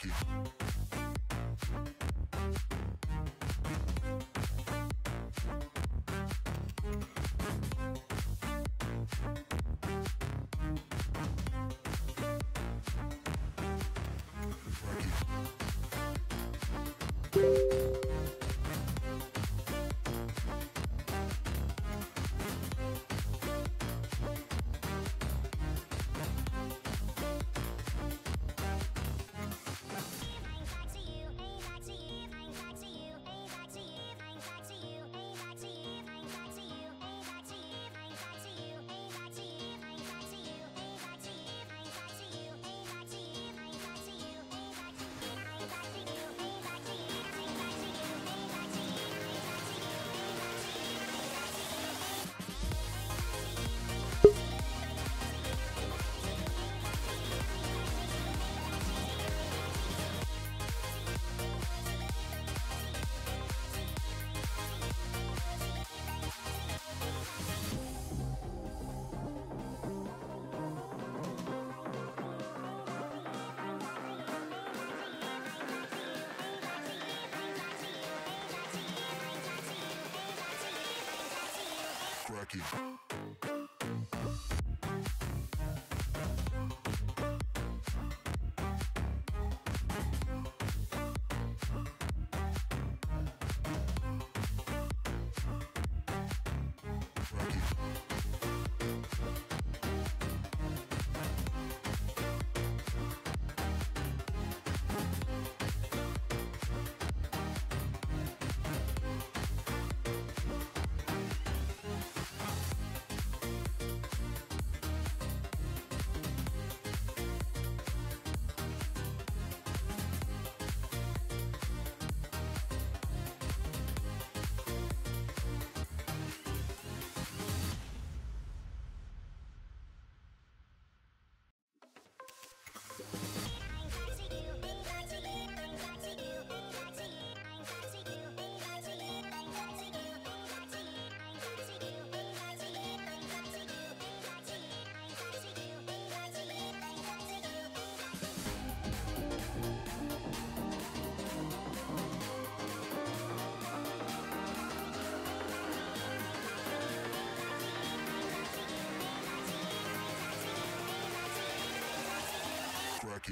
aqui. Rocky.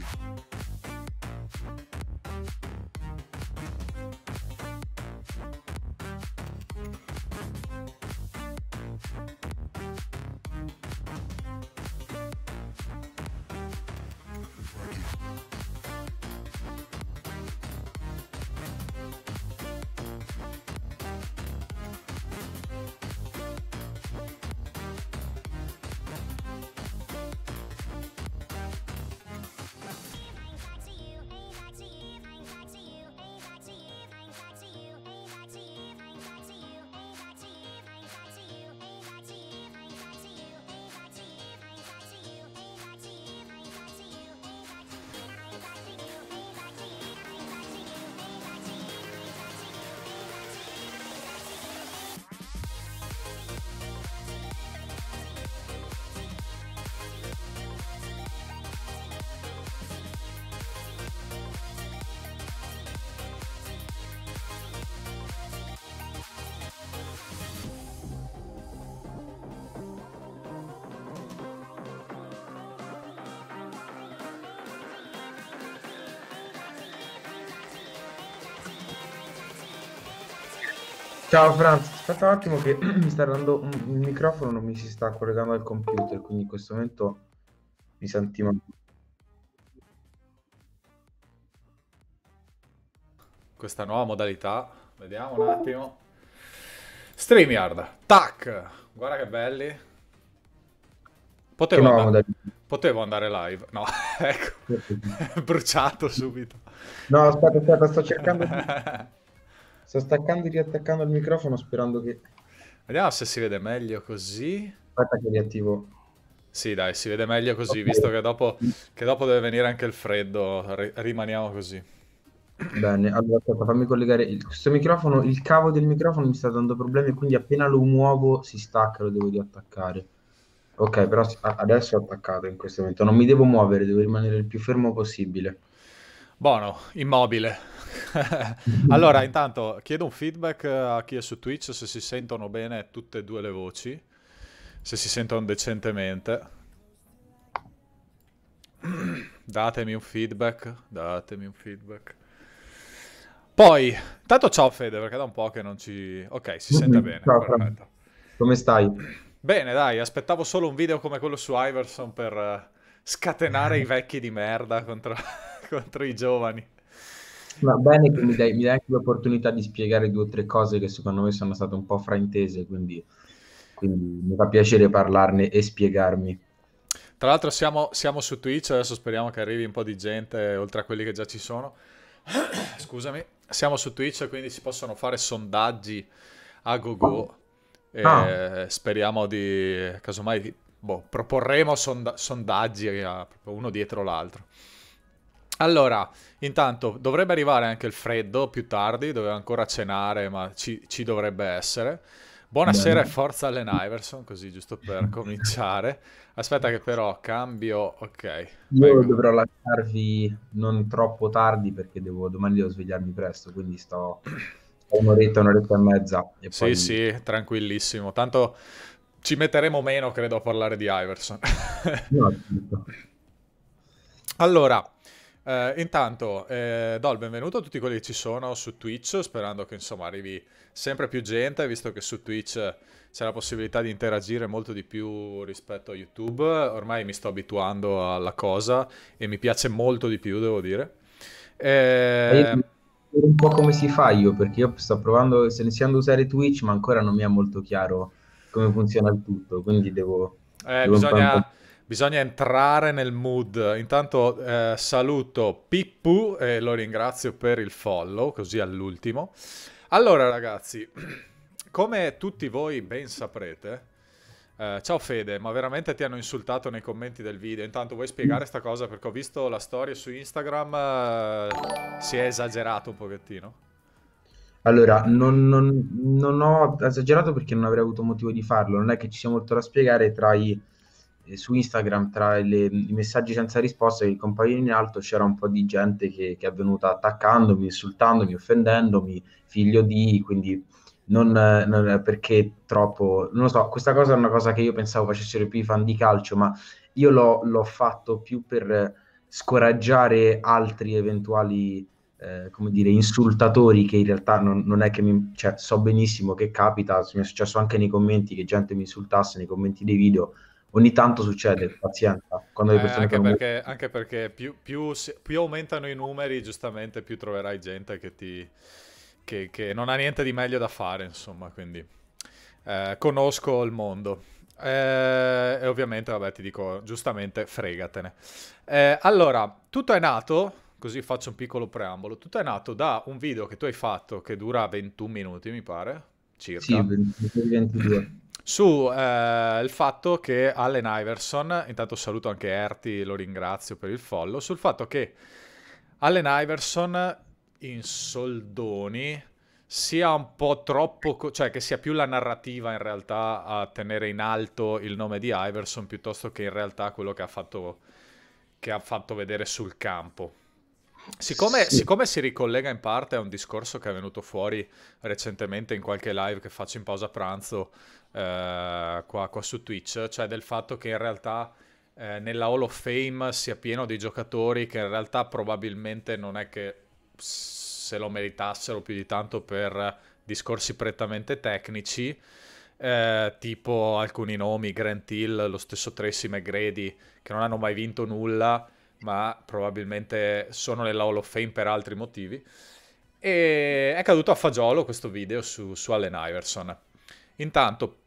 Thank you. Ciao Franz, aspetta un attimo che mi sta dando un, il microfono, non mi si sta collegando al computer, quindi in questo momento mi senti male. Questa nuova modalità, vediamo un attimo. StreamYard, tac, guarda che belli. Potevo, che andare, potevo andare live, no, ecco, bruciato subito. No, aspetta, aspetta, sto cercando di... Sto staccando e riattaccando il microfono sperando che... Vediamo se si vede meglio così. Aspetta che riattivo. Sì, dai, si vede meglio così, okay. visto che dopo, che dopo, deve venire anche il freddo, R- rimaniamo così. Bene, allora aspetta, fammi collegare il, questo microfono, il cavo del microfono mi sta dando problemi, quindi appena lo muovo si stacca, lo devo riattaccare. Ok, però adesso è attaccato in questo momento, non mi devo muovere, devo rimanere il più fermo possibile. Buono, immobile. allora, intanto chiedo un feedback eh, a chi è su Twitch se si sentono bene tutte e due le voci, se si sentono decentemente. Datemi un feedback, datemi un feedback. Poi, intanto ciao Fede, perché da un po' che non ci... Ok, si sente bene. Ciao, perfetto. Come stai? Bene, dai, aspettavo solo un video come quello su Iverson per eh, scatenare i vecchi di merda contro... contro i giovani. Va bene quindi mi dai, mi dai anche l'opportunità di spiegare due o tre cose che secondo me sono state un po' fraintese, quindi, quindi mi fa piacere parlarne e spiegarmi. Tra l'altro siamo, siamo, su Twitch, adesso speriamo che arrivi un po' di gente oltre a quelli che già ci sono. Scusami, siamo su Twitch quindi si possono fare sondaggi a gogo. -go, oh. ah. Speriamo di, casomai, boh, proporremo sonda sondaggi uno dietro l'altro. Allora, intanto dovrebbe arrivare anche il freddo più tardi, doveva ancora cenare, ma ci, ci dovrebbe essere. Buonasera e forza Allen Iverson, così giusto per cominciare. Aspetta che però cambio, ok. Io dovrò lasciarvi non troppo tardi perché devo, domani devo svegliarmi presto, quindi sto un'oretta, un'oretta e mezza. E sì, poi... sì, tranquillissimo. Tanto ci metteremo meno, credo, a parlare di Iverson. no, certo. allora, eh, intanto eh, do il benvenuto a tutti quelli che ci sono su Twitch, sperando che insomma arrivi sempre più gente, visto che su Twitch c'è la possibilità di interagire molto di più rispetto a YouTube. Ormai mi sto abituando alla cosa e mi piace molto di più, devo dire. Eh... eh un po' come si fa io, perché io sto provando, se iniziando a usare Twitch, ma ancora non mi è molto chiaro come funziona il tutto, quindi devo... Eh, devo bisogna Bisogna entrare nel mood. Intanto eh, saluto Pippu e lo ringrazio per il follow, così all'ultimo. Allora ragazzi, come tutti voi ben saprete, eh, ciao Fede, ma veramente ti hanno insultato nei commenti del video. Intanto vuoi spiegare questa cosa? Perché ho visto la storia su Instagram, eh, si è esagerato un pochettino. Allora, non, non, non ho esagerato perché non avrei avuto motivo di farlo, non è che ci sia molto da spiegare tra i su Instagram tra le, i messaggi senza risposta che compaiono in alto c'era un po' di gente che, che è venuta attaccandomi, insultandomi, offendendomi, figlio di, quindi non, non perché troppo, non lo so, questa cosa è una cosa che io pensavo facessero più i fan di calcio, ma io l'ho, l'ho fatto più per scoraggiare altri eventuali eh, come dire, insultatori che in realtà non, non è che mi, cioè, so benissimo che capita, mi è successo anche nei commenti che gente mi insultasse nei commenti dei video, ogni tanto succede, pazienza. Quando le eh, persone eh, anche, perché, molto... anche perché più, più, più, aumentano i numeri, giustamente più troverai gente che, ti, che, che non ha niente di meglio da fare, insomma, quindi eh, conosco il mondo. Eh, e ovviamente, vabbè, ti dico giustamente, fregatene. Eh, allora, tutto è nato, così faccio un piccolo preambolo, tutto è nato da un video che tu hai fatto che dura 21 minuti, mi pare, circa. Sì, 22 sul eh, fatto che Allen Iverson, intanto saluto anche Erti, lo ringrazio per il follow, sul fatto che Allen Iverson in soldoni sia un po' troppo, co- cioè che sia più la narrativa in realtà a tenere in alto il nome di Iverson piuttosto che in realtà quello che ha fatto, che ha fatto vedere sul campo. Siccome, sì. siccome, si ricollega in parte a un discorso che è venuto fuori recentemente in qualche live che faccio in pausa pranzo eh, qua, qua, su Twitch, cioè del fatto che in realtà eh, nella Hall of Fame sia pieno di giocatori che in realtà probabilmente non è che se lo meritassero più di tanto per discorsi prettamente tecnici, eh, tipo alcuni nomi, Grant Hill, lo stesso Tracy McGrady, che non hanno mai vinto nulla, ma probabilmente sono nella Hall of Fame per altri motivi. E è caduto a fagiolo questo video su, su Allen Iverson. Intanto,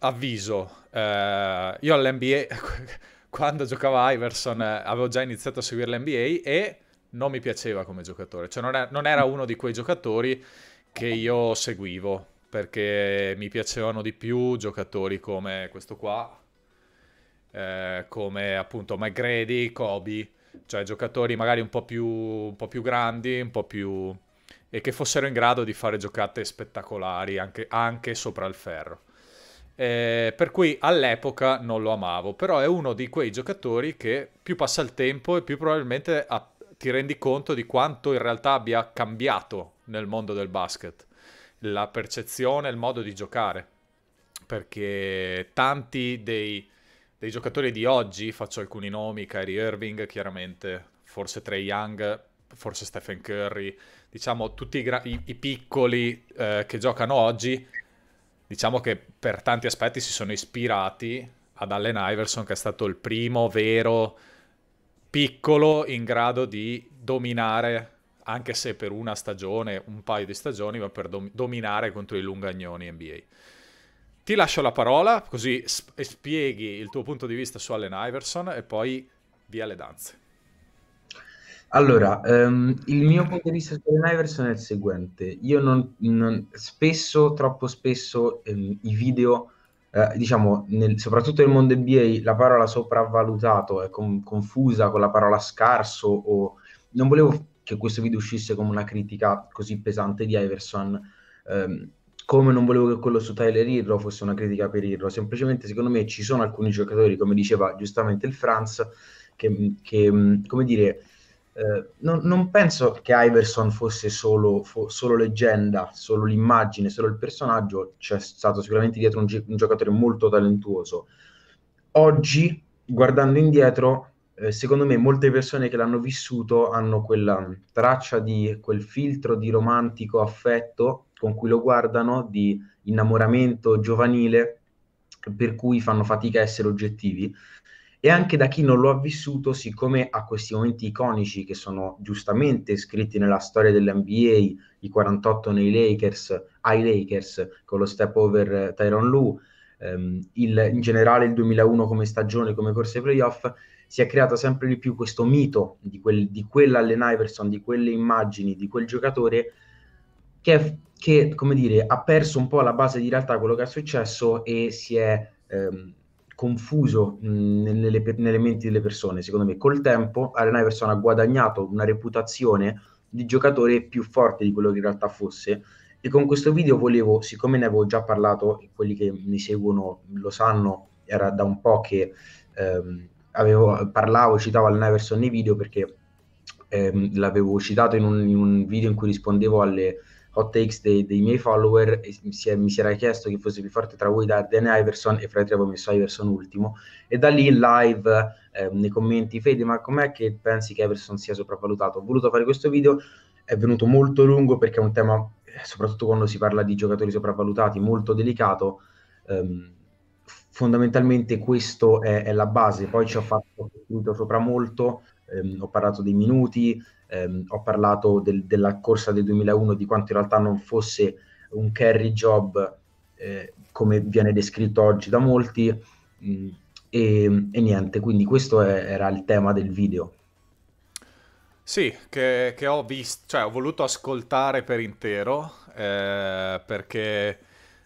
avviso, eh, io all'NBA, quando giocava Iverson, eh, avevo già iniziato a seguire l'NBA e non mi piaceva come giocatore. Cioè, non, è, non era uno di quei giocatori che io seguivo, perché mi piacevano di più giocatori come questo qua, eh, come appunto McGrady, Kobe, cioè giocatori magari un po' più, un po più grandi, un po' più e che fossero in grado di fare giocate spettacolari anche, anche sopra il ferro. Eh, per cui all'epoca non lo amavo, però è uno di quei giocatori che più passa il tempo e più probabilmente ha, ti rendi conto di quanto in realtà abbia cambiato nel mondo del basket, la percezione, il modo di giocare, perché tanti dei, dei giocatori di oggi, faccio alcuni nomi, Kyrie Irving chiaramente, forse Trey Young, forse Stephen Curry, diciamo, tutti i, gra- i, i piccoli eh, che giocano oggi, diciamo che per tanti aspetti si sono ispirati ad Allen Iverson, che è stato il primo vero piccolo in grado di dominare, anche se per una stagione, un paio di stagioni, ma per dom- dominare contro i lungagnoni NBA. Ti lascio la parola, così sp- spieghi il tuo punto di vista su Allen Iverson e poi via le danze. Allora, ehm, il mio punto di vista su Allen Iverson è il seguente. Io non, non- spesso, troppo spesso, ehm, i video, eh, diciamo, nel- soprattutto nel mondo NBA, la parola sopravvalutato è eh, con- confusa con la parola scarso o non volevo che questo video uscisse come una critica così pesante di Iverson, ehm, come non volevo che quello su Tyler Irro fosse una critica per Irro. Semplicemente, secondo me, ci sono alcuni giocatori, come diceva giustamente il Franz, che, che, mm, come dire eh, non, non, penso che Iverson fosse solo, fo- solo, leggenda, solo l'immagine, solo il personaggio, c'è stato sicuramente dietro un, gi- un giocatore molto talentuoso. Oggi, guardando indietro, eh, secondo me molte persone che l'hanno vissuto hanno quella traccia di quel filtro di romantico affetto con cui lo guardano, di innamoramento giovanile, per cui fanno fatica a essere oggettivi e anche da chi non lo ha vissuto, siccome a questi momenti iconici che sono giustamente scritti nella storia dell'NBA, i 48 nei Lakers, ai Lakers con lo step over eh, Tyron Lue, ehm, il, in generale il 2001 come stagione, come corse playoff, si è creato sempre di più questo mito di, quel, di quell'Allen Iverson, di quelle immagini, di quel giocatore che, che, come dire, ha perso un po' la base di realtà quello che è successo e si è... Ehm, confuso mh, nelle, nelle, menti delle persone. Secondo me, col tempo, Allen Iverson ha guadagnato una reputazione di giocatore più forte di quello che in realtà fosse. E con questo video volevo, siccome ne avevo già parlato, e quelli che mi seguono lo sanno, era da un po' che ehm, avevo, parlavo, citavo Allen Iverson nei video perché ehm, l'avevo citato in un, in un video in cui rispondevo alle hot takes dei, dei miei follower si è, mi si era chiesto chi fosse più forte tra voi Darden e Iverson e fra i tre avevo messo Iverson ultimo e da lì live eh, nei commenti Fede ma com'è che pensi che Iverson sia sopravvalutato? Ho voluto fare questo video è venuto molto lungo perché è un tema eh, soprattutto quando si parla di giocatori sopravvalutati molto delicato ehm, fondamentalmente questo è, è, la base poi ci ho fatto sopra molto ehm, ho parlato dei minuti ehm, ho parlato del, della corsa del 2001, di quanto in realtà non fosse un carry job eh, come viene descritto oggi da molti mh, mm, e, e, niente, quindi questo è, era il tema del video. Sì, che, che, ho visto, cioè ho voluto ascoltare per intero eh, perché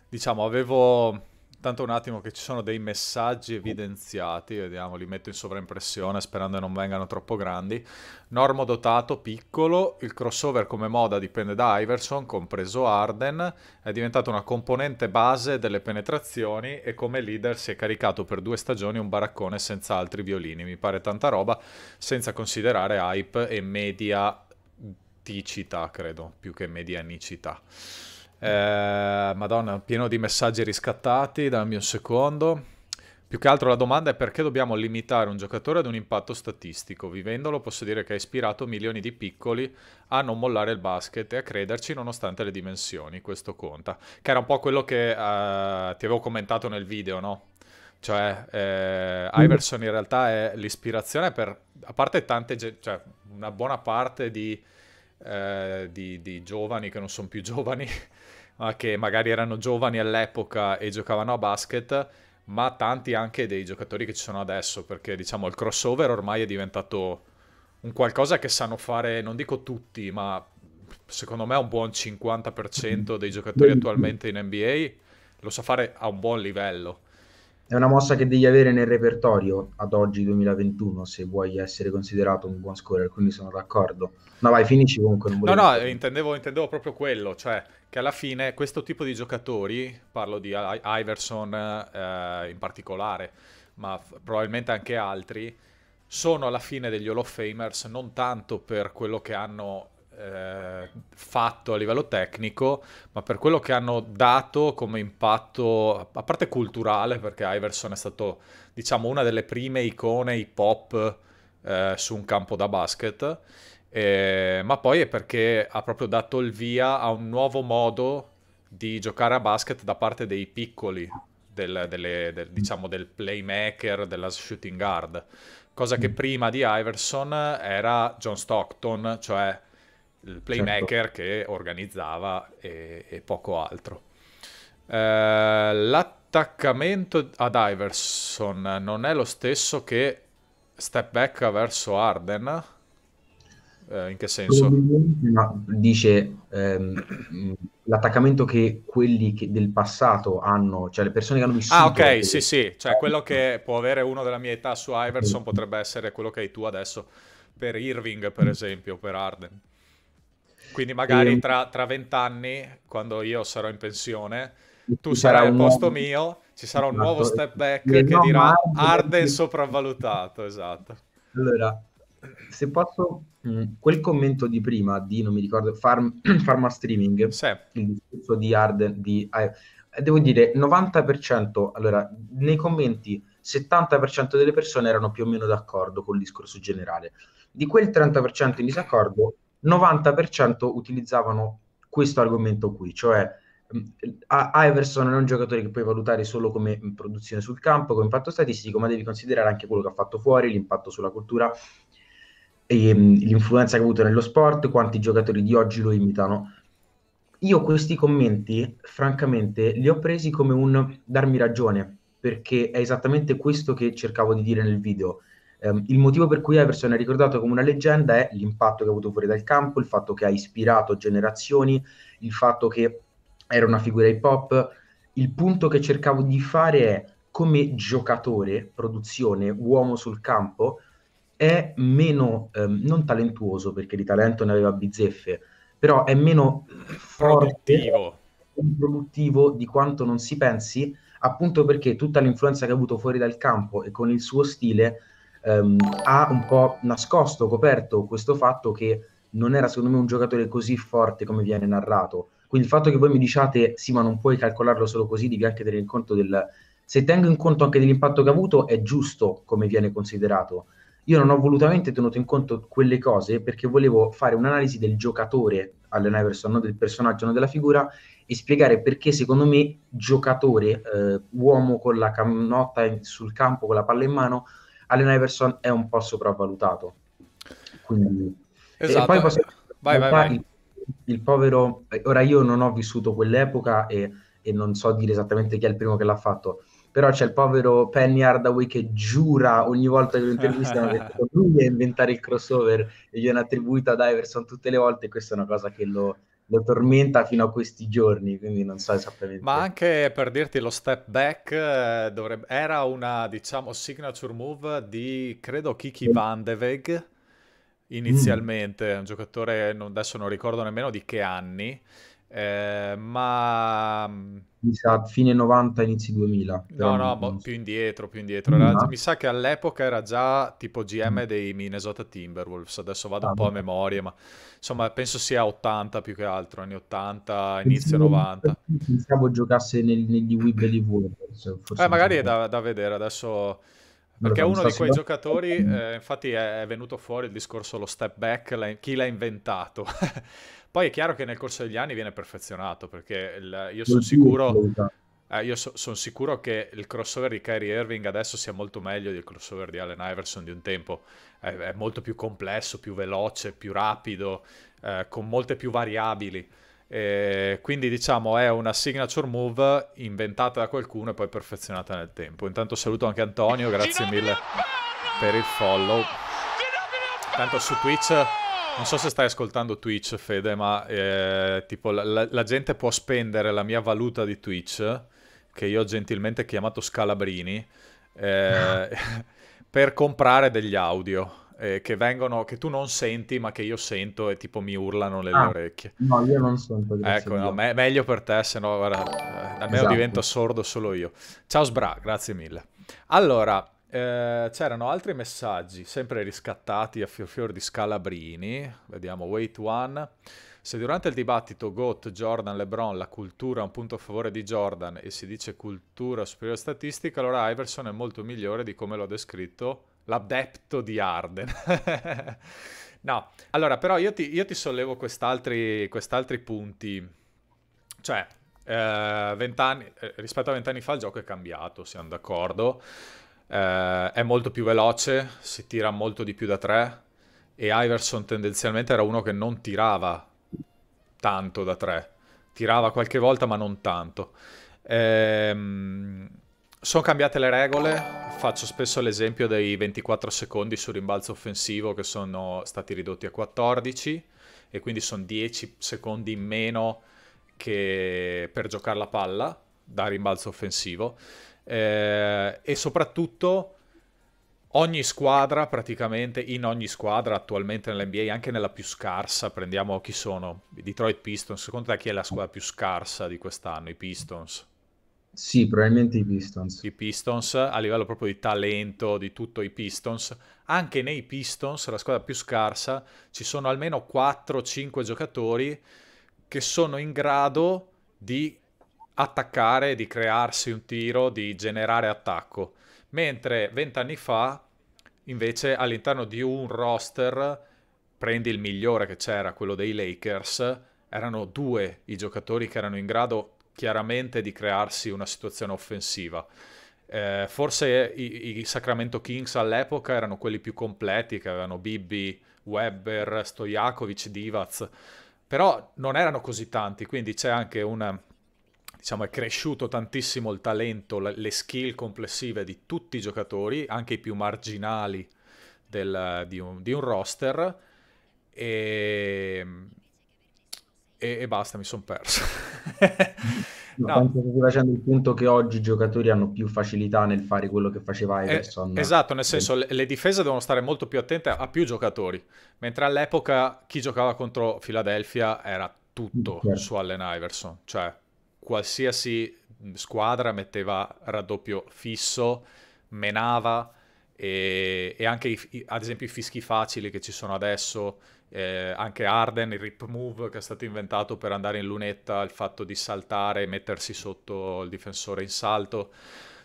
diciamo avevo Tanto un attimo che ci sono dei messaggi evidenziati, vediamo, li metto in sovraimpressione sperando che non vengano troppo grandi. Normo dotato, piccolo, il crossover come moda dipende da Iverson, compreso Arden, è diventato una componente base delle penetrazioni e come leader si è caricato per due stagioni un baraccone senza altri violini, mi pare tanta roba, senza considerare hype e mediaticità, credo, più che medianicità. Eh, Madonna, pieno di messaggi riscattati, dammi un secondo. Più che altro la domanda è perché dobbiamo limitare un giocatore ad un impatto statistico. Vivendolo posso dire che ha ispirato milioni di piccoli a non mollare il basket e a crederci nonostante le dimensioni, questo conta. Che era un po' quello che eh, ti avevo commentato nel video, no? Cioè, eh, mm. Iverson in realtà è l'ispirazione per, a parte tante, cioè una buona parte di, eh, di, di giovani che non sono più giovani eh, che magari erano giovani all'epoca e giocavano a basket, ma tanti anche dei giocatori che ci sono adesso, perché diciamo il crossover ormai è diventato un qualcosa che sanno fare, non dico tutti, ma secondo me un buon 50% dei giocatori attualmente in NBA lo sa fare a un buon livello. È una mossa che devi avere nel repertorio ad oggi 2021 se vuoi essere considerato un buon scorer, quindi sono d'accordo. No vai, finisci comunque. no, no, intendevo, intendevo proprio quello, cioè che alla fine questo tipo di giocatori, parlo di Iverson eh, in particolare, ma f- probabilmente anche altri, sono alla fine degli Hall of Famers non tanto per quello che hanno eh, fatto a livello tecnico, ma per quello che hanno dato come impatto, a parte culturale, perché Iverson è stato, diciamo, una delle prime icone hip hop eh, su un campo da basket, eh, ma poi è perché ha proprio dato il via a un nuovo modo di giocare a basket da parte dei piccoli, del, delle, del, diciamo del playmaker, della shooting guard, cosa che mm. prima di Iverson era John Stockton, cioè il certo. playmaker certo. che organizzava e, e poco altro. Eh, l'attaccamento ad Iverson non è lo stesso che step back verso Arden eh, in che senso? Ma dice ehm, l'attaccamento che quelli che del passato hanno, cioè le persone che hanno vissuto. Ah, ok, che... sì, sì, cioè quello che può avere uno della mia età su Iverson potrebbe essere quello che hai tu adesso per Irving, per esempio, per Arden. Quindi magari ehm. tra, vent'anni, quando io sarò in pensione, tu sarai al posto nuovo... mio, ci sarà un esatto. nuovo step back e che no, dirà Arden... Arden sopravvalutato, esatto. Allora, se posso, mh, mm, quel commento di prima di, non mi ricordo, farm, Pharma Streaming, sì. il discorso di Arden, di, eh, devo dire, 90%, allora, nei commenti 70% delle persone erano più o meno d'accordo con il discorso generale. Di quel 30% in disaccordo, 90% utilizzavano questo argomento qui, cioè mm, Iverson è un giocatore che puoi valutare solo come mm, produzione sul campo, come impatto statistico, ma devi considerare anche quello che ha fatto fuori, l'impatto sulla cultura, Ehm, l'influenza che ha avuto nello sport, quanti giocatori di oggi lo imitano. Io questi commenti, francamente, li ho presi come un darmi ragione, perché è esattamente questo che cercavo di dire nel video. Um, il motivo per cui Everson è ricordato come una leggenda è l'impatto che ha avuto fuori dal campo, il fatto che ha ispirato generazioni, il fatto che era una figura hip hop. Il punto che cercavo di fare è come giocatore, produzione, uomo sul campo, è meno, ehm, non talentuoso perché di talento ne aveva bizzeffe, però è meno forte, produttivo. produttivo di quanto non si pensi, appunto perché tutta l'influenza che ha avuto fuori dal campo e con il suo stile ehm, ha un po' nascosto, coperto questo fatto che non era secondo me un giocatore così forte come viene narrato. Quindi il fatto che voi mi diciate sì ma non puoi calcolarlo solo così, devi anche tenere in conto del... Se tengo in conto anche dell'impatto che ha avuto, è giusto come viene considerato io non ho volutamente tenuto in conto quelle cose perché volevo fare un'analisi del giocatore Allen Iverson, non del personaggio, non della figura, e spiegare perché secondo me giocatore, eh, uomo con la canotta sul campo, con la palla in mano, Allen Iverson è un po' sopravvalutato. Quindi... Eh, esatto. E poi posso... vai, vai, vai. Il, il, povero... Eh, ora io non ho vissuto quell'epoca e, e non so dire esattamente chi è il primo che l'ha fatto, però c'è il povero Penny Hardaway che giura ogni volta che lo intervistano che lui a inventare il crossover e viene attribuito ad Iverson tutte le volte, questa è una cosa che lo, lo tormenta fino a questi giorni, quindi non so esattamente. Ma anche per dirti lo step back eh, dovrebbe... era una, diciamo, signature move di credo Kiki Van de Weg inizialmente, mm. un giocatore adesso non ricordo nemmeno di che anni eh, ma mm, mi sa fine 90 inizi 2000 no no boh, so. più indietro più indietro era, mi sa che all'epoca era già tipo GM mm. dei Minnesota Timberwolves adesso vado ah, un po' a memoria ma insomma penso sia 80 più che altro anni 80 inizio 90 pensavo giocasse nel, negli Wibbly Warriors forse eh, magari è da, da vedere adesso perché uno di quei giocatori, eh, infatti, è venuto fuori il discorso lo step back, chi l'ha inventato. Poi è chiaro che nel corso degli anni viene perfezionato, perché il, io sono sicuro... Esatto. Eh, io so, sono sicuro che il crossover di Kyrie Irving adesso sia molto meglio del crossover di Allen Iverson di un tempo. È, è molto più complesso, più veloce, più rapido, eh, con molte più variabili. E quindi diciamo è una signature move inventata da qualcuno e poi perfezionata nel tempo. Intanto saluto anche Antonio, grazie mille per il follow. Tanto su Twitch non so se stai ascoltando Twitch, Fede, ma eh, tipo la, la, gente può spendere la mia valuta di Twitch, che io ho gentilmente chiamato Scalabrini, eh, no. per comprare degli audio. Eh, che vengono, che tu non senti, ma che io sento e tipo mi urlano nelle ah, orecchie. No, io non sento. Ecco, no, me- meglio per te, se no, guarda, eh, almeno esatto. divento sordo solo io. Ciao Sbra, grazie mille. Allora, eh, c'erano altri messaggi, sempre riscattati a fior fior di scalabrini. Vediamo, wait one. Se durante il dibattito GOAT, Jordan, LeBron, la cultura è un punto a favore di Jordan e si dice cultura superiore statistica, allora Iverson è molto migliore di come l'ho descritto l'adepto di Arden. no, allora però io ti, io ti sollevo quest'altri, quest'altri punti. Cioè, eh, 20 anni, eh, rispetto a vent'anni fa il gioco è cambiato, siamo d'accordo eh, è molto più veloce, si tira molto di più da tre e Iverson tendenzialmente era uno che non tirava tanto da tre, tirava qualche volta ma non tanto. Ehm, sono cambiate le regole, faccio spesso l'esempio dei 24 secondi sul rimbalzo offensivo che sono stati ridotti a 14 e quindi sono 10 secondi in meno che per giocare la palla da rimbalzo offensivo eh, e soprattutto ogni squadra praticamente, in ogni squadra attualmente nell'NBA, anche nella più scarsa, prendiamo chi sono, i Detroit Pistons, secondo te chi è la squadra più scarsa di quest'anno, i Pistons? Sì, probabilmente i Pistons. I Pistons, a livello proprio di talento, di tutto i Pistons, anche nei Pistons, la squadra più scarsa, ci sono almeno 4-5 giocatori che sono in grado di attaccare, di crearsi un tiro, di generare attacco. Mentre vent'anni fa, invece, all'interno di un roster, prendi il migliore che c'era, quello dei Lakers, erano due i giocatori che erano in grado chiaramente di crearsi una situazione offensiva. Eh, forse i, i, Sacramento Kings all'epoca erano quelli più completi, che avevano Bibby, Webber, Stojakovic, Divaz, però non erano così tanti, quindi c'è anche una diciamo, è cresciuto tantissimo il talento, le skill complessive di tutti i giocatori, anche i più marginali del, di, un, di, un, roster. E, e, e basta, mi sono perso. no. Penso che stia facendo il punto che oggi i giocatori hanno più facilità nel fare quello che faceva Iverson. Eh, esatto, nel senso le, le, difese devono stare molto più attente a, a più giocatori, mentre all'epoca chi giocava contro Philadelphia era tutto certo. su Allen Iverson, cioè qualsiasi mm, squadra metteva raddoppio fisso, menava e, e anche i, ad esempio i fischi facili che ci sono adesso, eh, anche Arden, il rip move che è stato inventato per andare in lunetta, il fatto di saltare e mettersi sotto il difensore in salto.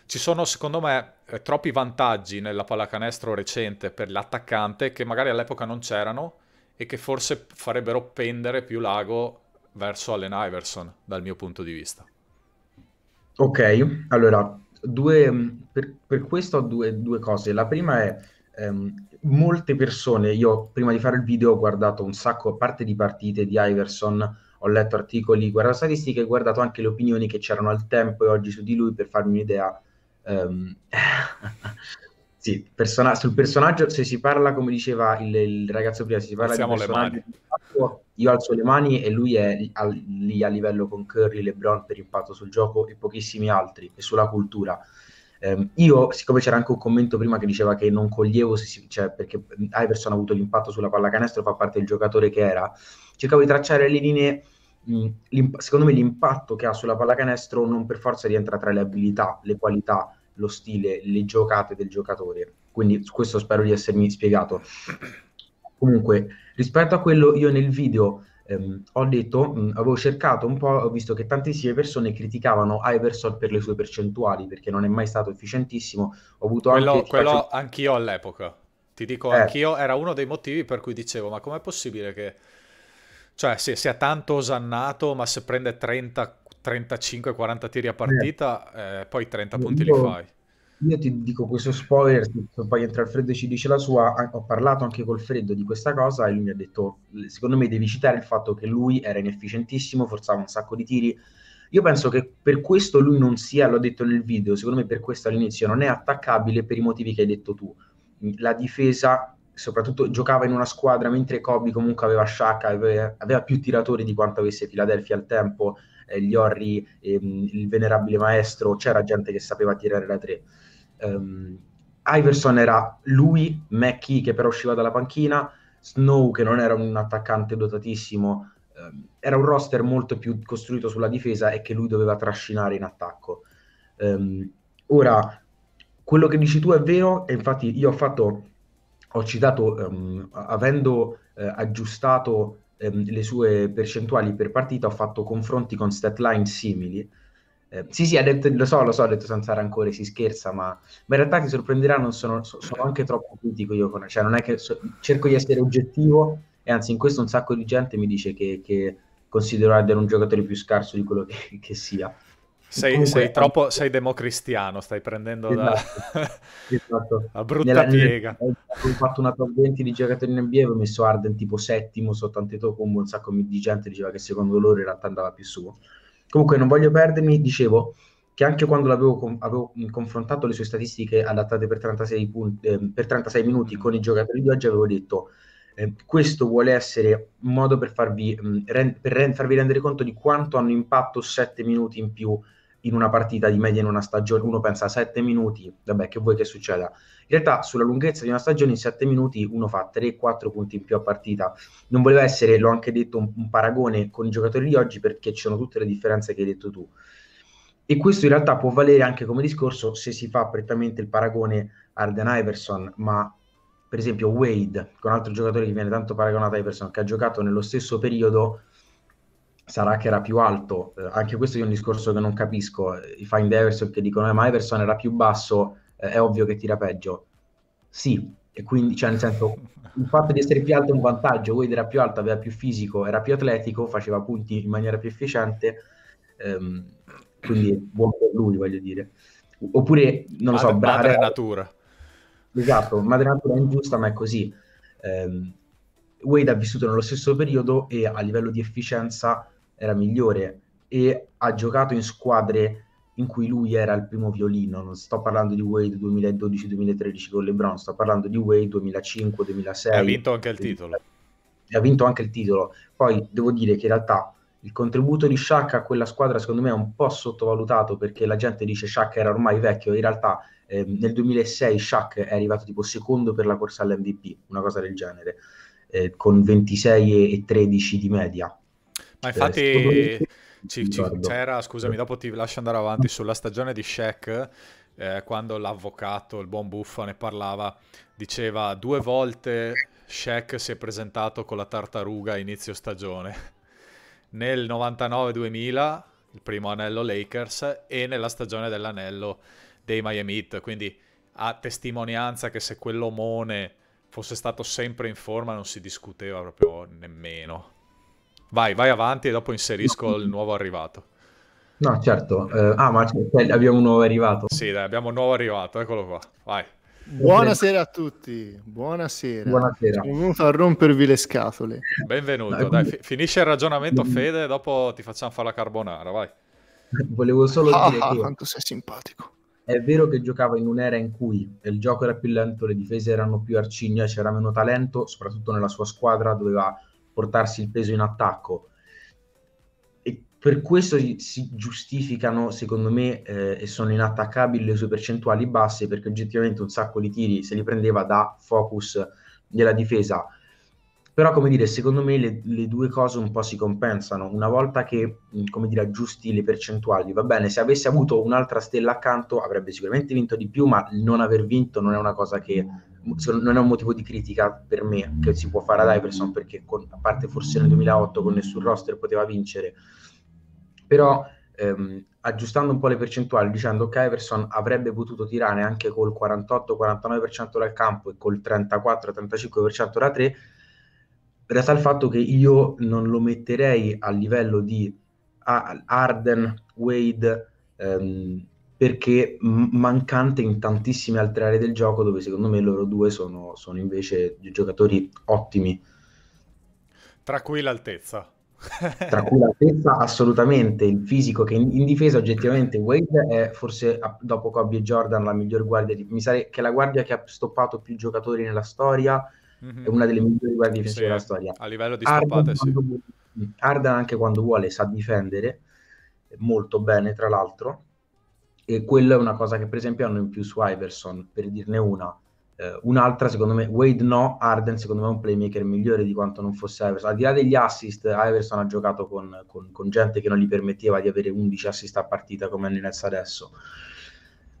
Ci sono secondo me eh, troppi vantaggi nella pallacanestro recente per l'attaccante che magari all'epoca non c'erano e che forse farebbero pendere più l'ago verso Allen Iverson dal mio punto di vista. Ok, allora, due, mm, per, per, questo ho due, due, cose. La prima è, ehm, molte persone, io prima di fare il video ho guardato un sacco, a parte di partite di Iverson, ho letto articoli, guardato statistiche, ho guardato anche le opinioni che c'erano al tempo e oggi su di lui per farmi un'idea. Um, sì, persona- sul personaggio, se si parla, come diceva il, il ragazzo prima, se si parla Alziamo di personaggio, io alzo le mani e lui è lì a, lì a livello con Curry, LeBron per impatto sul gioco e pochissimi altri, e sulla cultura. Um, io, siccome c'era anche un commento prima che diceva che non coglievo, si, cioè, perché Iverson ha avuto l'impatto sulla pallacanestro, fa parte del giocatore che era, cercavo di tracciare le linee, mh, secondo me l'impatto che ha sulla pallacanestro non per forza rientra tra le abilità, le qualità, lo stile, le giocate del giocatore. Quindi questo spero di essermi spiegato. Comunque, rispetto a quello, io nel video ehm, ho detto, mh, mm, avevo cercato un po', ho visto che tantissime persone criticavano Iverson per le sue percentuali, perché non è mai stato efficientissimo. Ho avuto quello, anche... Quello faccio... anch'io all'epoca, ti dico eh. anch'io, era uno dei motivi per cui dicevo, ma com'è possibile che... Cioè, sì, sia tanto osannato, ma se prende 30 35-40 tiri a eh, partita, eh, poi 30 punti io, li fai. Io ti dico questo spoiler, poi entra il freddo e ci dice la sua, ho parlato anche col freddo di questa cosa e lui mi ha detto, secondo me devi citare il fatto che lui era inefficientissimo, forzava un sacco di tiri, io penso che per questo lui non sia, l'ho detto nel video, secondo me per questo all'inizio non è attaccabile per i motivi che hai detto tu. La difesa, soprattutto, giocava in una squadra mentre Kobe comunque aveva Shaq, aveva, aveva più tiratori di quanto avesse Philadelphia al tempo, eh, gli Orri, ehm, il venerabile maestro, c'era gente che sapeva tirare da tre. Um, Iverson era lui, Mackie che però usciva dalla panchina, Snow che non era un attaccante dotatissimo, ehm, era un roster molto più costruito sulla difesa e che lui doveva trascinare in attacco. Um, ora, quello che dici tu è vero, e infatti io ho fatto, ho citato, um, avendo eh, aggiustato ehm, le sue percentuali per partita, ho fatto confronti con stat line simili. Eh, sì, sì, ha detto, lo so, lo so, ha detto senza rancore, si scherza, ma, ma in realtà ti sorprenderà, non sono, sono anche troppo critico io con... Cioè, non è che so, cerco di essere oggettivo e anzi in questo un sacco di gente mi dice che, che considero Eder un giocatore più scarso di quello che, che sia. Sei, comunque... sei eh, troppo, sei democristiano, stai prendendo esatto, la... esatto. la brutta Nella, piega. Eh, ho fatto una top 20 di giocatori in NBA, ho messo Arden tipo settimo sotto Antetokounmpo, un sacco di gente diceva che secondo loro in realtà andava più su. Comunque non voglio perdermi, dicevo, che anche quando l'avevo com- avevo confrontato le sue statistiche adattate per 36, punti, eh, per 36 minuti con i giocatori di oggi, avevo detto eh, questo vuole essere un modo per farvi, mh, rend- per rend- farvi rendere conto di quanto hanno impatto 7 minuti in più in una partita di media in una stagione, uno pensa 7 minuti, vabbè che vuoi che succeda? In realtà sulla lunghezza di una stagione in 7 minuti uno fa 3-4 punti in più a partita. Non voleva essere, l'ho anche detto, un, un paragone con i giocatori di oggi perché ci sono tutte le differenze che hai detto tu. E questo in realtà può valere anche come discorso se si fa prettamente il paragone Arden Iverson, ma per esempio Wade, che è un altro giocatore che viene tanto paragonato a Iverson, che ha giocato nello stesso periodo sarà che era più alto. Eh, anche questo è un discorso che non capisco. Eh, I find Everson che dicono: eh, ma Everson era più basso, eh, è ovvio che tira peggio. Sì, e quindi, cioè, nel senso, il fatto di essere più alto è un vantaggio. Wade era più alto, aveva più fisico, era più atletico, faceva punti in maniera più efficiente. Ehm, quindi, buono per lui, voglio dire. Oppure, non lo so, madre, madre natura. Esatto, madre natura è ingiusta, ma è così. Ehm, Wade ha vissuto nello stesso periodo e a livello di efficienza era migliore e ha giocato in squadre in cui lui era il primo violino. Non sto parlando di Wade 2012-2013 con LeBron, sto parlando di Wade 2005-2006. Ha vinto anche il titolo. Ha vinto anche il titolo. Poi devo dire che in realtà il contributo di Shaq a quella squadra secondo me è un po' sottovalutato perché la gente dice Shaq era ormai vecchio, in realtà eh, nel 2006 Shaq è arrivato tipo secondo per la corsa all'MVP, una cosa del genere, eh, con 26 e 13 di media ma eh, infatti ci, ci, c'era, scusami, dopo ti lascio andare avanti sulla stagione di Shaq. Eh, quando l'avvocato, il buon buffo, ne parlava, diceva due volte Shaq si è presentato con la tartaruga a inizio stagione. Nel 99-2000, il primo anello Lakers, e nella stagione dell'anello dei Miami Heat. Quindi a testimonianza che se quell'omone fosse stato sempre in forma non si discuteva proprio nemmeno. Vai, vai avanti e dopo inserisco no. il nuovo arrivato. No, certo. Eh, ah, ma abbiamo un nuovo arrivato. Sì, dai, abbiamo un nuovo arrivato, eccolo qua. Vai. Buonasera a tutti, buonasera. buonasera. Sono venuto a rompervi le scatole. Benvenuto, dai, dai, finisce il ragionamento Fede, dopo ti facciamo fare la carbonara, vai. Volevo solo ah, dire ah, quanto sei simpatico. È vero che giocava in un'era in cui il gioco era più lento, le difese erano più arcigne, c'era meno talento, soprattutto nella sua squadra doveva portarsi il peso in attacco. E per questo si giustificano, secondo me, eh, e sono inattaccabili le sue percentuali basse, perché oggettivamente un sacco di tiri se li prendeva da focus della difesa. Però, come dire, secondo me le, le due cose un po' si compensano. Una volta che, come dire, aggiusti le percentuali, va bene, se avesse avuto un'altra stella accanto avrebbe sicuramente vinto di più, ma non aver vinto non è una cosa che non è un motivo di critica per me che si può fare ad Iverson perché con, a parte forse nel 2008 con nessun roster poteva vincere però ehm, aggiustando un po' le percentuali dicendo che Iverson avrebbe potuto tirare anche col 48-49% dal campo e col 34-35% da 3 resta il fatto che io non lo metterei a livello di Arden, Wade ehm, perché mancante in tantissime altre aree del gioco dove secondo me loro due sono, sono invece giocatori ottimi. Tra cui l'altezza. Tra cui l'altezza assolutamente, il fisico che in, in difesa oggettivamente Wade è forse dopo Kobe e Jordan la miglior guardia, di, mi sa che la guardia che ha stoppato più giocatori nella storia, mm-hmm. è una delle migliori guardie difensive sì, della storia. A livello di stoppate sì. Mm, Arden anche quando vuole sa difendere, molto bene tra l'altro e quella è una cosa che per esempio hanno in più su Iverson, per dirne una. Eh, un'altra, secondo me, Wade no, Arden secondo me è un playmaker migliore di quanto non fosse Iverson. Al di là degli assist, Iverson ha giocato con, con, con gente che non gli permetteva di avere 11 assist a partita come Andy Nets adesso.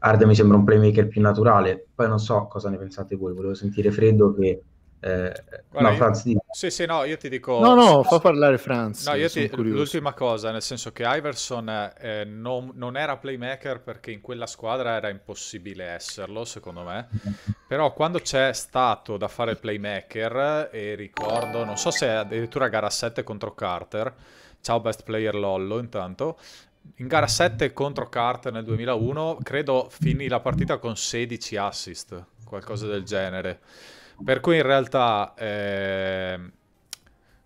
Arden mi sembra un playmaker più naturale, poi non so cosa ne pensate voi, volevo sentire Freddo che eh, Guarda, no, Franz, io... Sì, sì, no, io ti dico... No, no, fa parlare Franz. No, io ti... L'ultima cosa, nel senso che Iverson eh, non, non, era playmaker perché in quella squadra era impossibile esserlo, secondo me. Però quando c'è stato da fare il playmaker, e ricordo, non so se è addirittura gara 7 contro Carter, ciao best player Lollo intanto, in gara 7 contro Carter nel 2001, credo finì la partita con 16 assist, qualcosa del genere. Per cui in realtà... Eh,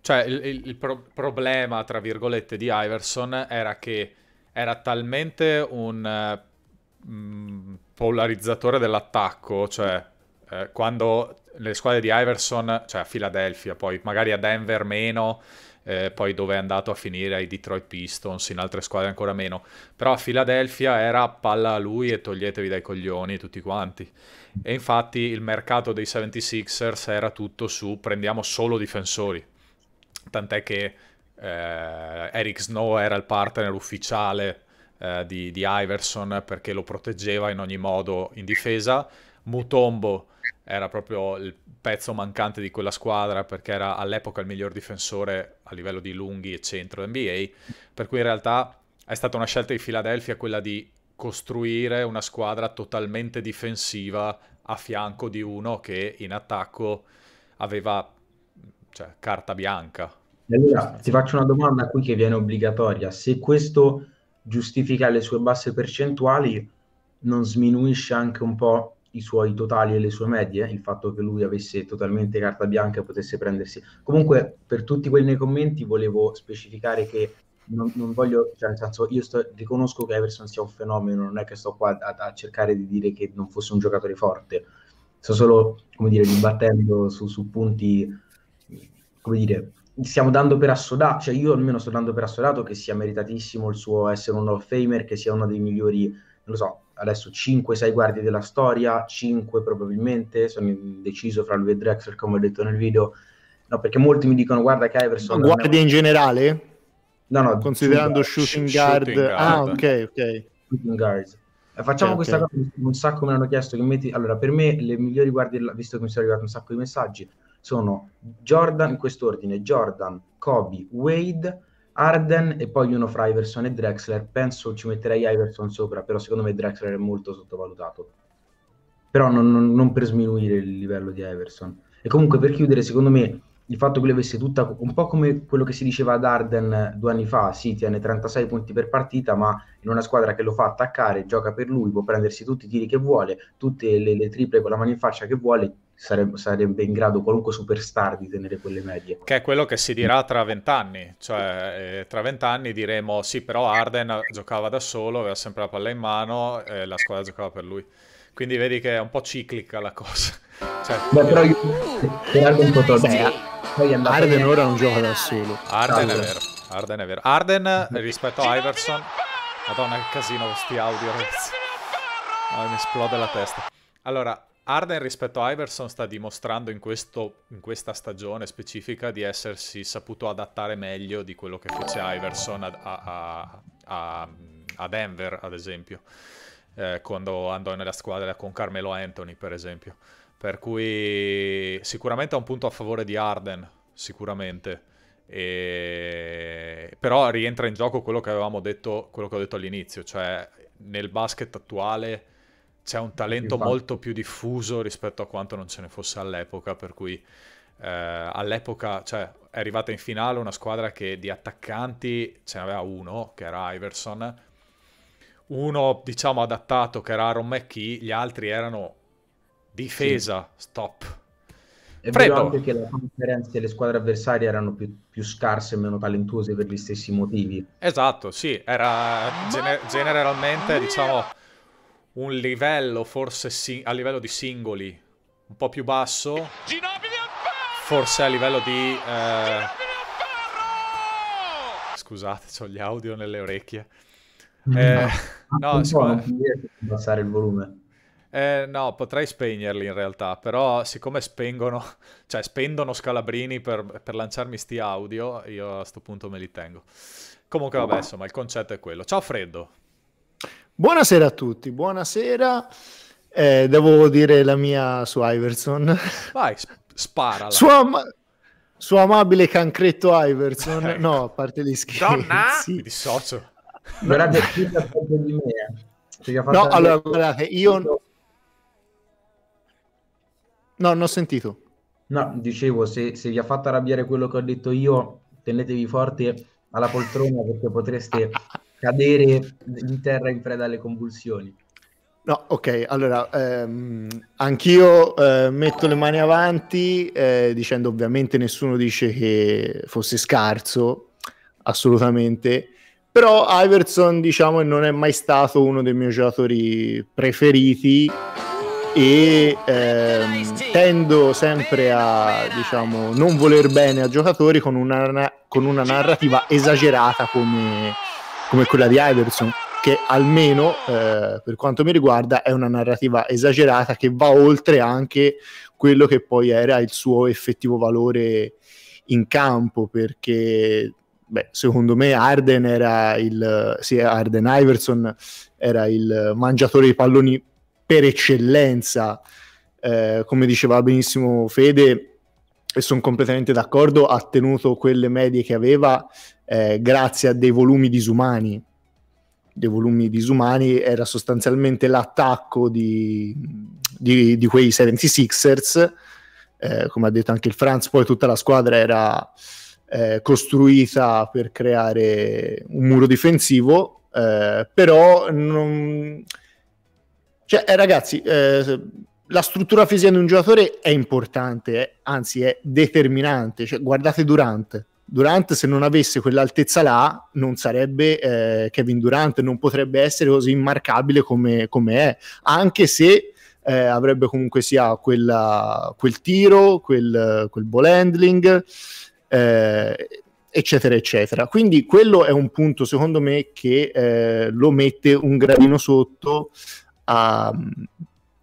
cioè il, il, il pro- problema, tra virgolette, di Iverson era che era talmente un mh, mm, polarizzatore dell'attacco, cioè eh, quando le squadre di Iverson, cioè a Philadelphia, poi magari a Denver meno, eh, poi dove è andato a finire ai Detroit Pistons, in altre squadre ancora meno, però a Philadelphia era palla a lui e toglietevi dai coglioni tutti quanti. E infatti il mercato dei 76ers era tutto su prendiamo solo difensori, tant'è che eh, Eric Snow era il partner ufficiale eh, di, di Iverson perché lo proteggeva in ogni modo in difesa, Mutombo era proprio il pezzo mancante di quella squadra perché era all'epoca il miglior difensore a livello di lunghi e centro NBA, per cui in realtà è stata una scelta di Philadelphia quella di costruire una squadra totalmente difensiva a fianco di uno che in attacco aveva cioè, carta bianca. Allora, ti faccio una domanda qui che viene obbligatoria. Se questo giustifica le sue basse percentuali, non sminuisce anche un po' i suoi totali e le sue medie, il fatto che lui avesse totalmente carta bianca e potesse prendersi. Comunque, per tutti quelli nei commenti, volevo specificare che non, non voglio, cioè, nel senso, io sto, riconosco che Everson sia un fenomeno, non è che sto qua a, a, cercare di dire che non fosse un giocatore forte, sto solo, come dire, dibattendo su, su punti, come dire, stiamo dando per assodato, cioè io almeno sto dando per assodato che sia meritatissimo il suo essere un Hall of Famer, che sia uno dei migliori, non lo so, adesso 5-6 guardie della storia, 5 probabilmente, sono deciso fra lui e Drexler come ho detto nel video, no perché molti mi dicono guarda che Iverson... Guardie è... in generale? No, no, considerando shooting, guard. shooting guard. Ah, ok, ok. Shooting guard. Eh, facciamo okay, questa okay. cosa, un sacco me l'hanno chiesto che metti... Allora, per me le migliori guardie, visto che mi sono arrivati un sacco di messaggi, sono Jordan, in quest'ordine, Jordan, Kobe, Wade, Arden e poi uno fra Iverson e Drexler. Penso ci metterei Iverson sopra, però secondo me Drexler è molto sottovalutato. Però non, non, non per sminuire il livello di Iverson. E comunque per chiudere, secondo me il fatto che lui avesse tutta un po' come quello che si diceva ad Arden due anni fa, sì, tiene 36 punti per partita, ma in una squadra che lo fa attaccare, gioca per lui, può prendersi tutti i tiri che vuole, tutte le, le triple con la mano in faccia che vuole, sarebbe, sarebbe, in grado qualunque superstar di tenere quelle medie. Che è quello che si dirà tra vent'anni, cioè eh, tra vent'anni diremo sì però Arden giocava da solo, aveva sempre la palla in mano e la squadra giocava per lui. Quindi vedi che è un po' ciclica la cosa. Cioè, Beh, però io... Arden potrebbe... Arden ora non gioca da solo. Arden è vero, Arden è vero. Arden rispetto a Iverson... Madonna che casino questi audio, ragazzi. Ah, mi esplode la testa. Allora, Arden rispetto a Iverson sta dimostrando in, questo, in, questa stagione specifica di essersi saputo adattare meglio di quello che fece Iverson a, a, a, a Denver, ad esempio, eh, quando andò nella squadra con Carmelo Anthony, per esempio. Per cui sicuramente è un punto a favore di Arden, sicuramente. E... Però rientra in gioco quello che avevamo detto, quello che ho detto all'inizio, cioè nel basket attuale c'è un talento Infatti. molto più diffuso rispetto a quanto non ce ne fosse all'epoca, per cui eh, all'epoca cioè, è arrivata in finale una squadra che di attaccanti ce n'aveva uno, che era Iverson, uno diciamo adattato che era Aaron McKee, gli altri erano difesa, sì. stop. E Fredo. vedo anche che le conferenze delle squadre avversarie erano più, più, scarse e meno talentuose per gli stessi motivi. Esatto, sì, era gener- generalmente, diciamo, un livello forse a livello di singoli un po' più basso. Forse a livello di... Eh... Scusate, ho gli audio nelle orecchie. Mm. Eh, no, no ah, siccome... abbassare il volume. Eh, no, potrei spegnerli in realtà, però siccome spengono, cioè spendono scalabrini per, per lanciarmi sti audio, io a questo punto me li tengo. Comunque vabbè, insomma, il concetto è quello. Ciao Freddo! Buonasera a tutti, buonasera. Eh, devo dire la mia su Iverson. Vai, spara. Suo, am- suo, amabile cancretto Iverson. Ecco. No, a parte gli scherzi. Donna! Mi dissocio. Guardate, chi ha fatto No, allora, guardate, io... No, non ho sentito. No, dicevo, se, se vi ha fatto arrabbiare quello che ho detto io, tenetevi forti alla poltrona perché potreste cadere in terra in preda alle convulsioni. No, ok, allora ehm, anch'io eh, metto le mani avanti eh, dicendo ovviamente nessuno dice che fosse scarso, assolutamente, però Iverson diciamo non è mai stato uno dei miei giocatori preferiti e ehm, tendo sempre a diciamo, non voler bene a giocatori con una, con una narrativa esagerata come come quella di Iverson, che almeno eh, per quanto mi riguarda è una narrativa esagerata che va oltre anche quello che poi era il suo effettivo valore in campo, perché beh, secondo me Arden era il sì, Arden Iverson era il mangiatore di palloni per eccellenza. Eh, come diceva benissimo Fede, e sono completamente d'accordo, ha tenuto quelle medie che aveva eh, grazie a dei volumi disumani. Dei volumi disumani era sostanzialmente l'attacco di, di, di quei 76ers. Eh, come ha detto anche il Franz, poi tutta la squadra era eh, costruita per creare un muro difensivo, eh, però non... Cioè, eh, ragazzi, eh, la struttura fisica di un giocatore è importante, anzi è determinante. Cioè, guardate Durante, Durant se non avesse quell'altezza là non sarebbe eh, Kevin Durant, non potrebbe essere così immarcabile come, come è, anche se eh, avrebbe comunque sia quella, quel tiro, quel, quel ball handling, eh, eccetera, eccetera. Quindi quello è un punto secondo me che eh, lo mette un gradino sotto a,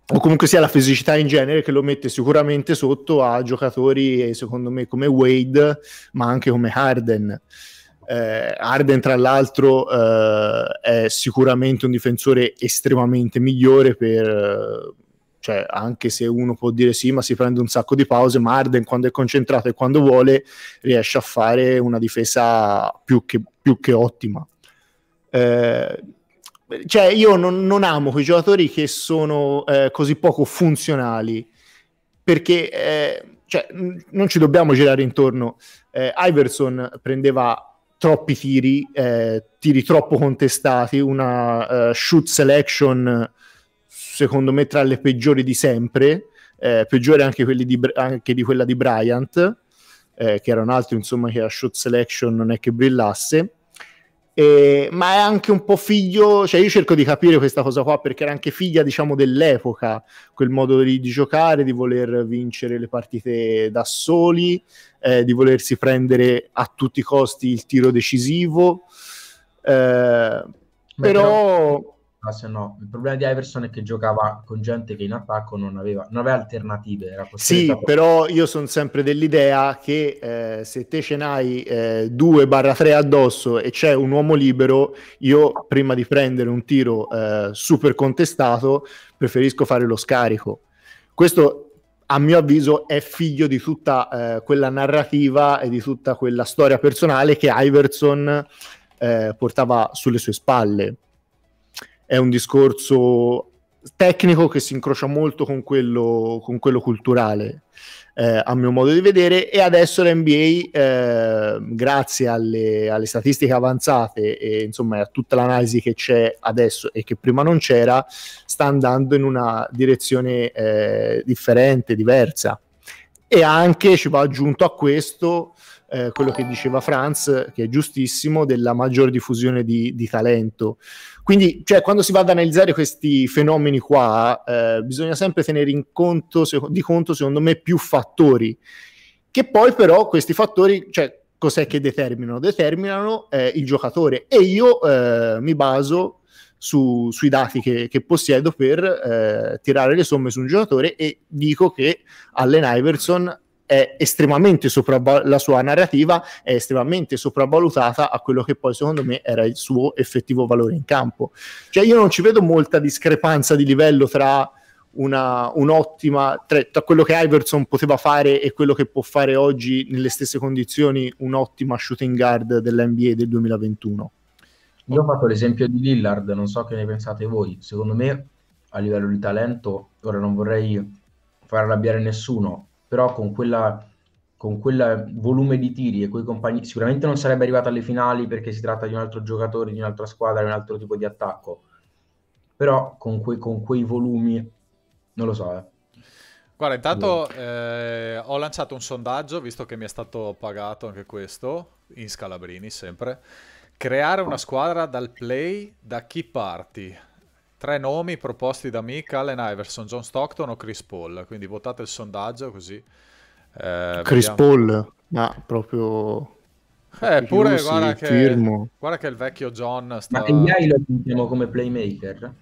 o comunque sia la fisicità in genere che lo mette sicuramente sotto a giocatori eh, secondo me come Wade ma anche come Harden eh, Arden, tra l'altro, eh, è sicuramente un difensore estremamente migliore per. Eh, cioè, anche se uno può dire sì, ma si prende un sacco di pause, ma Arden quando è concentrato e quando vuole riesce a fare una difesa più che, più che ottima. Eh, cioè, io non, non amo quei giocatori che sono eh, così poco funzionali, perché eh, cioè, n- non ci dobbiamo girare intorno. Eh, Iverson prendeva troppi tiri, eh, tiri troppo contestati, una uh, shoot selection secondo me tra le peggiori di sempre, eh, peggiore anche, di, anche di quella di Bryant, eh, che era un altro insomma che la shoot selection non è che brillasse eh, ma è anche un po' figlio, cioè io cerco di capire questa cosa qua perché era anche figlia diciamo dell'epoca, quel modo di, di giocare, di voler vincere le partite da soli, eh, di volersi prendere a tutti i costi il tiro decisivo, eh, però... però se no. Il problema di Iverson è che giocava con gente che in attacco non aveva, non aveva alternative. sì, a... però io sono sempre dell'idea che eh, se te ce n'hai eh, barra 3 addosso e c'è un uomo libero, io prima di prendere un tiro eh, super contestato preferisco fare lo scarico. Questo a mio avviso è figlio di tutta eh, quella narrativa e di tutta quella storia personale che Iverson eh, portava sulle sue spalle è un discorso tecnico che si incrocia molto con quello, con quello culturale, eh, a mio modo di vedere, e adesso l'NBA, eh, grazie alle, alle, statistiche avanzate e insomma a tutta l'analisi che c'è adesso e che prima non c'era, sta andando in una direzione eh, differente, diversa. E anche ci va aggiunto a questo eh, quello che diceva Franz, che è giustissimo, della maggior diffusione di, di talento. Quindi, cioè, quando si va ad analizzare questi fenomeni qua, eh, bisogna sempre tenere in conto, se, di conto, secondo me, più fattori. Che poi, però, questi fattori, cioè, cos'è che determinano? Determinano eh, il giocatore. E io eh, mi baso su, sui dati che, che possiedo per eh, tirare le somme su un giocatore e dico che Allen Iverson è estremamente sopravvalutata, la sua narrativa è estremamente sopravvalutata a quello che poi secondo me era il suo effettivo valore in campo. Cioè io non ci vedo molta discrepanza di livello tra una, un'ottima tra, tra, quello che Iverson poteva fare e quello che può fare oggi nelle stesse condizioni un'ottima shooting guard dell'NBA del 2021. Io ho fatto l'esempio di Lillard, non so che ne pensate voi. Secondo me, a livello di talento, ora non vorrei far arrabbiare nessuno, però con quella con quel volume di tiri e quei compagni sicuramente non sarebbe arrivato alle finali perché si tratta di un altro giocatore, di un'altra squadra, di un altro tipo di attacco. Però con, que- con quei volumi non lo so. Eh. Guarda, intanto boh. eh, ho lanciato un sondaggio, visto che mi è stato pagato anche questo, in Scalabrini sempre. Creare una squadra dal play da chi parti? Tre nomi proposti da Mick, Allen Iverson, John Stockton o Chris Paul. Quindi votate il sondaggio così. Eh, Chris vediamo. Paul, ma ah, proprio... Eh, pure guarda che, guarda che il vecchio John sta... Ma Iai lo diciamo come playmaker?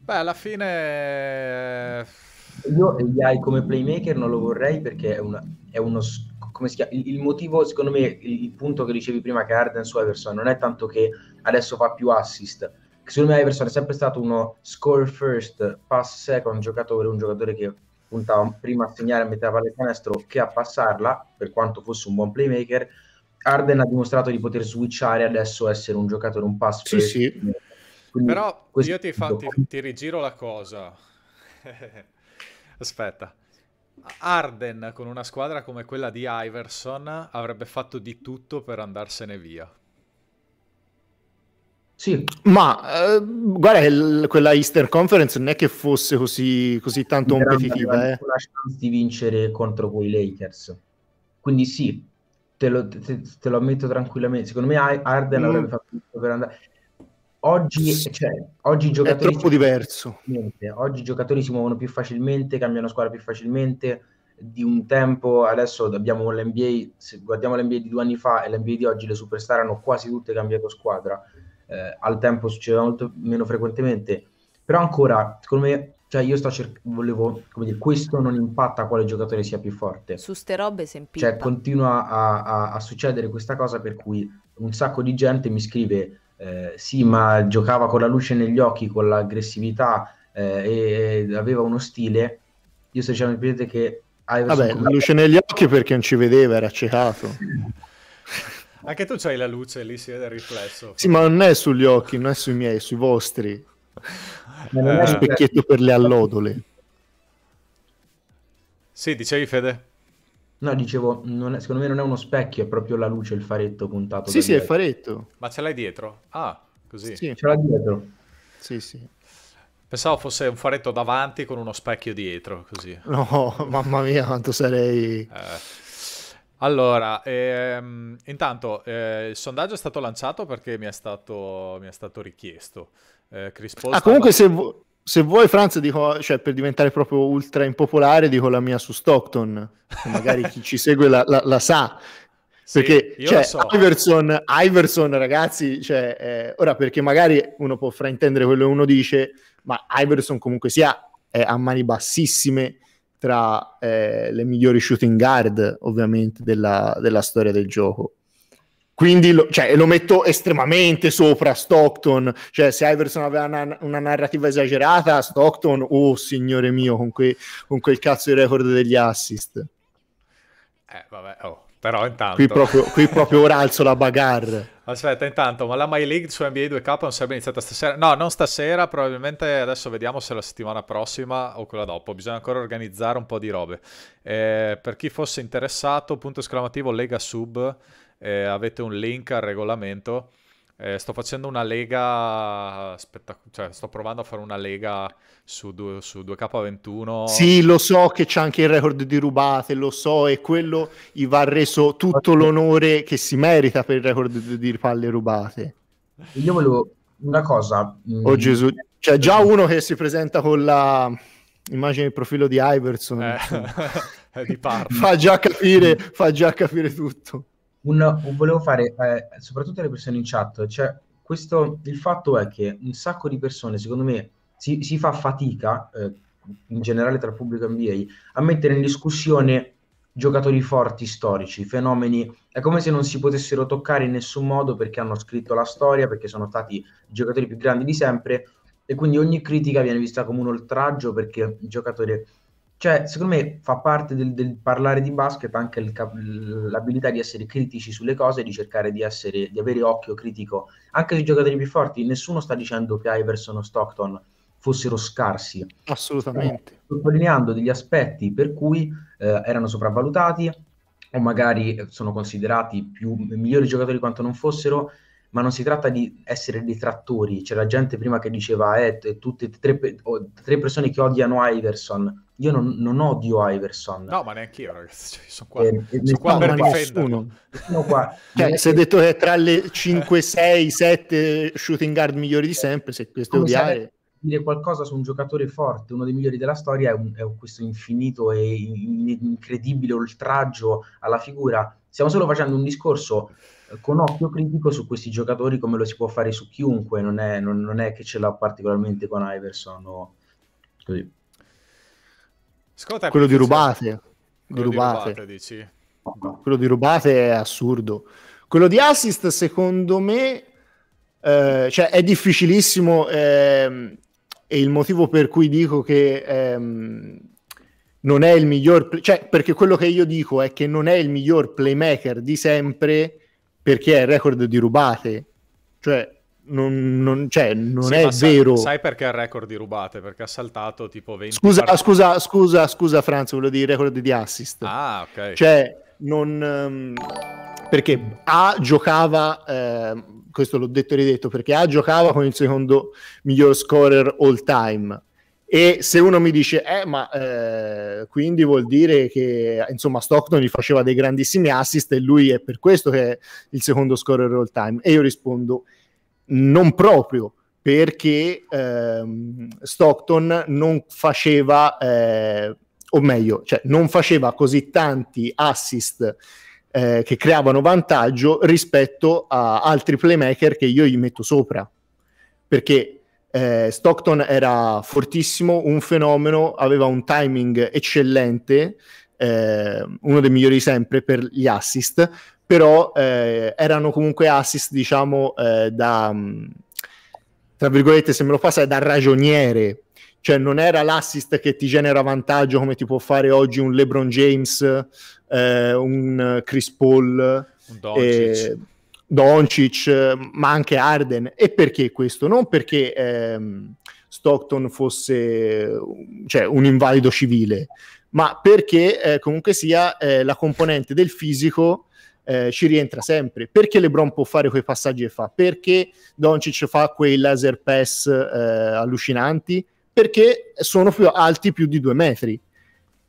Beh, alla fine... Eh, io Iai come playmaker non lo vorrei perché è, una, è uno... Come si Il, il motivo, secondo me, il, il punto che dicevi prima che Arden su Everson non è tanto che adesso fa più assist, secondo me Iverson è sempre stato uno score first, pass second giocatore, un giocatore che puntava prima a segnare e metteva la al canestro che a passarla, per quanto fosse un buon playmaker. Arden ha dimostrato di poter switchare adesso essere un giocatore, un pass sì, first. Sì, sì. Però io ti, fa, ti, ti rigiro la cosa. Aspetta. Arden con una squadra come quella di Iverson avrebbe fatto di tutto per andarsene via. Sì. Ma eh, guarda che quella Eastern Conference non è che fosse così, così tanto competitiva. Aveva eh. la chance di vincere contro quei Lakers. Quindi sì, te lo, te, te lo ammetto tranquillamente. Secondo me Arden mm. avrebbe fatto tutto per andare. Oggi, cioè, oggi i giocatori... È troppo diverso. Oggi i giocatori si muovono più facilmente, cambiano squadra più facilmente. Di un tempo, adesso abbiamo l'NBA, se guardiamo l'NBA di due anni fa e l'NBA di oggi, le superstar hanno quasi tutte cambiato squadra eh, al tempo succedeva molto meno frequentemente, però ancora, secondo me, cioè io sto cercando, volevo, come dire, questo non impatta quale giocatore sia più forte. Su ste robe semplici. Cioè continua a, a, a, succedere questa cosa per cui un sacco di gente mi scrive, eh, sì ma giocava con la luce negli occhi, con l'aggressività eh, e, aveva uno stile, io sto dicendo, vedete che... Vabbè, la luce negli occhi perché non ci vedeva, era ciecato. Anche tu c'hai la luce lì, si vede il riflesso. Sì, ma non è sugli occhi, non è sui miei, sui vostri. Non è uno eh. specchietto per le allodole. Sì, dicevi Fede. No, dicevo, è, secondo me non è uno specchio, è proprio la luce, il faretto puntato. Sì, sì, è il faretto. Ma ce l'hai dietro? Ah, così. Sì. Ce l'hai dietro. Sì, sì. Pensavo fosse un faretto davanti con uno specchio dietro, così. No, mamma mia, quanto sarei... Eh. Allora, ehm, intanto eh, il sondaggio è stato lanciato perché mi è stato, mi è stato richiesto. Eh, ah, comunque, se, vu- se, vuoi, Franz, dico, cioè, per diventare proprio ultra impopolare, dico la mia su Stockton, magari chi ci segue la, la, la sa. Sì, perché cioè, so. Iverson, Iverson, ragazzi, cioè, eh, ora perché magari uno può fraintendere quello che uno dice, ma Iverson comunque sia è a mani bassissime tra eh, le migliori shooting guard ovviamente della, della storia del gioco quindi lo, cioè, lo, metto estremamente sopra Stockton. Cioè, se Iverson aveva una, una narrativa esagerata, Stockton, oh signore mio, con, que, con quel cazzo di record degli assist. Eh, vabbè, oh, però intanto... Qui proprio, qui proprio, ora alzo la bagarre. Aspetta, intanto, ma la My League su NBA 2K non sarebbe iniziata stasera? No, non stasera, probabilmente adesso vediamo se la settimana prossima o quella dopo. Bisogna ancora organizzare un po' di robe. Eh, per chi fosse interessato, punto esclamativo Lega Sub, eh, avete un link al regolamento. Eh, sto facendo una lega, spettac- cioè, sto provando a fare una lega su, du- su 2K21. Sì, lo so che c'è anche il record di rubate, lo so, e quello gli va reso tutto l'onore che si merita per il record di, palle rubate. Io volevo una cosa. Mm. Oh Gesù, c'è già uno che si presenta con la immagine il profilo di Iverson. Eh, di fa, già capire, fa già capire tutto un, volevo fare, eh, soprattutto alle persone in chat, cioè questo, il fatto è che un sacco di persone, secondo me, si, si fa fatica, eh, in generale tra pubblico e NBA, a mettere in discussione giocatori forti storici, fenomeni, è come se non si potessero toccare in nessun modo perché hanno scritto la storia, perché sono stati i giocatori più grandi di sempre e quindi ogni critica viene vista come un oltraggio perché il giocatore cioè, secondo me fa parte del, del parlare di basket anche il, l'abilità di essere critici sulle cose, di cercare di, essere, di avere occhio critico anche sui giocatori più forti. Nessuno sta dicendo che Iverson o Stockton fossero scarsi. Assolutamente. Sto eh, sottolineando degli aspetti per cui eh, erano sopravvalutati o magari sono considerati più, migliori giocatori quanto non fossero, ma non si tratta di essere detrattori. C'era gente prima che diceva, eh, tutte tre, tre persone che odiano Iverson io non, non, odio Iverson. No, ma neanche io, ragazzi. Cioè, sono qua, eh, sono qua per difenderlo. Sono qua. Cioè, se hai detto che tra le 5, 6, 7 shooting guard migliori di sempre, se questo odiare... Dire qualcosa su un giocatore forte, uno dei migliori della storia, è, un, è questo infinito e in, incredibile oltraggio alla figura. Stiamo solo facendo un discorso eh, con occhio critico su questi giocatori come lo si può fare su chiunque, non è, non, non è che ce l'ha particolarmente con Iverson o così. Scott quello di Rubate. Quello di Rubate, di Rubate dici? Quello di Rubate è assurdo. Quello di Assist, secondo me, eh, cioè è difficilissimo. Eh, e il motivo per cui dico che ehm, non è il miglior, play- cioè perché quello che io dico è che non è il miglior playmaker di sempre perché è il record di rubate, cioè non, non, cioè, non sì, è sai, vero. Sai perché ha record di rubate? Perché ha saltato tipo 20. Scusa, part... scusa, scusa, scusa, Franz, quello di record di assist. Ah, ok. Cioè, non. Ehm, perché A giocava, eh, questo l'ho detto e ridetto, perché A giocava con il secondo miglior scorer all time. E se uno mi dice, eh, ma eh, quindi vuol dire che insomma Stockton gli faceva dei grandissimi assist e lui è per questo che è il secondo scorer all time. E io rispondo, non proprio perché ehm, Stockton non faceva, eh, o meglio, cioè non faceva così tanti assist eh, che creavano vantaggio rispetto a altri playmaker che io gli metto sopra. Perché eh, Stockton era fortissimo, un fenomeno, aveva un timing eccellente, eh, uno dei migliori sempre per gli assist, però eh, erano comunque assist, diciamo, eh, da, mm, tra virgolette, se me lo passa, da ragioniere, cioè non era l'assist che ti genera vantaggio come ti può fare oggi un LeBron James, eh, un Chris Paul, un Doncic. Eh, Doncic, ma anche Arden. E perché questo? Non perché ehm, Stockton fosse cioè, un invalido civile, ma perché eh, comunque sia eh, la componente del fisico eh, ci rientra sempre. Perché LeBron può fare quei passaggi che fa? Perché Doncic fa quei laser pass eh, allucinanti? Perché sono più alti più di due metri.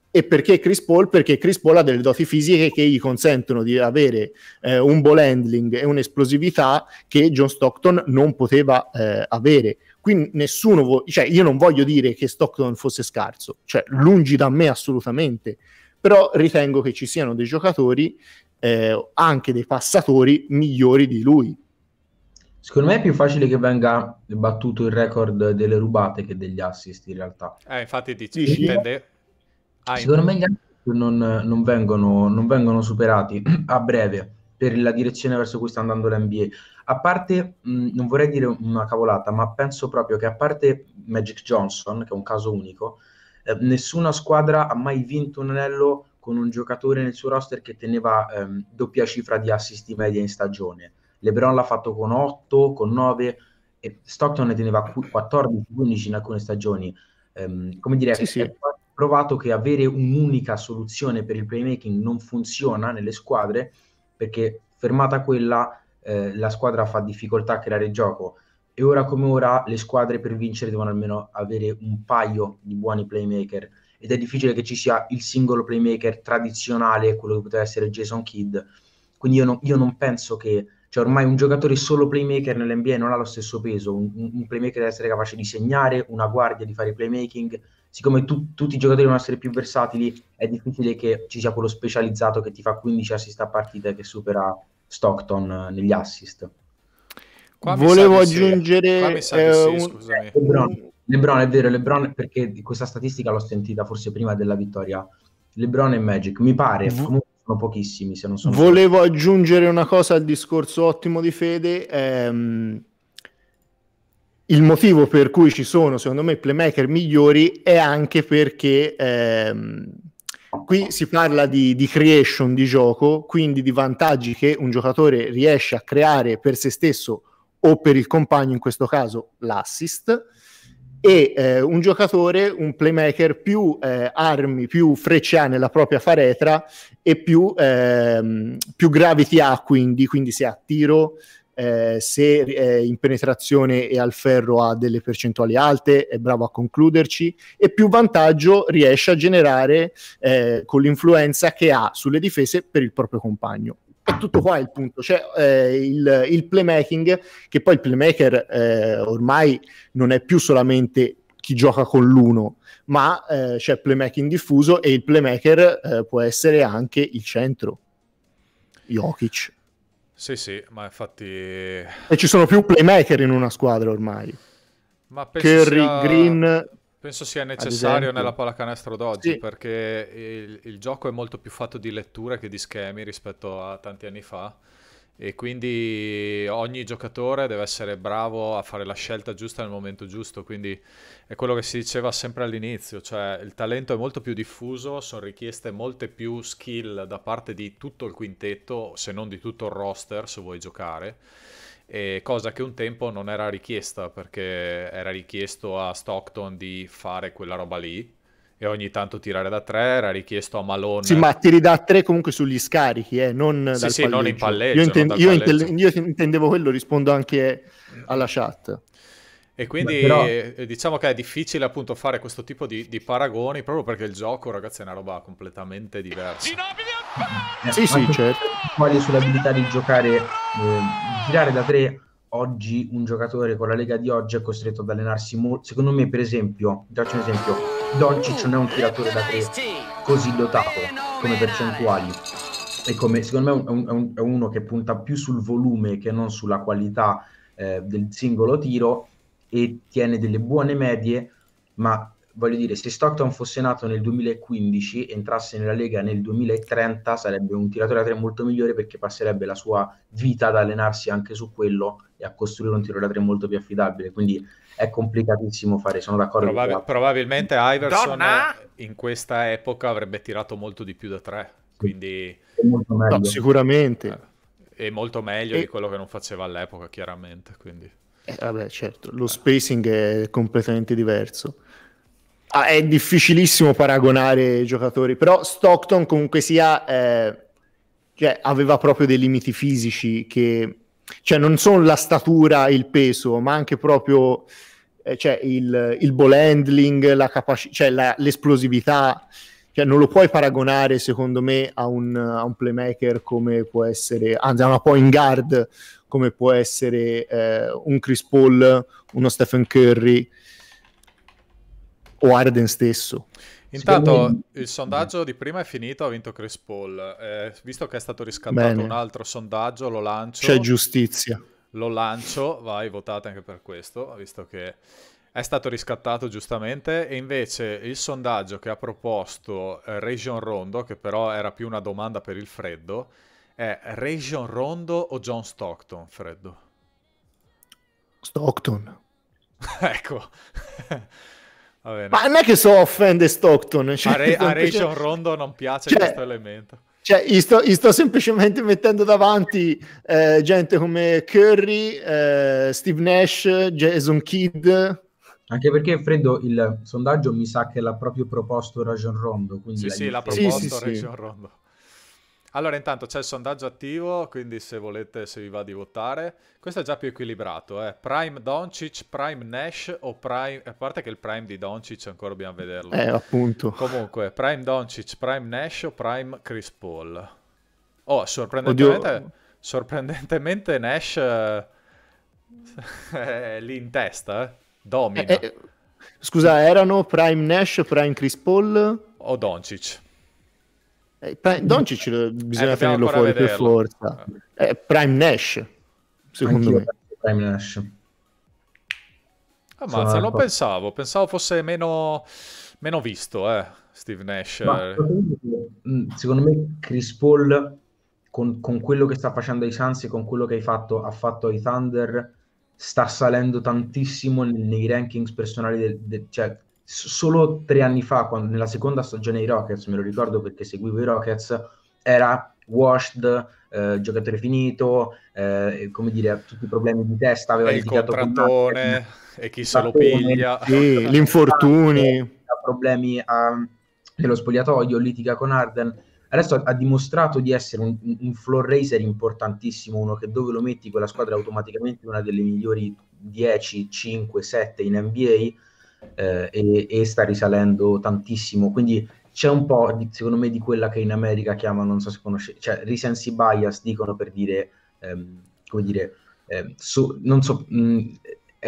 E perché Chris Paul? Perché Chris Paul ha delle doti fisiche che gli consentono di avere eh, un ball handling e un'esplosività che John Stockton non poteva eh, avere. Quindi nessuno, vo- cioè io non voglio dire che Stockton fosse scarso, cioè lungi da me assolutamente, però ritengo che ci siano dei giocatori eh, anche dei passatori migliori di lui. Secondo me è più facile che venga battuto il record delle rubate che degli assist in realtà. Eh, infatti dici, sì, dipende. Ah, secondo me gli assist non, non, vengono, non vengono superati a breve per la direzione verso cui sta andando l'NBA. A parte, mh, mm, non vorrei dire una cavolata, ma penso proprio che a parte Magic Johnson, che è un caso unico, eh, nessuna squadra ha mai vinto un anello con un giocatore nel suo roster che teneva ehm, doppia cifra di assist media in stagione. LeBron l'ha fatto con 8, con 9 e Stockton ne teneva 14, 15 in alcune stagioni. Ehm, come dire, sì, sì. provato che avere un'unica soluzione per il playmaking non funziona nelle squadre perché fermata quella eh, la squadra fa difficoltà a creare gioco e ora come ora le squadre per vincere devono almeno avere un paio di buoni playmaker ed è difficile che ci sia il singolo playmaker tradizionale, quello che poteva essere Jason Kidd. Quindi io, no, io non penso che, cioè ormai un giocatore solo playmaker nell'NBA non ha lo stesso peso, un, un playmaker deve essere capace di segnare, una guardia di fare playmaking, siccome tu, tutti i giocatori devono essere più versatili, è difficile che ci sia quello specializzato che ti fa 15 assist a partita e che supera Stockton eh, negli assist. Qua Volevo aggiungere... Qua eh, un... scusami. Eh, LeBron è vero, LeBron perché questa statistica l'ho sentita forse prima della vittoria. LeBron e Magic, mi pare, mhm. comunque sono pochissimi se non sono. Volevo pochi. aggiungere una cosa al discorso ottimo di Fede. Ehm, il motivo per cui ci sono, secondo me, playmaker migliori è anche perché ehm, qui si parla di, di creation di gioco, quindi di vantaggi che un giocatore riesce a creare per se stesso o per il compagno, in questo caso l'assist e eh, un giocatore, un playmaker più eh, armi, più frecce ha nella propria faretra e più, ehm, più gravity ha quindi, quindi se ha tiro, eh, se eh, in penetrazione e al ferro ha delle percentuali alte, è bravo a concluderci e più vantaggio riesce a generare eh, con l'influenza che ha sulle difese per il proprio compagno è tutto qua è il punto, cioè eh, il, il, playmaking, che poi il playmaker eh, ormai non è più solamente chi gioca con l'uno, ma eh, c'è playmaking diffuso e il playmaker eh, può essere anche il centro, Jokic. Sì, sì, ma infatti... E ci sono più playmaker in una squadra ormai. Ma Curry, sia... Green, Penso sia necessario nella pallacanestro d'oggi sì. perché il, il, gioco è molto più fatto di letture che di schemi rispetto a tanti anni fa e quindi ogni giocatore deve essere bravo a fare la scelta giusta nel momento giusto, quindi è quello che si diceva sempre all'inizio, cioè il talento è molto più diffuso, sono richieste molte più skill da parte di tutto il quintetto, se non di tutto il roster, se vuoi giocare eh, cosa che un tempo non era richiesta perché era richiesto a Stockton di fare quella roba lì e ogni tanto tirare da tre era richiesto a Malone. Sì, ma tiri da tre comunque sugli scarichi, eh, non sì, sì, non in palleggio. Io, intend- io, intend- io, intendevo quello, rispondo anche alla chat. E quindi però... Eh, diciamo che è difficile appunto fare questo tipo di, di paragoni proprio perché il gioco, ragazzi, è una roba completamente diversa. Ginobili! Eh, sì, sì, certo. Quali sull'abilità di giocare, eh, di tirare da tre oggi un giocatore con la Lega di oggi è costretto ad allenarsi molto. Secondo me, per esempio, vi faccio un esempio: Doncic non è un tiratore da tre così dotato come percentuali. E come secondo me è, un, è uno che punta più sul volume che non sulla qualità eh, del singolo tiro e tiene delle buone medie, ma voglio dire, se Stockton fosse nato nel 2015, entrasse nella Lega nel 2030, sarebbe un tiratore a tre molto migliore perché passerebbe la sua vita ad allenarsi anche su quello e a costruire un tiratore a tre molto più affidabile. Quindi è complicatissimo fare, sono d'accordo. Probabil- probabilmente Iverson Donna! in questa epoca avrebbe tirato molto di più da tre, quindi no, sicuramente eh, è molto meglio e... di quello che non faceva all'epoca, chiaramente. Quindi... Eh, vabbè, certo, lo spacing è completamente diverso. Ah, è difficilissimo paragonare i giocatori, però Stockton comunque sia, eh, cioè, aveva proprio dei limiti fisici che, cioè, non solo la statura, il peso, ma anche proprio eh, cioè, il, il ball handling, la capaci- cioè, la, l'esplosività. Cioè, non lo puoi paragonare, secondo me, a un, a un playmaker come può essere, anzi, a una point guard come può essere eh, un Chris Paul, uno Stephen Curry o Arden stesso. Intanto me... il sondaggio di prima è finito, ha vinto Chris Paul. Eh, visto che è stato riscaldato Bene. un altro sondaggio, lo lancio. C'è giustizia. Lo lancio, vai, votate anche per questo, visto che è stato riscattato giustamente. E invece il sondaggio che ha proposto eh, Region Rondo, che però era più una domanda per il freddo, è Region Rondo o John Stockton, freddo? Stockton. ecco. Ma non è che so offende Stockton. Cioè, a, Re- a Rachel Rondo non piace cioè, questo elemento. Cioè, io sto, io sto, semplicemente mettendo davanti eh, gente come Curry, eh, Steve Nash, Jason Kidd. Anche perché, Freddo, il sondaggio mi sa che l'ha proprio proposto Rajon Rondo. sì, sì, l'ha proposto sì, sì, Rajon Rondo. Allora, intanto c'è il sondaggio attivo, quindi se volete, se vi va di votare. Questo è già più equilibrato, eh. Prime Doncic, Prime Nash o Prime... A parte che il Prime di Doncic ancora dobbiamo vederlo. Eh, appunto. Comunque, Prime Doncic, Prime Nash o Prime Chris Paul. Oh, sorprendentemente... Sorprendentemente Nash eh, è lì in testa, eh. Domina. Eh, eh, scusa, erano Prime Nash, Prime Chris Paul... O Doncic. Eh, Doncic eh, bisogna eh, tenerlo fuori vederlo. per forza. Eh. eh, Prime Nash, secondo Anch'io me. Prime Nash. Ammazza, ah, Sono non pensavo, pensavo fosse meno, meno visto, eh, Steve Nash. Ma, secondo me Chris Paul, con, con, quello che sta facendo ai Suns e con quello che fatto, ha fatto ai Thunder, sta salendo tantissimo nei rankings personali, del, del, cioè solo tre anni fa, quando, nella seconda stagione dei Rockets, me lo ricordo perché seguivo i Rockets, era washed, eh, giocatore finito, eh, come dire, tutti i problemi di testa, aveva il contrattone e chi se lo piglia, sì, gli infortuni, ha problemi a, ehm, nello spogliatoio, litiga con Arden. Adesso ha dimostrato di essere un, un floor racer importantissimo, uno che dove lo metti quella squadra è automaticamente una delle migliori 10, 5, 7 in NBA eh, e, e, sta risalendo tantissimo. Quindi c'è un po', di, secondo me, di quella che in America chiamano, non so se conoscete, cioè recency bias, dicono per dire, ehm, come dire, eh, so, non so, mh, mm,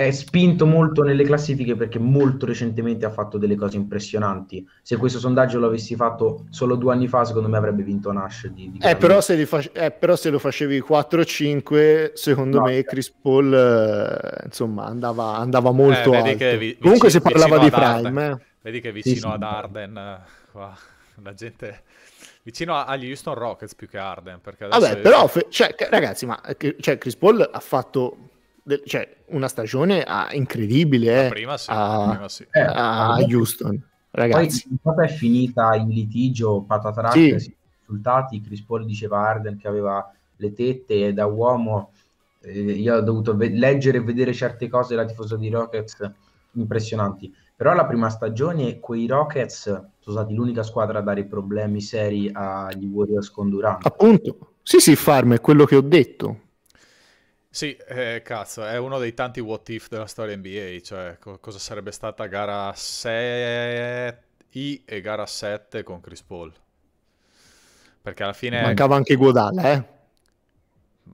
è spinto molto nelle classifiche perché molto recentemente ha fatto delle cose impressionanti. Se questo sondaggio lo avessi fatto solo due anni fa, secondo me avrebbe vinto Nash. Di, di eh, però face- eh, però se lo facevi 4-5, secondo no, me Chris Paul eh, insomma, andava, andava molto eh, vi- Comunque si parlava di Prime. Eh. Vedi che vicino sì, sì. ad Arden, eh, qua, la gente vicino agli Houston Rockets più che Arden. Vabbè, però, cioè, ragazzi, ma cioè, Chris Paul ha fatto de- cioè, una stagione ah, incredibile eh, prima sì, a, prima sì. Eh, a Houston. Ragazzi. Poi è finita in litigio, patatrac, sì. risultati, Chris Paul diceva Arden che aveva le tette da uomo, eh, io ho dovuto ve- leggere e vedere certe cose della tifosa di Rockets impressionanti. Però la prima stagione quei Rockets sono stati l'unica squadra a dare problemi seri agli Warriors con Durant. Appunto, sì sì Farm, è quello che ho detto. Sì, eh, cazzo, è uno dei tanti what if della storia NBA, cioè co cosa sarebbe stata gara 6 e gara 7 con Chris Paul. Perché alla fine... Mancava anche Guadalla, eh?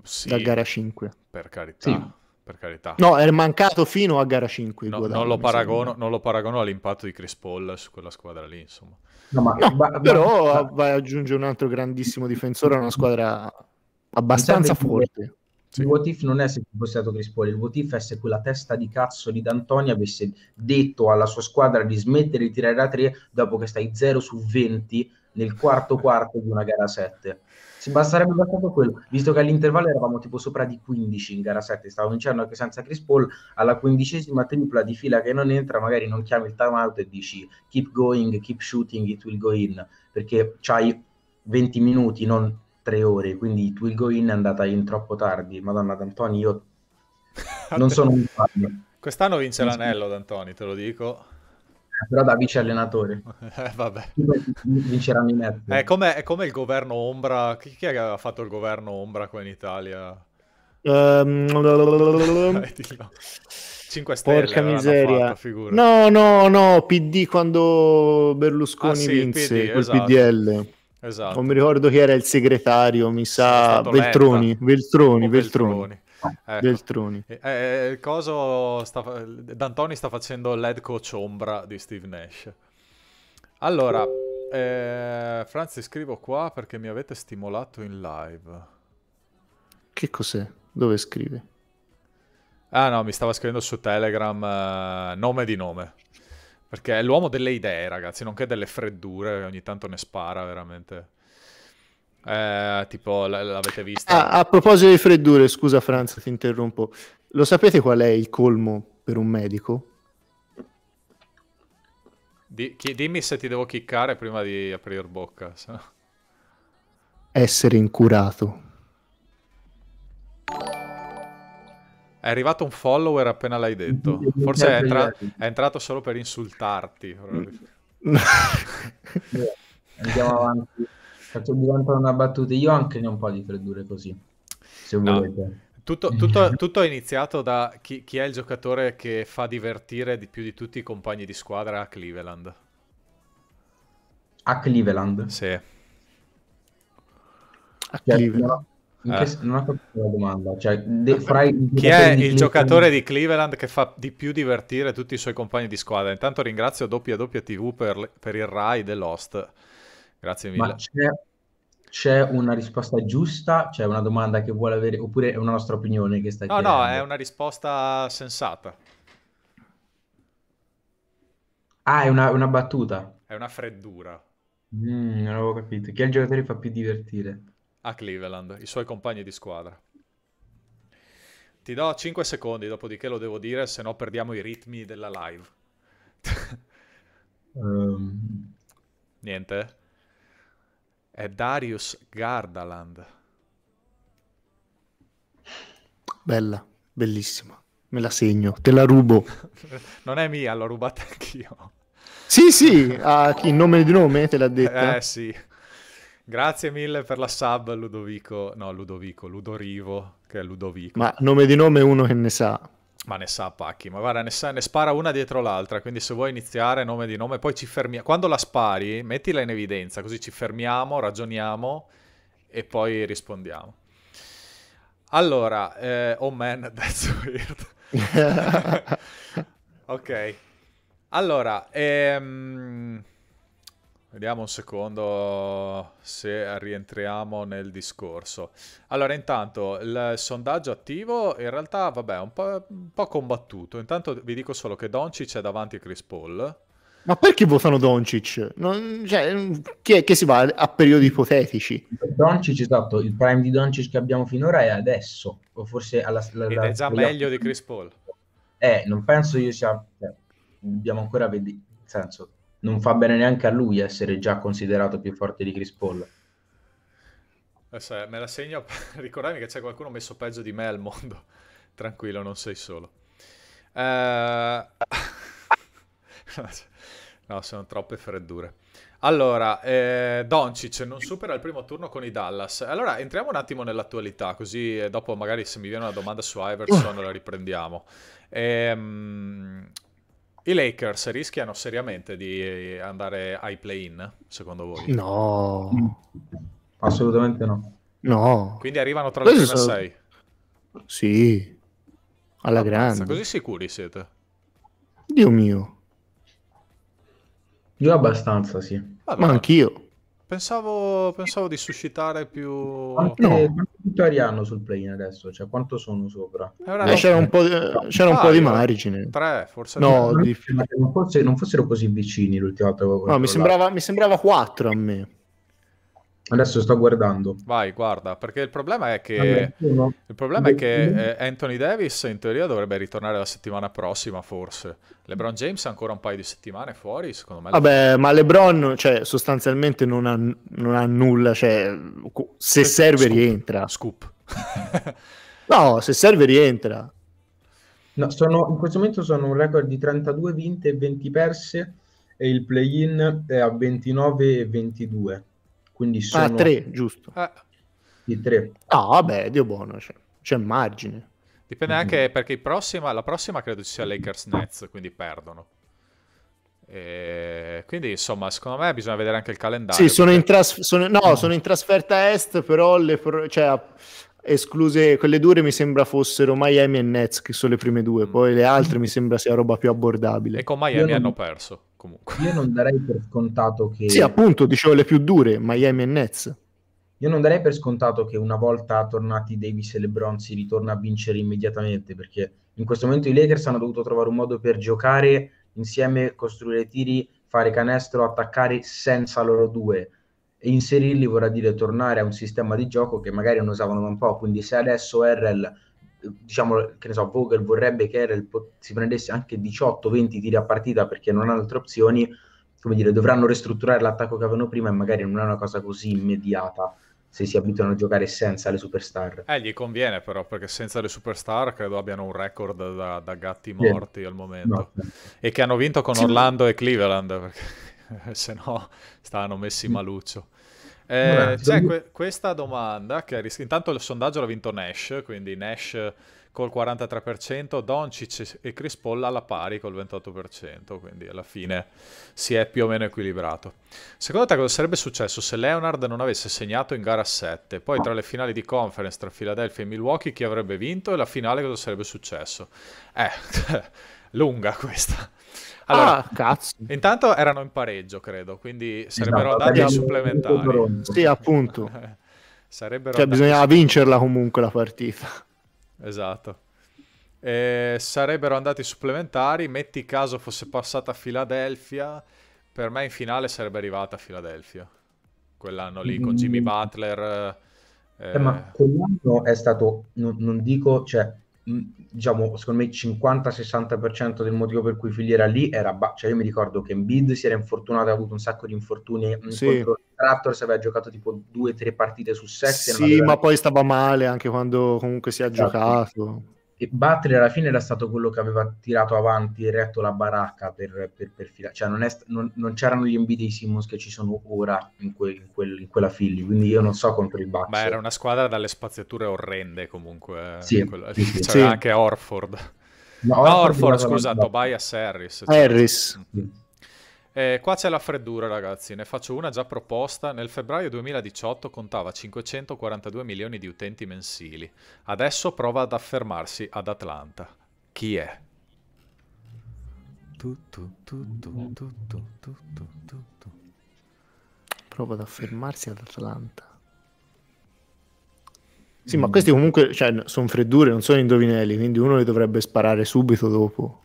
Sì, da gara 5. Per carità. Sì per carità. No, è mancato fino a gara 5. No, guadagno, non, lo paragono, non, lo paragono, all'impatto di Chris Paul su quella squadra lì, insomma. No, ma, no, ma, però ma... vai ad aggiungere un altro grandissimo difensore a una squadra abbastanza forte. Sì. Il what if non è se fosse stato Chris Paul, il what if è se quella testa di cazzo di D'Antoni avesse detto alla sua squadra di smettere di tirare da 3 dopo che stai 0 su 20 nel quarto quarto di una gara 7. Si basterebbe bastato quello, visto che all'intervallo eravamo tipo sopra di 15 in gara 7, stavo vincendo anche senza Chris Paul, alla quindicesima tripla di fila che non entra, magari non chiami il timeout e dici keep going, keep shooting, it will go in, perché c'hai 20 minuti, non tre ore, quindi il go in è andata in troppo tardi. Madonna, D'Antoni, io non sono un fan. Quest'anno vince non l'anello, D'Antoni, te lo dico. Eh, però da vice allenatore. Eh, vabbè. Vincerà Minetti. È eh, è come il governo ombra. Chi, chi è che aveva fatto il governo ombra qua in Italia? Um, ehm, 5 stelle. Porca miseria. Fatto, no, no, no, PD quando Berlusconi ah, sì, vinse PD, quel esatto. PDL. Esatto. Non mi ricordo chi era il segretario, mi sa Veltroni, Veltroni, oh, Veltroni. Veltroni. Ecco. Eh, eh, il coso sta, D'Antoni sta facendo l'head coach ombra di Steve Nash. Allora, eh, Franz, scrivo qua perché mi avete stimolato in live. Che cos'è? Dove scrivi? Ah no, mi stava scrivendo su Telegram eh, nome di nome. Perché è l'uomo delle idee, ragazzi, nonché delle freddure, ogni tanto ne spara veramente. Eh, tipo, l- l'avete visto. Ah, a proposito di freddure, scusa Franz, ti interrompo. Lo sapete qual è il colmo per un medico? Di- chi- dimmi se ti devo chiccare prima di aprire bocca. So. Essere incurato. È arrivato un follower appena l'hai detto. Forse è, certo, entra- certo. è entrato solo per insultarti. Andiamo avanti. Faccio diventare una battuta. Io anche ne ho un po' di freddure così. Se no. volete. Tutto, tutto, tutto, è iniziato da chi, chi, è il giocatore che fa divertire di più di tutti i compagni di squadra a Cleveland. A Cleveland? Sì. Cioè, a Cleveland. Che, eh. non ho capito la domanda. Cioè, de, Chi è il giocatore di Cleveland che fa di più divertire tutti i suoi compagni di squadra? Intanto ringrazio Doppia Doppia TV per, per il Rai dell'Host. Grazie mille. Ma c'è, c'è, una risposta giusta? C'è una domanda che vuole avere? Oppure è una nostra opinione che stai no, chiedendo? No, no, è una risposta sensata. Ah, è una, una battuta. È una freddura. Mm, non avevo capito. Chi è il giocatore che fa più divertire? a Cleveland, i suoi compagni di squadra. Ti do 5 secondi, dopodiché lo devo dire, se no perdiamo i ritmi della live. um... Niente? È Darius Gardaland. Bella, bellissima. Me la segno, te la rubo. non è mia, l'ho rubata anch'io. Sì, sì, ah, in nome di nome te l'ha eh, detta. Eh sì. Grazie mille per la sub Ludovico, no Ludovico, Ludorivo, che è Ludovico. Ma nome di nome uno che ne sa. Ma ne sa pacchi, ma guarda, ne, sa, ne spara una dietro l'altra, quindi se vuoi iniziare nome di nome, poi ci fermiamo. Quando la spari, mettila in evidenza, così ci fermiamo, ragioniamo e poi rispondiamo. Allora, eh, oh man, that's weird. ok. Allora, ehm... Vediamo un secondo se rientriamo nel discorso. Allora, intanto il sondaggio attivo in realtà, vabbè, un po', un po combattuto. Intanto vi dico solo che Doncic è davanti a Chris Paul. Ma perché votano Doncic? Non, cioè, chi che si va a periodi ipotetici? Doncic, esatto, il prime di Doncic che abbiamo finora è adesso, o forse alla... alla Ed è già la... meglio di Chris Paul. Eh, non penso io sia... Cioè, dobbiamo ancora vedere... senso, non fa bene neanche a lui essere già considerato più forte di Chris Paul. Eh, me la segno ricordami che c'è qualcuno messo peggio di me al mondo. Tranquillo, non sei solo. Eh... no, sono troppe freddure. Allora, eh, Doncic non supera il primo turno con i Dallas. Allora, entriamo un attimo nell'attualità, così eh, dopo magari se mi viene una domanda su Iverson uh. la riprendiamo. Ehm, i Lakers rischiano seriamente di andare ai play-in, secondo voi? No. Mm. Assolutamente no. No. Quindi arrivano tra le prime so... sei? Sì. Alla Ammazza, grande. Così sicuri siete? Dio mio. Io abbastanza, sì. Vabbè. Ma anch'io. Pensavo, pensavo di suscitare più... Quanti, no. quanti hanno sul play adesso? Cioè, quanto sono sopra? Eh, eh, c'era un po' di, c'era ah, un po di margine. Tre, forse. No, di... non, fosse, non, fossero così vicini l'ultima volta. No, mi sembrava, mi sembrava quattro a me. Adesso sto guardando. Vai, guarda, perché il problema è che, allora, problema è che eh, Anthony Davis in teoria dovrebbe ritornare la settimana prossima, forse. LeBron James ha ancora un paio di settimane fuori, secondo me. Vabbè, ma LeBron cioè, sostanzialmente non ha, non ha nulla, cioè, se serve scoop. rientra. Scoop. no, se serve rientra. No, sono, in questo momento sono un record di 32 vinte e 20 perse e il play-in è a 29 e 22. Quindi ah, sono... Ah, tre, giusto. Ah. Di tre. Ah, vabbè, Dio buono, c'è, c'è margine. Dipende mm-hmm. anche perché prossima, la prossima credo ci sia Lakers Nets, quindi perdono. E quindi insomma, secondo me bisogna vedere anche il calendario. Sì, sono, perché... in, tras- sono, no, oh. sono in trasferta est, però le pro- cioè, escluse quelle due mi sembra fossero Miami e Nets, che sono le prime due, mm. poi le altre mi sembra sia roba più abbordabile. E con Miami non... hanno perso comunque. Io non darei per scontato che... Sì, appunto, dicevo le più dure, Miami e Nets. Io non darei per scontato che una volta tornati Davis e LeBron si ritorna a vincere immediatamente, perché in questo momento i Lakers hanno dovuto trovare un modo per giocare insieme, costruire tiri, fare canestro, attaccare senza loro due. E inserirli vorrà dire tornare a un sistema di gioco che magari non usavano da un po', quindi se adesso RL diciamo, che ne so, Vogel vorrebbe che Erel si prendesse anche 18-20 tiri a partita perché non ha altre opzioni, come dire, dovranno ristrutturare l'attacco che avevano prima e magari non è una cosa così immediata se si abituano a giocare senza le superstar. Eh, gli conviene però, perché senza le superstar credo abbiano un record da, da gatti morti yeah. al momento. No. E che hanno vinto con Orlando e Cleveland, perché se no stavano messi mm. maluccio. Eh, sai, que- questa domanda, che ris- intanto il sondaggio l'ha vinto Nash, quindi Nash col 43%, Doncic e Chris Paul alla pari col 28%, quindi alla fine si è più o meno equilibrato. Secondo te cosa sarebbe successo se Leonard non avesse segnato in gara 7? Poi tra le finali di conference tra Philadelphia e Milwaukee chi avrebbe vinto e la finale cosa sarebbe successo? Eh, lunga questa. Allora, ah, cazzo. Intanto erano in pareggio, credo, quindi esatto, sarebbero esatto, andati ai supplementari. Sì, appunto. sarebbero cioè, andati... bisognava vincerla comunque la partita. Esatto. Eh, sarebbero andati supplementari, metti caso fosse passata a Filadelfia, per me in finale sarebbe arrivata a Filadelfia. Quell'anno lì con Jimmy mm. Butler... Eh... Eh, ma quell'anno è stato, non, non dico, cioè diciamo, secondo me il 50-60% del motivo per cui era lì era, ba- cioè io mi ricordo che Embiid si era infortunato, ha avuto un sacco di infortuni sì. contro il Raptors, aveva giocato tipo 2-3 partite su 7. Sì, ma poi stava male anche quando comunque si è esatto. giocato e Butler alla fine era stato quello che aveva tirato avanti e retto la baracca per, per, per fila, cioè non, è, non, non, c'erano gli NBA dei Simmons che ci sono ora in, quel, in, quel, in quella Philly, quindi io non so contro il Bucks. Ma era una squadra dalle spaziature orrende comunque, eh, sì, quello, sì, c'era sì. anche Orford. No, Orford, Orford scusa, Tobias Harris. Cioè. Harris. Mm-hmm. Eh, qua c'è la freddura, ragazzi. Ne faccio una già proposta. Nel febbraio 2018 contava 542 milioni di utenti mensili. Adesso prova ad affermarsi ad Atlanta. Chi è? Tutto, tutto, tutto, tutto, tutto. prova ad affermarsi ad Atlanta. Sì, mm. ma questi comunque cioè, sono freddure, non sono indovinelli, quindi uno li dovrebbe sparare subito dopo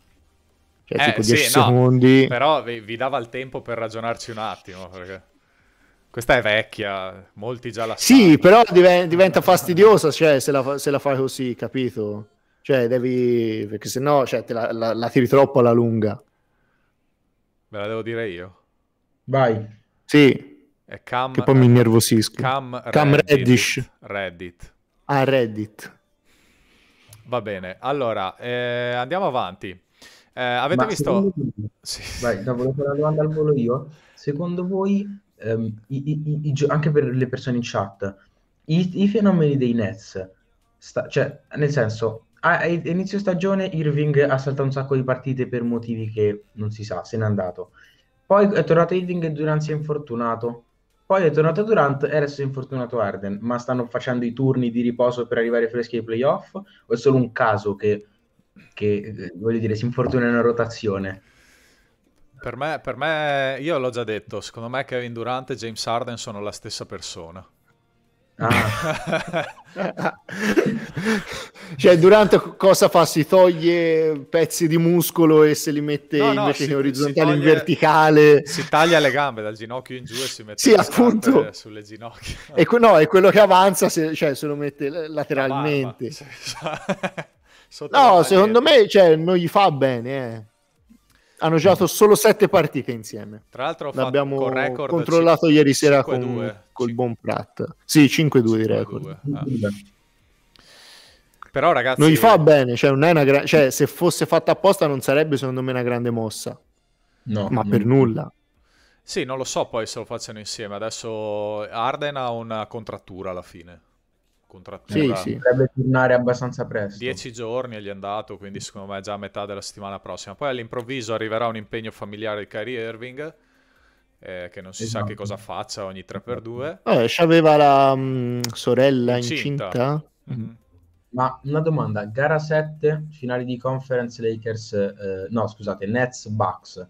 cioè eh, tipo 10 sì, secondi. No, però vi, vi, dava il tempo per ragionarci un attimo, perché... Questa è vecchia, molti già la Sì, però diven- diventa fastidiosa, cioè, se la, se la fai così, capito? Cioè, devi... perché se no, cioè, la, la, la, tiri troppo alla lunga. Ve la devo dire io? Vai. Sì. È Cam... Che poi mi innervosisco. Cam, Cam Reddish. Reddit. Ah, Reddit. Va bene, allora, eh, andiamo avanti. Eh, avete Ma visto... Voi... Sì. Vai, no, volevo fare una domanda al volo io. Secondo voi, ehm, i, i, i, anche per le persone in chat, i, fenomeni dei Nets, sta, cioè, nel senso, a, inizio stagione Irving ha saltato un sacco di partite per motivi che non si sa, se n'è andato. Poi è tornato Irving e Durant si è infortunato. Poi è tornato Durant e adesso è infortunato Arden. Ma stanno facendo i turni di riposo per arrivare freschi ai playoff? O è solo un caso che che eh, voglio dire si infortuna in una rotazione. Per me, per me, io l'ho già detto, secondo me Kevin Durant e James Harden sono la stessa persona. Ah. cioè Durant cosa fa? Si toglie pezzi di muscolo e se li mette no, no, invece si, in orizzontale toglie, in verticale si taglia le gambe dal ginocchio in giù e si mette sì, appunto. sulle ginocchia e, que- no, è quello che avanza se, cioè, se lo mette lateralmente La barba, cioè no, secondo me cioè, non gli fa bene. Eh. Hanno giocato mm. solo sette partite insieme. Tra l'altro, l'abbiamo controllato 5, ieri sera 5, con, 2, col 5, buon Pratt. Sì, 5-2 di record. Ah. Però, ragazzi, non gli fa bene. Cioè, gra- cioè, se fosse fatta apposta, non sarebbe secondo me una grande mossa. No, ma per mm. nulla. Sì, non lo so poi se lo facciano insieme. Adesso Arden ha una contrattura alla fine contratto Sì, sì, dovrebbe tornare abbastanza presto. Dieci giorni e gli è andato, quindi secondo me è già a metà della settimana prossima. Poi all'improvviso arriverà un impegno familiare di Kyrie Irving, eh, che non si esatto. sa che esatto. cosa faccia ogni 3x2. Eh, aveva la mh, mm, sorella incinta. incinta. Mm-hmm. Mm. Ma una domanda, gara 7, finale di conference Lakers, eh, no scusate, Nets-Bucks.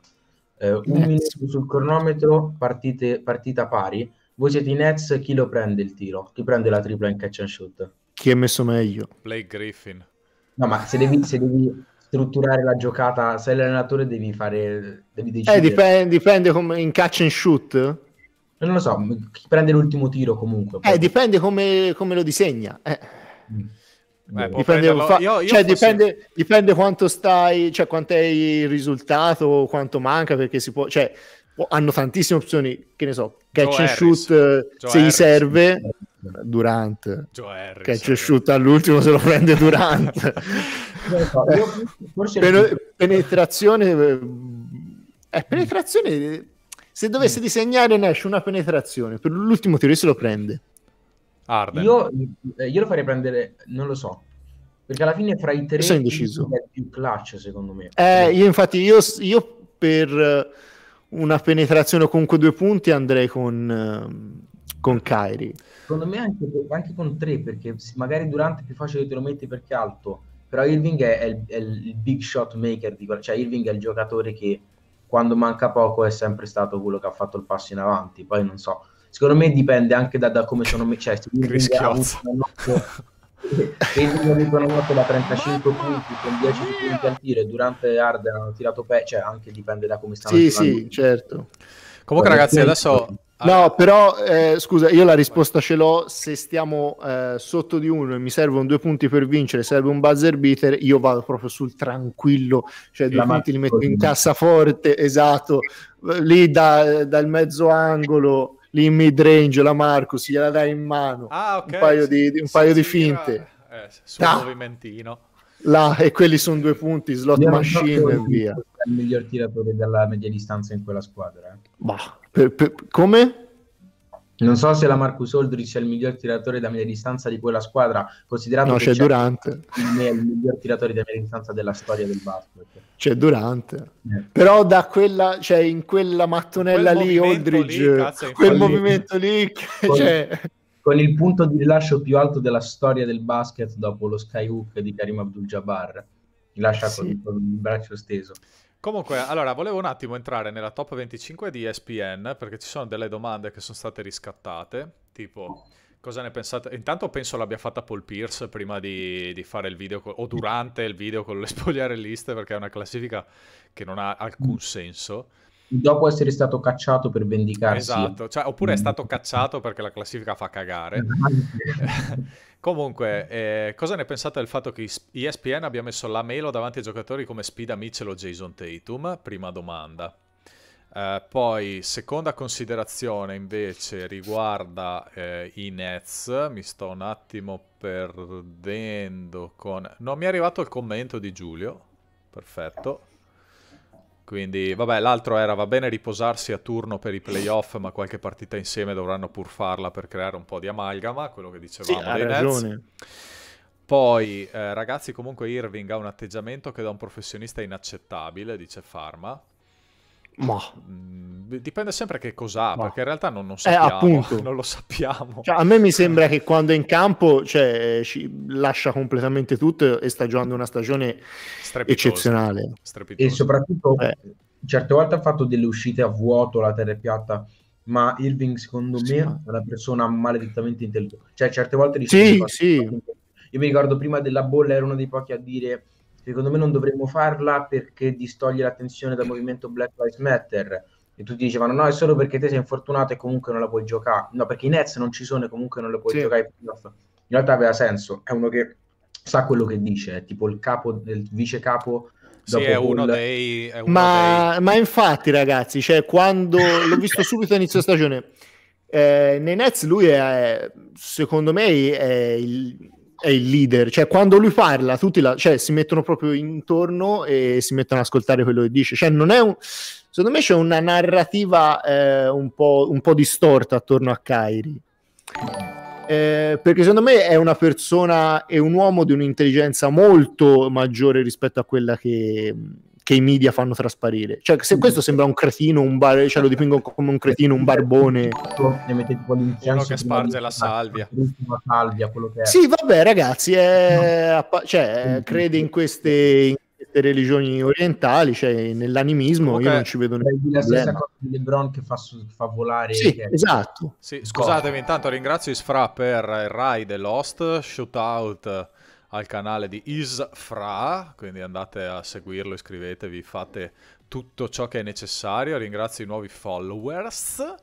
Eh, un Nets. minuto sul cronometro, partite, partita pari voi siete i Nets, chi lo prende il tiro? Chi prende la tripla in catch and shoot? Chi è messo meglio? Blake Griffin. No, ma se devi, se devi strutturare la giocata, sei l'allenatore devi fare... Devi eh, decidere. Eh, dipende, dipende come in catch and shoot? Non lo so, chi prende l'ultimo tiro comunque. Eh, dipende come, come, lo disegna. Eh. Mm. Eh, dipende, fa... io, io cioè, fosse... dipende, dipende, quanto stai, cioè quanto è il risultato, quanto manca, perché si può, cioè, hanno tantissime opzioni, che ne so, catch Joe and Harris. shoot eh, Joe se Harris. gli serve Durant Harris, catch and shoot all'ultimo se lo prende Durant Pen- penetrazione eh, eh, penetrazione se dovesse disegnare Nash una penetrazione per l'ultimo tiro se lo prende Arden. Io, eh, io lo farei prendere non lo so perché alla fine fra i tre indeciso è più clutch secondo me eh, io infatti io, io per una penetrazione o comunque due punti andrei con, ehm, con Kairi. Secondo me anche, anche, con tre, perché magari Durante è più facile che te lo metti perché alto, però Irving è, è, il, è, il, big shot maker, di, cioè Irving è il giocatore che quando manca poco è sempre stato quello che ha fatto il passo in avanti, poi non so, secondo me dipende anche da, da come sono messi, cioè, e Quindi mi dicono molto da 35 punti con 10 punti al tiro e durante Arden hanno tirato pe- cioè anche dipende da come stanno Sì, sì, certo. Comunque ragazzi, adesso No, però eh, scusa, io la risposta ce l'ho. Se stiamo eh, sotto di uno e mi servono due punti per vincere, serve un buzzer beater, io vado proprio sul tranquillo, cioè due punti li metto in cassaforte, esatto, lì da, dal mezzo angolo lì in mid range la Marcus gliela dai in mano ah, okay. un paio di, un paio di finte eh, sul ah. movimentino là, e quelli sono due punti slot Io machine e via il miglior tiratore della media distanza in quella squadra eh. bah, per, per, come? Non so se la Marcus Oldrich è il miglior tiratore da media distanza di quella squadra, considerando no, che c'è Durante. C'è il miglior tiratore da media distanza della storia del basket. C'è Durante. Eh. Però da quella, cioè in quella mattonella quel lì, Oldrich, quel movimento lì, con, cioè... con, il punto di rilascio più alto della storia del basket dopo lo skyhook di Karim Abdul-Jabbar. Lascia sì. con il braccio steso. Comunque, allora, volevo un attimo entrare nella top 25 di ESPN perché ci sono delle domande che sono state riscattate, tipo cosa ne pensate? Intanto penso l'abbia fatta Paul Pierce prima di, di fare il video co- o durante il video con le spogliare liste, perché è una classifica che non ha alcun senso dopo essere stato cacciato per vendicarsi. Esatto, cioè, oppure è mm. stato cacciato perché la classifica fa cagare. Eh, Comunque, eh, cosa ne pensate del fatto che ESPN abbia messo la Melo davanti ai giocatori come Spida Mitchell o Jason Tatum? Prima domanda. Eh, poi, seconda considerazione invece riguarda eh, i Nets. Mi sto un attimo perdendo con... Non mi è arrivato il commento di Giulio. Perfetto. Quindi, vabbè, l'altro era va bene riposarsi a turno per i playoff, ma qualche partita insieme dovranno pur farla per creare un po' di amalgama, quello che dicevamo. Sì, ha ragione. Nets. Poi, eh, ragazzi, comunque Irving ha un atteggiamento che da un professionista è inaccettabile, dice Pharma. Ma mm, dipende sempre che cos'ha, Ma... perché in realtà non, non eh, sappiamo, eh, non lo sappiamo. Cioè, a me mi sembra che quando è in campo cioè, lascia completamente tutto e sta giocando una stagione Strepitosa. eccezionale. Strepitosa. E soprattutto, eh. certe volte ha fatto delle uscite a vuoto, la terra piatta, ma Irving secondo sì, me ma... è una persona maledettamente intelligente. Cioè, certe volte... Sì, sì. Io mi ricordo prima della bolla era uno dei pochi a dire secondo me non dovremmo farla perché distoglie l'attenzione dal movimento Black Lives Matter. E tutti dicevano no, è solo perché te sei infortunato e comunque non la puoi giocare. No, perché i Nets non ci sono e comunque non la puoi sì. giocare. In realtà aveva senso, è uno che sa quello che dice, è tipo il capo, il vice capo sì, è uno dei... È uno ma, dei... ma, infatti, ragazzi, cioè, quando l'ho visto subito all'inizio stagione, eh, nei Nets lui è, secondo me, è il, è il leader, cioè quando lui parla tutti la, cioè, si mettono proprio intorno e si mettono ad ascoltare quello che dice, cioè non è un secondo me c'è una narrativa eh, un, po', un, po', distorta attorno a Kairi. Eh, perché secondo me è una persona, è un uomo di un'intelligenza molto maggiore rispetto a quella che, che i media fanno trasparire. Cioè, se questo sembra un cretino, un bar, cioè lo dipingo come un cretino, un barbone. Ne mettete con l'incenso. che sparge la salvia. La salvia quello che è. Sì, vabbè, ragazzi, è... no. cioè, crede in queste, in queste, religioni orientali, cioè nell'animismo, okay. io non ci vedo nessun La stessa cosa di LeBron che fa, fa volare... Sì, che... esatto. Sì, scusatemi, intanto ringrazio Isfra per il Rai The Lost, Shootout al canale di Isfra, quindi andate a seguirlo, iscrivetevi, fate tutto ciò che è necessario. Ringrazio i nuovi followers.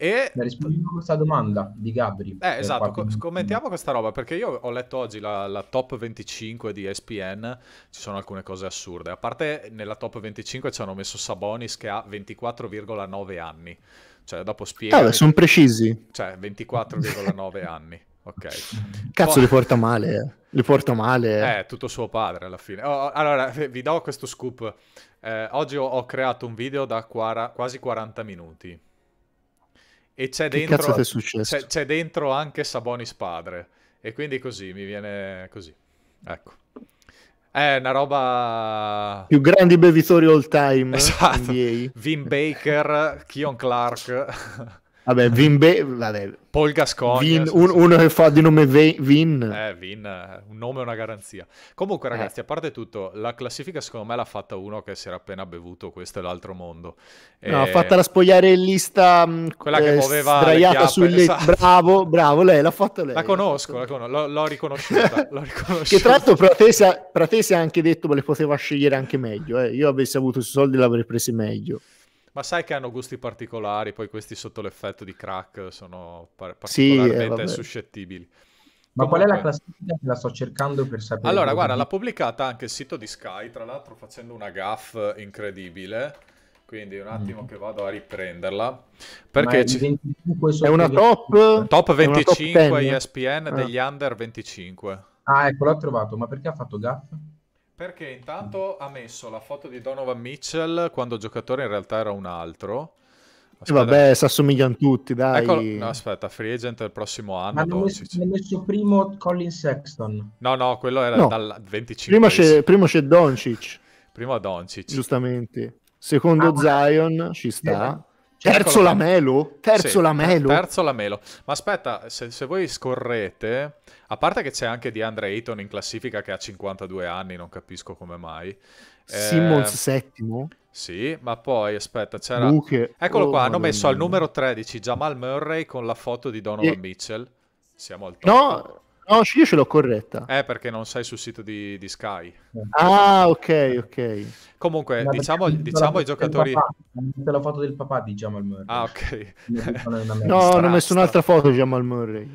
E... Rispondiamo a questa domanda di Gabri. Eh, esatto, qualche... commentiamo questa roba perché io ho letto oggi la, la, top 25 di ESPN, ci sono alcune cose assurde. A parte nella top 25 ci hanno messo Sabonis che ha 24,9 anni. Cioè, dopo spiego... Ah, sono precisi. Cioè, 24,9 anni. Ok. Cazzo, Poi... li porta male. Eh. Li porto male. Eh, tutto suo padre alla fine. Oh, oh allora, eh, vi do questo scoop. Eh, oggi ho, ho, creato un video da quara, quasi 40 minuti. E c'è dentro, c'è, c'è dentro anche Sabonis padre. E quindi così, mi viene così. Ecco. È una roba... Più grandi bevitori all time. Eh, esatto. NBA. Vin Baker, Keon Clark. Vabbè, Vin Be- vabbè. Paul Gascoigne. Vin, un, uno che fa di nome Vin. Eh, Vin, un nome è una garanzia. Comunque ragazzi, eh. a parte tutto, la classifica secondo me l'ha fatta uno che si era appena bevuto questo e l'altro mondo. E... No, ha eh, fatta la spogliarellista mm, Quella che eh, muoveva sdraiata sulle... Esatto. Bravo, bravo, lei l'ha fatta lei. La conosco, l'ho, l'ho, riconosciuta. l'ho riconosciuta. che tra l'altro Pratesi ha anche detto che le poteva scegliere anche meglio. Eh. Io avessi avuto i soldi l'avrei presi meglio. Ma sai che hanno gusti particolari, poi questi sotto l'effetto di crack sono par- eh, particolarmente sì, suscettibili. Ma Comunque... qual è la classifica che la sto cercando per sapere? Allora, guarda, l'ha pubblicata anche il sito di Sky, tra l'altro facendo una gaff incredibile. Quindi un attimo mm. che vado a riprenderla. Perché è, ci... è, una top... top 25 una top ESPN ah. degli under 25. Ah, ecco, l'ho trovato. Ma perché ha fatto gaff? Perché intanto ha messo la foto di Donovan Mitchell quando il giocatore in realtà era un altro. Aspetta. vabbè, si assomigliano tutti, dai. Eccolo... No, aspetta, free agent il prossimo anno. Ma ne messo primo Colin Sexton. No, no, quello era no. dal 25. Prima c'è, prima c'è Doncic. Prima Doncic. Giustamente. Secondo ah, Zion ci sta. Eh. Cioè, terzo ecco Lamelo? Terzo sì, Lamelo? Terzo Lamelo. Ma aspetta, se, se, voi scorrete, a parte che c'è anche di Andre Ayton in classifica che ha 52 anni, non capisco come mai. Simmons eh, settimo? Sì, ma poi aspetta, c'era... Buche. Eccolo oh, qua, hanno oh, messo al numero 13 Jamal Murray con la foto di Donovan e... Mitchell. Siamo al top. No! No, io ce l'ho corretta. Eh, perché non sei sul sito di, di Sky. Ah, ok, ok. Comunque, Ma diciamo, diciamo ai giocatori... Te la foto del papà di Jamal Murray. Ah, ok. no, Strasta. non ho messo un'altra foto di Jamal Murray.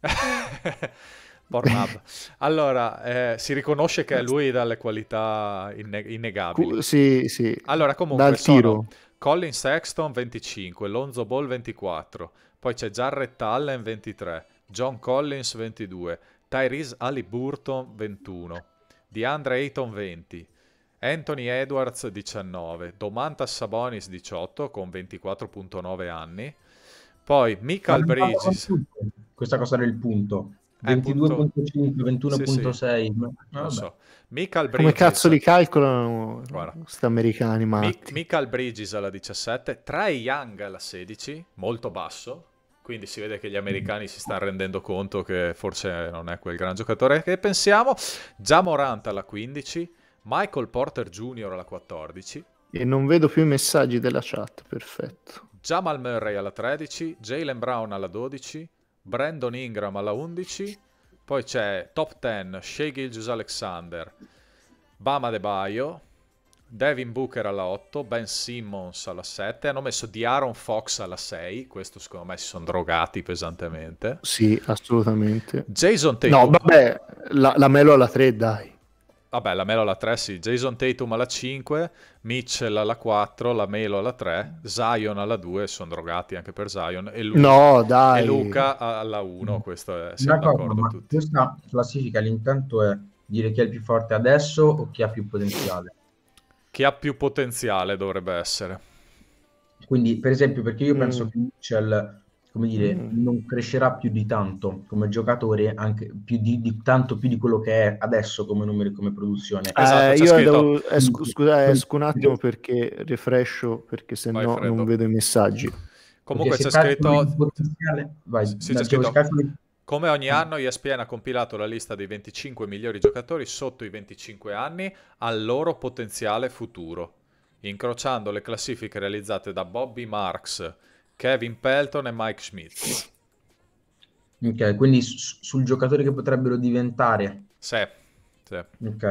Pornhub. Allora, eh, si riconosce che lui dalle qualità inne- innegabili. sì, sì. Allora, comunque, Dal tiro. Colin Sexton 25, Lonzo Ball 24, poi c'è Jarrett Allen 23, John Collins 22, Tyrese Halliburton 21, DeAndre Ayton 20, Anthony Edwards 19, Domantas Sabonis 18 con 24.9 anni, poi Michael Bridges. Questa cosa era il punto. 22.5, eh, 21.6. Sì, sì. Non ah, so. Bridges. Come cazzo li calcolano questi americani? Matti. Michael Bridges alla 17, Trae Young alla 16, molto basso, quindi si vede che gli americani si stanno rendendo conto che forse non è quel gran giocatore che pensiamo. Già Morant alla 15, Michael Porter Jr. alla 14. E non vedo più i messaggi della chat, perfetto. Jamal Murray alla 13, Jalen Brown alla 12, Brandon Ingram alla 11, poi c'è top 10 Shea Gilgis Alexander, Bama De Baio, Devin Booker alla 8, Ben Simmons alla 7, hanno messo Diaron Fox alla 6, questo secondo me si sono drogati pesantemente. Sì, assolutamente. Jason Tatum. No, vabbè, la, la Melo alla 3 dai. Vabbè, la Melo alla 3 sì, Jason Tatum alla 5, Mitchell alla 4, la Melo alla 3, Zion alla 2, sono drogati anche per Zion, e Luca, no, dai. E Luca alla 1, mm. questo è, siamo d'accordo, d'accordo tutti. Questa classifica l'intanto è dire chi è il più forte adesso o chi ha più potenziale che ha più potenziale dovrebbe essere. Quindi, per esempio, perché io mm. penso che Mitchell, come dire, mm. non crescerà più di tanto come giocatore, anche più di, di, tanto più di quello che è adesso come numeri, come produzione. Eh, esatto, io devo, mm. eh, eh, scusa, esco un attimo perché refrescio, perché se no non vedo i messaggi. Comunque c'è scritto... Vai, c'è scritto... Vai, c'è scritto... Come ogni mm. anno ESPN ha compilato la lista dei 25 migliori giocatori sotto i 25 anni al loro potenziale futuro, incrociando le classifiche realizzate da Bobby Marks, Kevin Pelton e Mike Smith. Ok, quindi su- sul giocatore che potrebbero diventare. Sì, sì. Ok.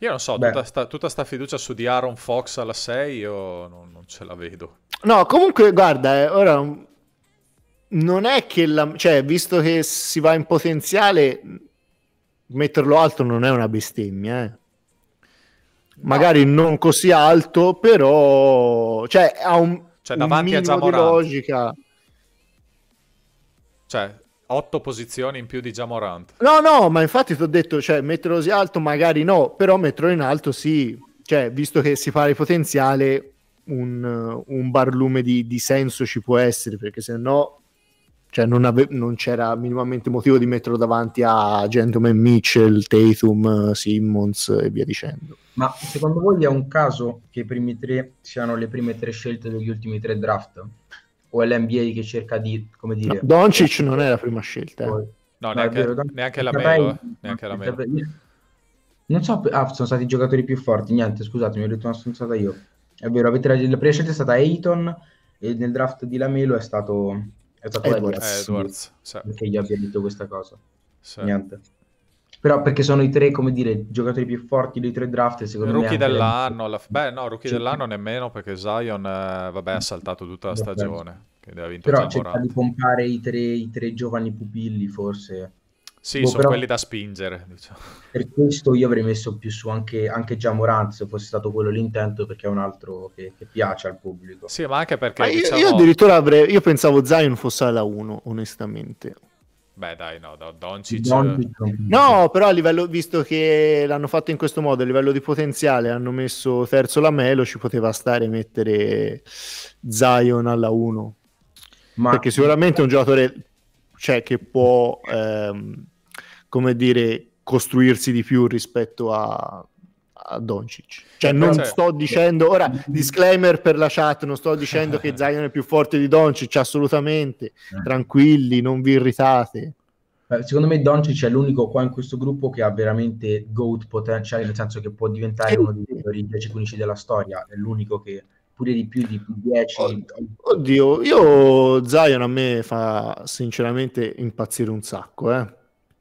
Io non so, tutta sta, tutta sta fiducia su di Aaron Fox alla 6 io non, non ce la vedo. No, comunque guarda, eh, ora non è che la, cioè, visto che si va in potenziale, metterlo alto non è una bestemmia. Eh. Magari no. non così alto, però cioè, ha un, cioè, davanti un minimo di logica. Cioè, otto posizioni in più di Jamorant. No, no, ma infatti ti ho detto, cioè, metterlo così alto magari no, però metterlo in alto sì. Cioè, visto che si fa il potenziale, un, un barlume di, di senso ci può essere, perché se no cioè non, ave- non, c'era minimamente motivo di metterlo davanti a Gentleman Mitchell, Tatum, Simmons e via dicendo. Ma secondo voi è un caso che i primi tre siano le prime tre scelte degli ultimi tre draft? O è l'NBA che cerca di, come dire... No, Doncic non è la prima scelta. Eh. No, neanche, no, neanche la Melo. Eh, neanche la Melo. Non so, ah, sono stati i giocatori più forti, niente, scusatemi, ho detto una stata io. È vero, avete, la, la prima scelta è stata Ayton e nel draft di Lamelo è stato è stato Edwards, Edwards sì. perché io abbia detto questa cosa. Sì. Niente. Però perché sono i tre, come dire, giocatori più forti dei tre draft, secondo rookie me. Rookie dell'anno, alla... Cioè, beh no, rookie cioè, dell'anno nemmeno perché Zion, eh, vabbè, ha saltato tutta la stagione. Quindi ha vinto Però cerca di pompare i tre, i tre giovani pupilli, forse sì, boh, sono però, quelli da spingere. Diciamo. Per questo io avrei messo più su anche, anche già Morant, se fosse stato quello l'intento, perché è un altro che, che piace al pubblico. Sì, ma anche perché... Ma diciamo... io, addirittura avrei... Io pensavo Zion fosse alla 1, onestamente. Beh dai, no, da Doncic... No, però a livello, visto che l'hanno fatto in questo modo, a livello di potenziale, hanno messo terzo la ci poteva stare mettere Zion alla 1. Ma... Perché sicuramente è un giocatore cioè, che può... Ehm, come dire, costruirsi di più rispetto a, a Doncic. Cioè, eh, non cioè, sto dicendo, ora disclaimer per la chat, non sto dicendo che Zion è più forte di Doncic, assolutamente, eh. tranquilli, non vi irritate. Secondo me Doncic è l'unico qua in questo gruppo che ha veramente GOAT potenziale, nel senso che può diventare eh. uno dei migliori 10-15 della storia, è l'unico che pure di più di 10. Oddio, io Zion a me fa sinceramente impazzire un sacco, eh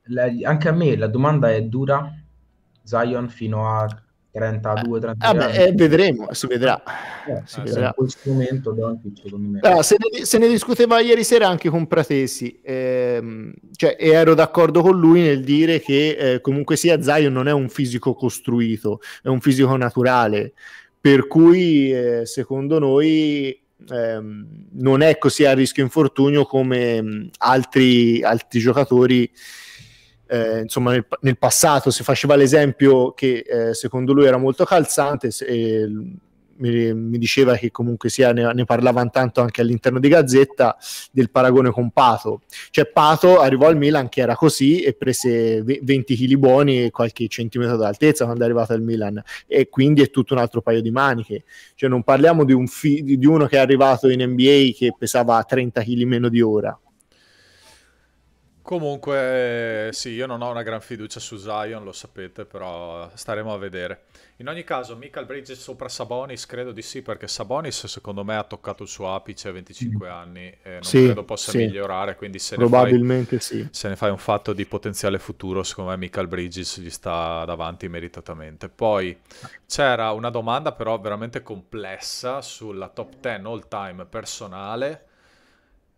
la, anche a me la domanda è dura, Zion fino a 32, 33 ah, beh, vedremo, si vedrà. Eh, si eh, vedrà. Momento, allora, se, ne, se, ne, discuteva ieri sera anche con Pratesi, ehm, cioè, e ero d'accordo con lui nel dire che eh, comunque sia Zion non è un fisico costruito, è un fisico naturale, per cui eh, secondo noi ehm, non è così a rischio infortunio come mm, altri, altri giocatori eh, insomma, nel, nel, passato si faceva l'esempio che eh, secondo lui era molto calzante e mi, mi, diceva che comunque sia, ne, ne parlavano tanto anche all'interno di Gazzetta del paragone con Pato. Cioè Pato arrivò al Milan che era così e prese 20 kg buoni e qualche centimetro d'altezza quando è arrivato al Milan e quindi è tutto un altro paio di maniche. Cioè non parliamo di, un fi- di uno che è arrivato in NBA che pesava 30 kg meno di ora Comunque, sì, io non ho una gran fiducia su Zion, lo sapete, però staremo a vedere. In ogni caso, Michael Bridges sopra Sabonis, credo di sì, perché Sabonis secondo me ha toccato il suo apice a 25 mm. anni e non sì, credo possa sì. migliorare, quindi se Probabilmente ne, fai, sì. se ne fai un fatto di potenziale futuro, secondo me Michael Bridges gli sta davanti meritatamente. Poi c'era una domanda però veramente complessa sulla top 10 all time personale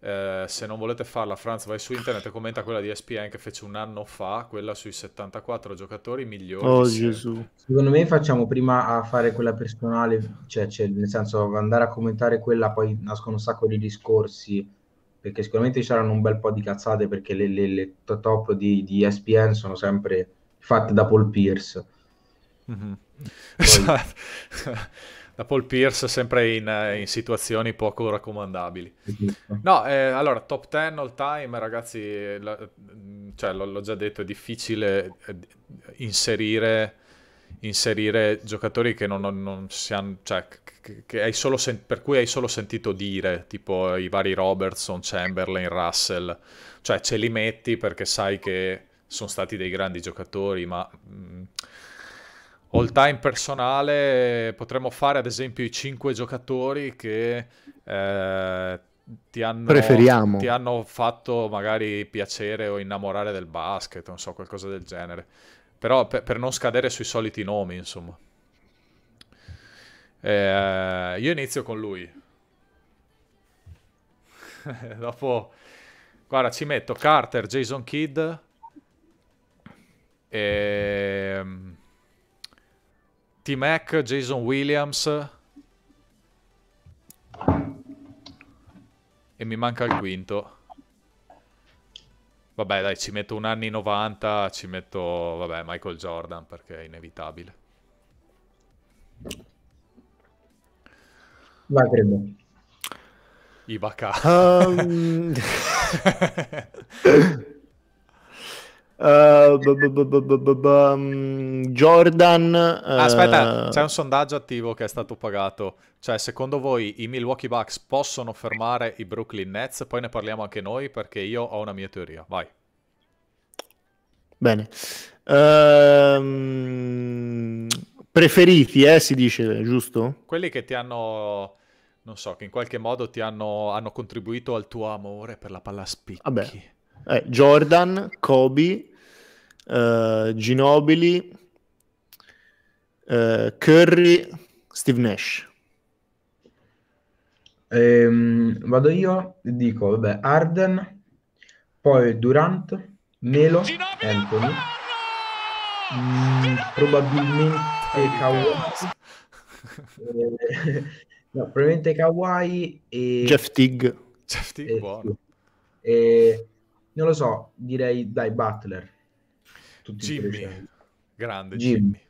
eh, se non volete farla, Franz, vai su internet e commenta quella di ESPN che fece un anno fa, quella sui 74 giocatori migliori. Oh Gesù. Secondo me facciamo prima a fare quella personale, cioè, cioè, nel senso andare a commentare quella, poi nascono un sacco di discorsi, perché sicuramente ci saranno un bel po' di cazzate, perché le, le, le top di, di, ESPN sono sempre fatte da Paul Pierce. Mm-hmm. Poi... Esatto da Paul Pierce sempre in, eh, in situazioni poco raccomandabili. Esatto. No, eh, allora, top 10 all time, ragazzi, eh, la, mm, cioè, l- l'ho già detto, è difficile eh, inserire, inserire giocatori che non, non, non siano... Cioè, che, che sen- per cui hai solo sentito dire, tipo i vari Robertson, Chamberlain, Russell, cioè ce li metti perché sai che sono stati dei grandi giocatori, ma... Mh, mm, all time personale potremmo fare ad esempio i 5 giocatori che eh, ti, hanno, ti hanno fatto magari piacere o innamorare del basket, non so, qualcosa del genere. Però per, per non scadere sui soliti nomi, insomma. Eh, io inizio con lui. Dopo, guarda, ci metto Carter, Jason Kidd e T-Mac, Jason Williams. E mi manca il quinto. Vabbè, dai, ci metto un anni 90, ci metto, vabbè, Michael Jordan perché è inevitabile. Vai, credo. Ibaka. Um... Uh, Jordan. Uh... Aspetta, c'è un sondaggio attivo che è stato pagato. Cioè, secondo voi i Milwaukee Bucks possono fermare i Brooklyn Nets? Poi ne parliamo anche noi perché io ho una mia teoria. Vai. Bene. Uh, preferiti, eh, si dice, giusto? Quelli che ti hanno non so, che in qualche modo ti hanno, hanno contribuito al tuo amore per la palla a spicchi. Vabbè. Eh, Jordan, Kobe, uh, Ginobili, uh, Curry, Steve Nash. Ehm, vado io e dico, vabbè, Arden, poi Durant, Melo, Ginobili Anthony, mm, probabilmente Kawhi. Eh, no, probabilmente Kawhi e... Jeff Tigg. Jeff Tigg, eh, buono. Eh, non lo so, direi dai Butler tutti Jimmy, grande Jimmy. Jimmy.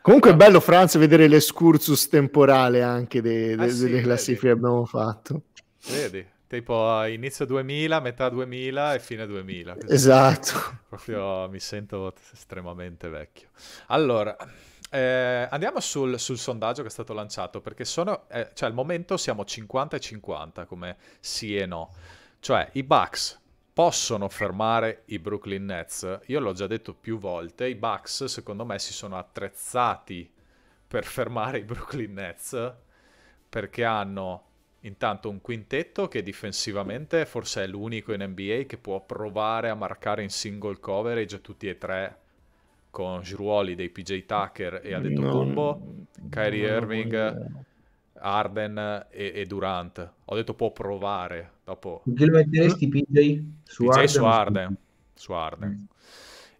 Comunque è bello, Franz, vedere l'escursus temporale anche de- de- ah, sì, delle classifiche che abbiamo fatto. Vedi, tipo inizio 2000, metà 2000 e fine 2000. Esatto. Proprio mi sento estremamente vecchio. Allora, eh, andiamo sul, sul, sondaggio che è stato lanciato, perché sono, eh, cioè, al momento siamo 50 e 50 come sì e no. Cioè, i Bucks possono fermare i Brooklyn Nets. Io l'ho già detto più volte, i Bucks secondo me si sono attrezzati per fermare i Brooklyn Nets perché hanno intanto un quintetto che difensivamente forse è l'unico in NBA che può provare a marcare in single coverage tutti e tre con Giruoli dei PJ Tucker e Adetto no, Combo, Kyrie no, Irving Arden e, e, Durant. Ho detto può provare. Dopo... Che lo metteresti PJ su PJ Arden? Su Arden. Su Arden. Mm.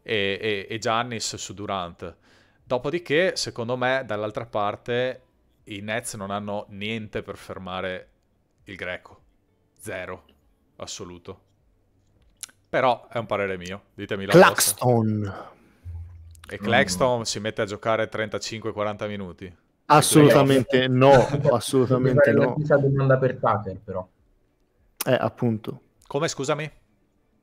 E, e, e Giannis su Durant. Dopodiché, secondo me, dall'altra parte i Nets non hanno niente per fermare il greco. Zero. Assoluto. Però è un parere mio. Ditemi la Claxton. Vostra. E Claxton mm. si mette a giocare 35-40 minuti. Assolutamente no, assolutamente no. Questa domanda per Tucker però. Eh, appunto. Come, scusami?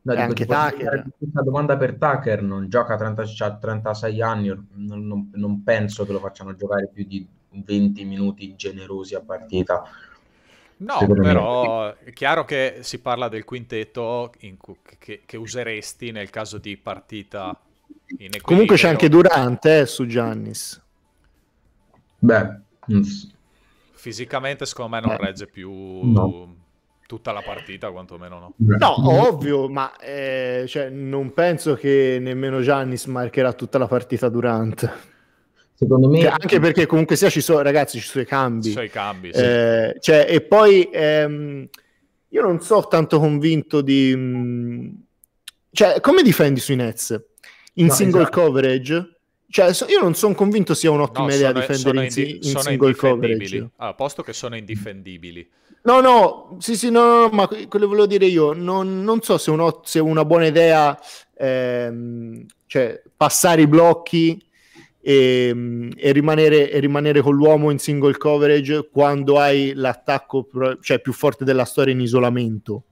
No, dico, anche Tucker. Questa domanda per Tucker, non gioca 30, 36 cioè, anni, non, non, non penso che lo facciano giocare più di 20 minuti generosi a partita. No, però è chiaro che si parla del quintetto cui, che, che, useresti nel caso di partita in equilibrio. Comunque c'è anche Durante eh, su Giannis. Beh, mm, fisicamente secondo me non Beh. regge più no. tutta la partita, quantomeno no. No, ovvio, ma eh, cioè, non penso che nemmeno Giannis marcherà tutta la partita durante. Secondo me... Anche perché comunque sia ci sono, ragazzi, ci sono i cambi. Ci sono i cambi, eh, sì. eh, cioè, e poi ehm, io non sono tanto convinto di... Mh, mm, cioè, come difendi sui Nets? In no, single esatto. coverage? Cioè, io non sono convinto sia un'ottima no, idea sono, difendere sono in, in, sono single coverage. Ah, posto che sono indifendibili. No, no, sì, sì, no, no, no ma quello volevo dire io. Non, non so se è una buona idea ehm, cioè, passare i blocchi e, ehm, e, rimanere, e, rimanere, con l'uomo in single coverage quando hai l'attacco cioè, più forte della storia in isolamento.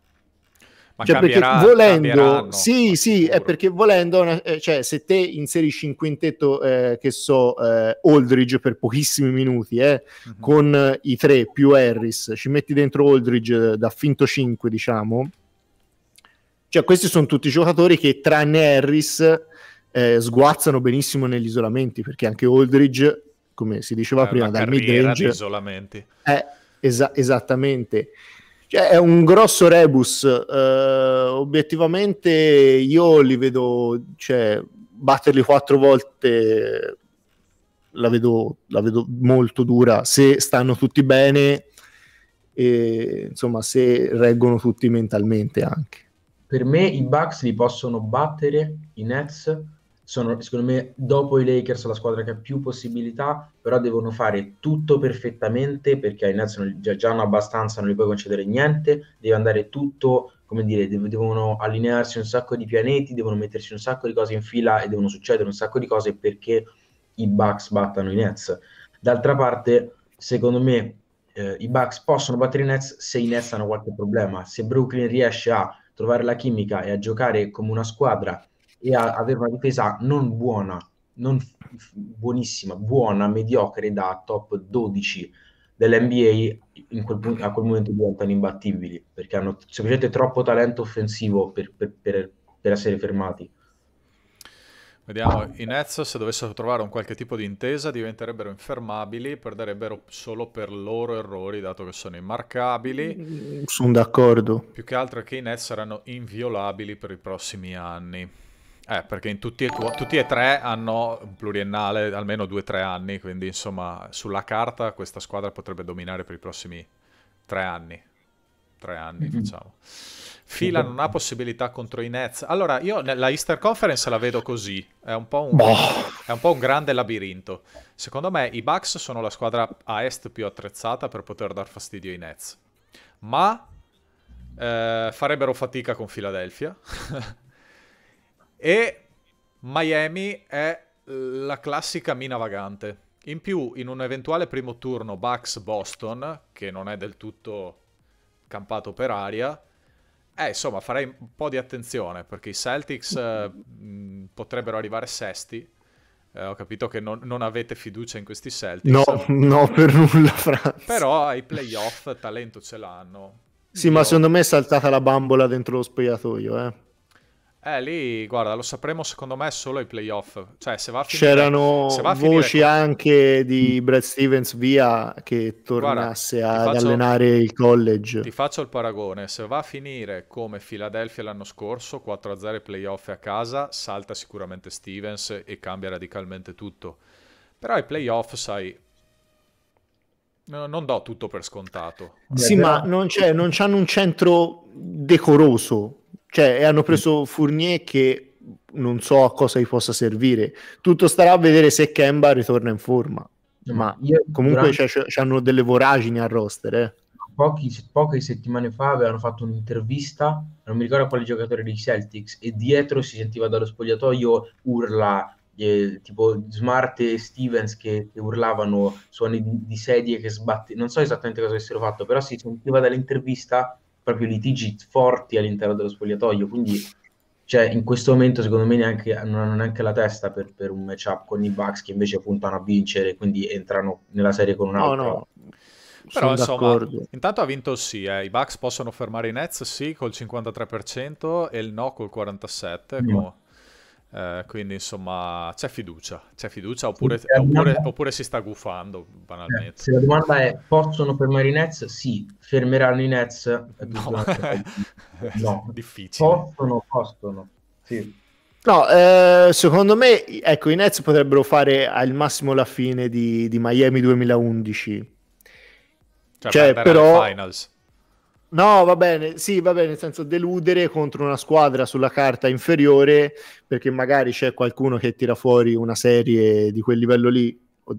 Ma cioè, cambierà, perché volendo, sì, sì, è perché volendo, cioè, se te inserisci in quintetto, eh, che so, eh, Aldridge per pochissimi minuti, eh, mm-hmm. con eh, i tre più Harris, ci metti dentro Oldridge eh, da finto 5, diciamo, cioè, questi sono tutti giocatori che tranne Harris eh, sguazzano benissimo negli isolamenti perché anche Oldridge, come si diceva eh, prima dal mid range isolamenti eh, es- esattamente cioè, è un grosso rebus. Uh, obiettivamente, io li vedo cioè, batterli quattro volte. La vedo, la vedo molto dura se stanno tutti bene e insomma se reggono tutti mentalmente anche per me i Bucks li possono battere i Nets sono secondo me dopo i Lakers la squadra che ha più possibilità, però devono fare tutto perfettamente perché ai Nets già, già hanno abbastanza, non gli puoi concedere niente, deve andare tutto, come dire, dev- devono allinearsi un sacco di pianeti, devono mettersi un sacco di cose in fila e devono succedere un sacco di cose perché i Bucks battano i Nets. D'altra parte, secondo me, eh, i Bucks possono battere i Nets se i Nets hanno qualche problema. Se Brooklyn riesce a trovare la chimica e a giocare come una squadra e a, avere una difesa non buona, non f- buonissima, buona, mediocre da top 12 dell'NBA quel punto, a quel momento diventano imbattibili perché hanno semplicemente troppo talento offensivo per, per, per, per essere fermati. Vediamo, i Nets se dovessero trovare un qualche tipo di intesa diventerebbero infermabili, perderebbero solo per loro errori, dato che sono immarcabili. Sono d'accordo. Più che altro che i Nets saranno inviolabili per i prossimi anni. Eh, perché tutti e, tutti e, tre hanno un pluriennale almeno 2-3 anni, quindi insomma sulla carta questa squadra potrebbe dominare per i prossimi 3 anni. 3 anni mm -hmm. facciamo. Fila non ha possibilità contro i Nets. Allora, io la Easter Conference la vedo così. È un po' un, boh. è un, po un grande labirinto. Secondo me i Bucks sono la squadra a est più attrezzata per poter dar fastidio ai Nets. Ma eh, farebbero fatica con Philadelphia. E Miami è la classica mina vagante. In più, in un eventuale primo turno Bucks-Boston, che non è del tutto campato per aria, eh, insomma, farei un po' di attenzione, perché i Celtics eh, mm, potrebbero arrivare sesti. Eh, ho capito che non, non, avete fiducia in questi Celtics. No, no, per nulla, Franz. Però ai playoff talento ce l'hanno. Sì, Io... ma secondo me è saltata la bambola dentro lo spogliatoio, eh. Eh, lì, guarda, lo sapremo secondo me solo ai playoff. Cioè, se va a finire, C'erano se va a voci con... anche di Brad Stevens via che tornasse guarda, ad faccio, allenare il college. Ti faccio il paragone. Se va a finire come Philadelphia l'anno scorso, 4-0 playoff a casa, salta sicuramente Stevens e cambia radicalmente tutto. Però ai playoff, sai, No, non do tutto per scontato. Sì, ma non, non hanno un centro decoroso. Cioè, hanno preso Fournier che non so a cosa gli possa servire. Tutto starà a vedere se Kemba ritorna in forma. Ma comunque durante... hanno delle voragini al roster. Eh. Pochi, poche settimane fa avevano fatto un'intervista, non mi ricordo quale giocatore dei Celtics, e dietro si sentiva dallo spogliatoio urla eh, tipo Smart e Stevens che, che urlavano suoni di, di sedie che sbatte, non so esattamente cosa avessero fatto, però si sentiva dall'intervista proprio litigi forti all'interno dello spogliatoio, quindi cioè, in questo momento secondo me neanche, non hanno neanche la testa per, per un matchup con i Bucks che invece puntano a vincere, quindi entrano nella serie con un altro. Oh, no, no. Però Sono insomma, d'accordo. intanto ha vinto sì, eh. i Bucks possono fermare i Nets sì col 53% e il no col 47%. No. Mm. Come eh, quindi insomma c'è fiducia, c'è fiducia oppure, sì, oppure, domanda... oppure si sta gufando banalmente. Eh, se la domanda è possono fermare i Nets? Sì, fermeranno i Nets? No, no. difficile. Possono, possono, sì. No, eh, secondo me, ecco, i Nets potrebbero fare al massimo la fine di, di Miami 2011. Cioè, cioè però... Finals. No, va bene, sì, va bene, nel senso deludere contro una squadra sulla carta inferiore, perché magari c'è qualcuno che tira fuori una serie di quel livello lì, o,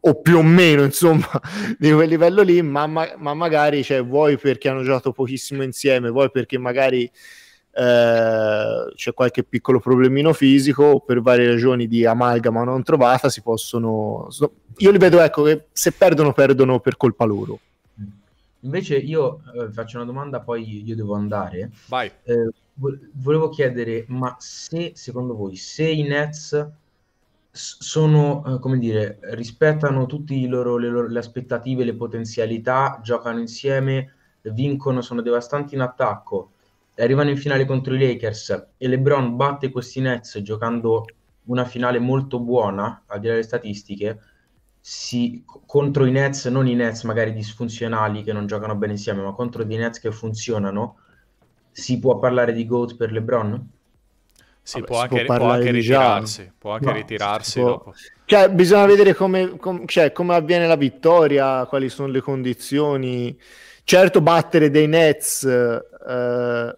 o più o meno, insomma, di quel livello lì, ma, ma, ma, magari cioè, vuoi perché hanno giocato pochissimo insieme, vuoi perché magari eh, c'è qualche piccolo problemino fisico, o per varie ragioni di amalgama non trovata, si possono... Io li vedo, ecco, che se perdono, perdono per colpa loro. Invece io eh, faccio una domanda, poi io devo andare. Vai. Eh, vo- volevo chiedere, ma se secondo voi, se i Nets sono, eh, come dire, rispettano tutte le, le aspettative, le potenzialità, giocano insieme, vincono, sono devastanti in attacco, arrivano in finale contro i Lakers e LeBron batte questi Nets giocando una finale molto buona, al di là delle statistiche, si, contro i Nets, non i Nets magari disfunzionali che non giocano bene insieme, ma contro dei Nets che funzionano, si può parlare di GOAT per LeBron? Si, Vabbè, può, si anche, può, può, anche, ritirarsi, già. può anche no, ritirarsi può... Cioè, bisogna vedere come, com, cioè, come avviene la vittoria, quali sono le condizioni. Certo, battere dei Nets, eh,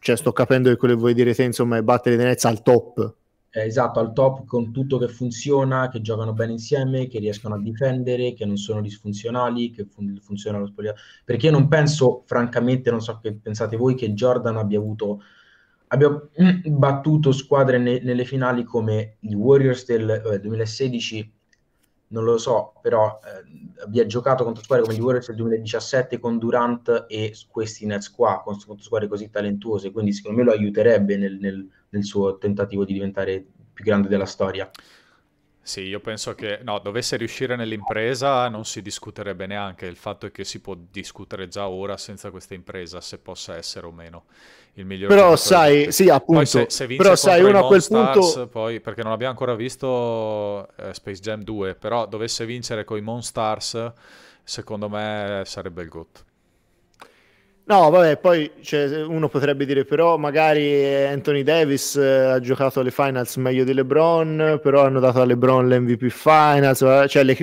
cioè, sto capendo che quello che vuoi dire te, insomma, è battere dei Nets al top, eh, esatto, al top con tutto che funziona, che giocano bene insieme, che riescono a difendere, che non sono disfunzionali, che fun- funziona lo Perché io non penso, francamente, non so che pensate voi, che Jordan abbia avuto abbia mm, battuto squadre ne- nelle finali come i Warriors del eh, 2016, non lo so, però eh, abbia giocato contro squadre come gli Warriors del 2017 con Durant e questi Nets qua, contro, squadre così talentuose, quindi secondo me lo aiuterebbe nel, nel nel suo tentativo di diventare più grande della storia. Sì, io penso che no, dovesse riuscire nell'impresa non si discuterebbe neanche, il fatto è che si può discutere già ora senza questa impresa se possa essere o meno il migliore. Però sai, sì, appunto, se, se però sai uno a quel Monstars, punto poi perché non abbiamo ancora visto eh, Space Jam 2, però dovesse vincere con i Monstars, secondo me sarebbe il GOAT. No, vabbè, poi cioè, uno potrebbe dire però magari eh, Anthony Davis eh, ha giocato alle finals meglio di LeBron, però hanno dato a LeBron l'MVP finals, eh, cioè le,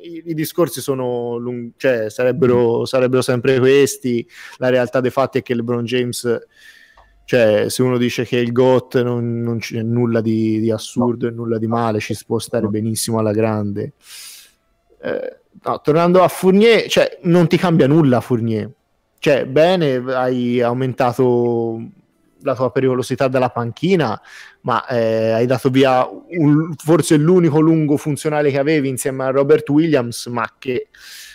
i, i, discorsi sono lung- cioè, sarebbero, sarebbero, sempre questi, la realtà dei fatti è che LeBron James, cioè se uno dice che il GOT non, non c'è nulla di, di assurdo no. e nulla di male, ci può stare benissimo alla grande. Eh, no, tornando a Fournier, cioè, non ti cambia nulla Fournier cioè bene, hai aumentato la tua pericolosità dalla panchina, ma eh, hai dato via un, forse l'unico lungo funzionale che avevi insieme a Robert Williams, ma che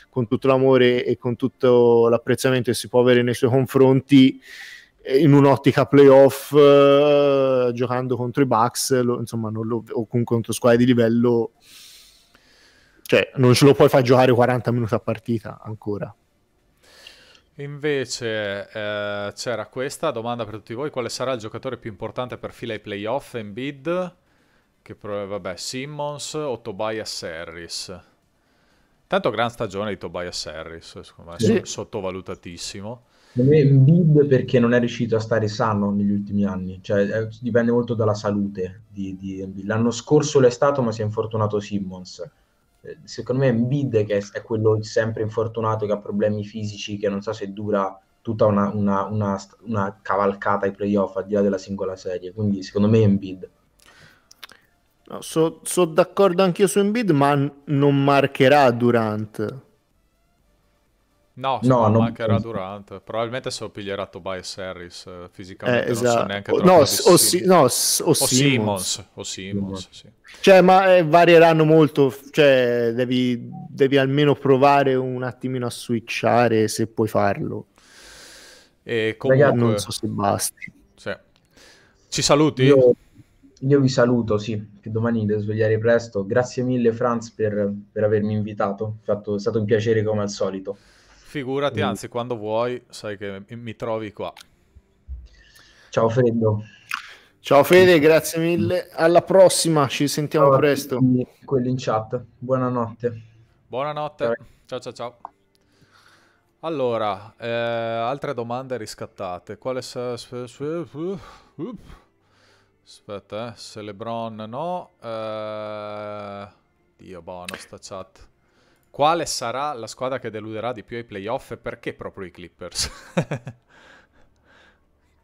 con tutto l'amore e con tutto l'apprezzamento che si può avere nei suoi confronti, eh, in un'ottica playoff, eh, giocando contro i Bucks, lo, insomma, lo, o contro squadre di livello, cioè non ce lo puoi far giocare 40 minuti a partita ancora. Invece eh, c'era questa domanda per tutti voi, quale sarà il giocatore più importante per fila ai playoff Embiid? Che vabbè, Simmons o Tobias Harris? Tanto gran stagione di Tobias Harris, secondo me, sì. sottovalutatissimo. Embiid perché non è riuscito a stare sano negli ultimi anni, cioè dipende molto dalla salute di, di Embiid. L'anno scorso l'è stato ma si è infortunato Simmons eh, secondo me Embiid che è quello sempre infortunato che ha problemi fisici che non so se dura tutta una, una, una, una cavalcata ai playoff al di là della singola serie quindi secondo me Embiid no, sono so d'accordo anch'io su Embiid ma non marcherà Durant No, no non... che era Durant. Probabilmente se lo piglierà Tobias Harris eh, fisicamente, eh, esatto. non so esatto. neanche troppo. No, o, si... no, o, o Simmons. Simmons. O Simmons, sì. Cioè, ma eh, varieranno molto, cioè, devi, devi almeno provare un attimino a switchare se puoi farlo. E comunque... Ragazzi, non so se basti. Sì. Ci saluti? Io, io, vi saluto, sì, che domani devo svegliare presto. Grazie mille Franz per, per avermi invitato, è, stato un piacere come al solito. Figurati, mm. anzi, quando vuoi, sai che mi trovi qua. Ciao Freddo. Ciao Fede, grazie mille. Alla prossima, ci sentiamo ciao presto. Quelli in chat. Buonanotte. Buonanotte. Ciao ciao ciao. Allora, eh, altre domande riscattate. Quale se... Aspetta, eh. Lebron no. Eh... Dio, buono sta chat. Quale sarà la squadra che deluderà di più ai playoff e perché proprio i Clippers?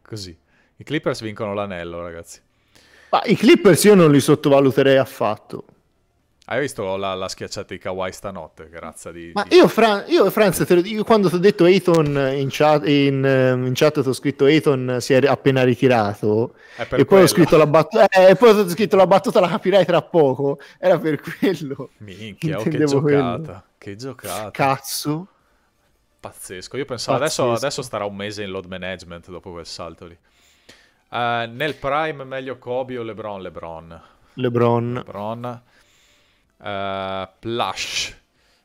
Così. I Clippers vincono l'anello, ragazzi. Ma i Clippers io non li sottovaluterei affatto. Hai visto la, la, schiacciata di Kawhi stanotte? Che razza di. Ma io, Fra- io Franz, lo, io quando ti ho detto Eton eh, in chat, in, ehm, in chat ti ho scritto Eton eh, si è appena ritirato. E poi, battuta, eh, e poi ho scritto la battuta, la capirai tra poco. Era per quello. Minchia, oh, che giocata. Quello. Che giocata. Cazzo. Pazzesco. Io pensavo Pazzesco. Adesso, adesso starà un mese in load management dopo quel salto lì. Uh, nel prime meglio Kobe o LeBron? LeBron. LeBron. LeBron. Eh, plush.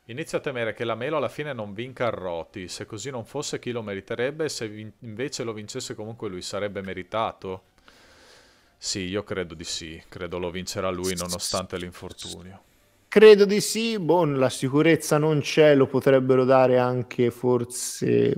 Inizio a temere che la Melo alla fine non vinca a Roti. Se così non fosse, chi lo meriterebbe? Se invece lo vincesse comunque lui, sarebbe meritato? Sì, io credo di sì. Credo lo vincerà lui nonostante l'infortunio. Credo di sì. Bon, la sicurezza non c'è, lo potrebbero dare anche forse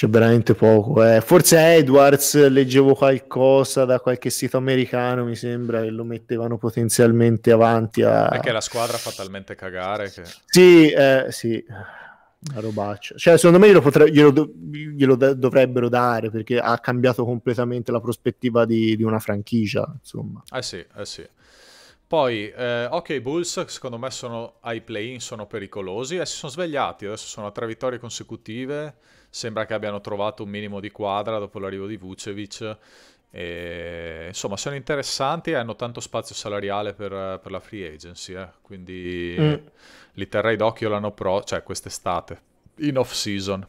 c'è veramente poco. Eh. Forse Edwards leggevo qualcosa da qualche sito americano, mi sembra che lo mettevano potenzialmente avanti. A... Perché la squadra fa talmente cagare. Che... Sì, eh, sì, una robaccia. Cioè, secondo me glielo, potre... glielo, do... glielo de- dovrebbero dare perché ha cambiato completamente la prospettiva di, di una franchigia. Insomma, eh sì, eh sì. Poi, eh, ok, Bulls secondo me sono ai play-in, sono pericolosi e eh, si sono svegliati, adesso sono a tre vittorie consecutive, sembra che abbiano trovato un minimo di quadra dopo l'arrivo di Vucevic, e, insomma sono interessanti e hanno tanto spazio salariale per, per la free agency, eh. quindi mm. li terrei d'occhio l'anno pro, cioè quest'estate, in off-season.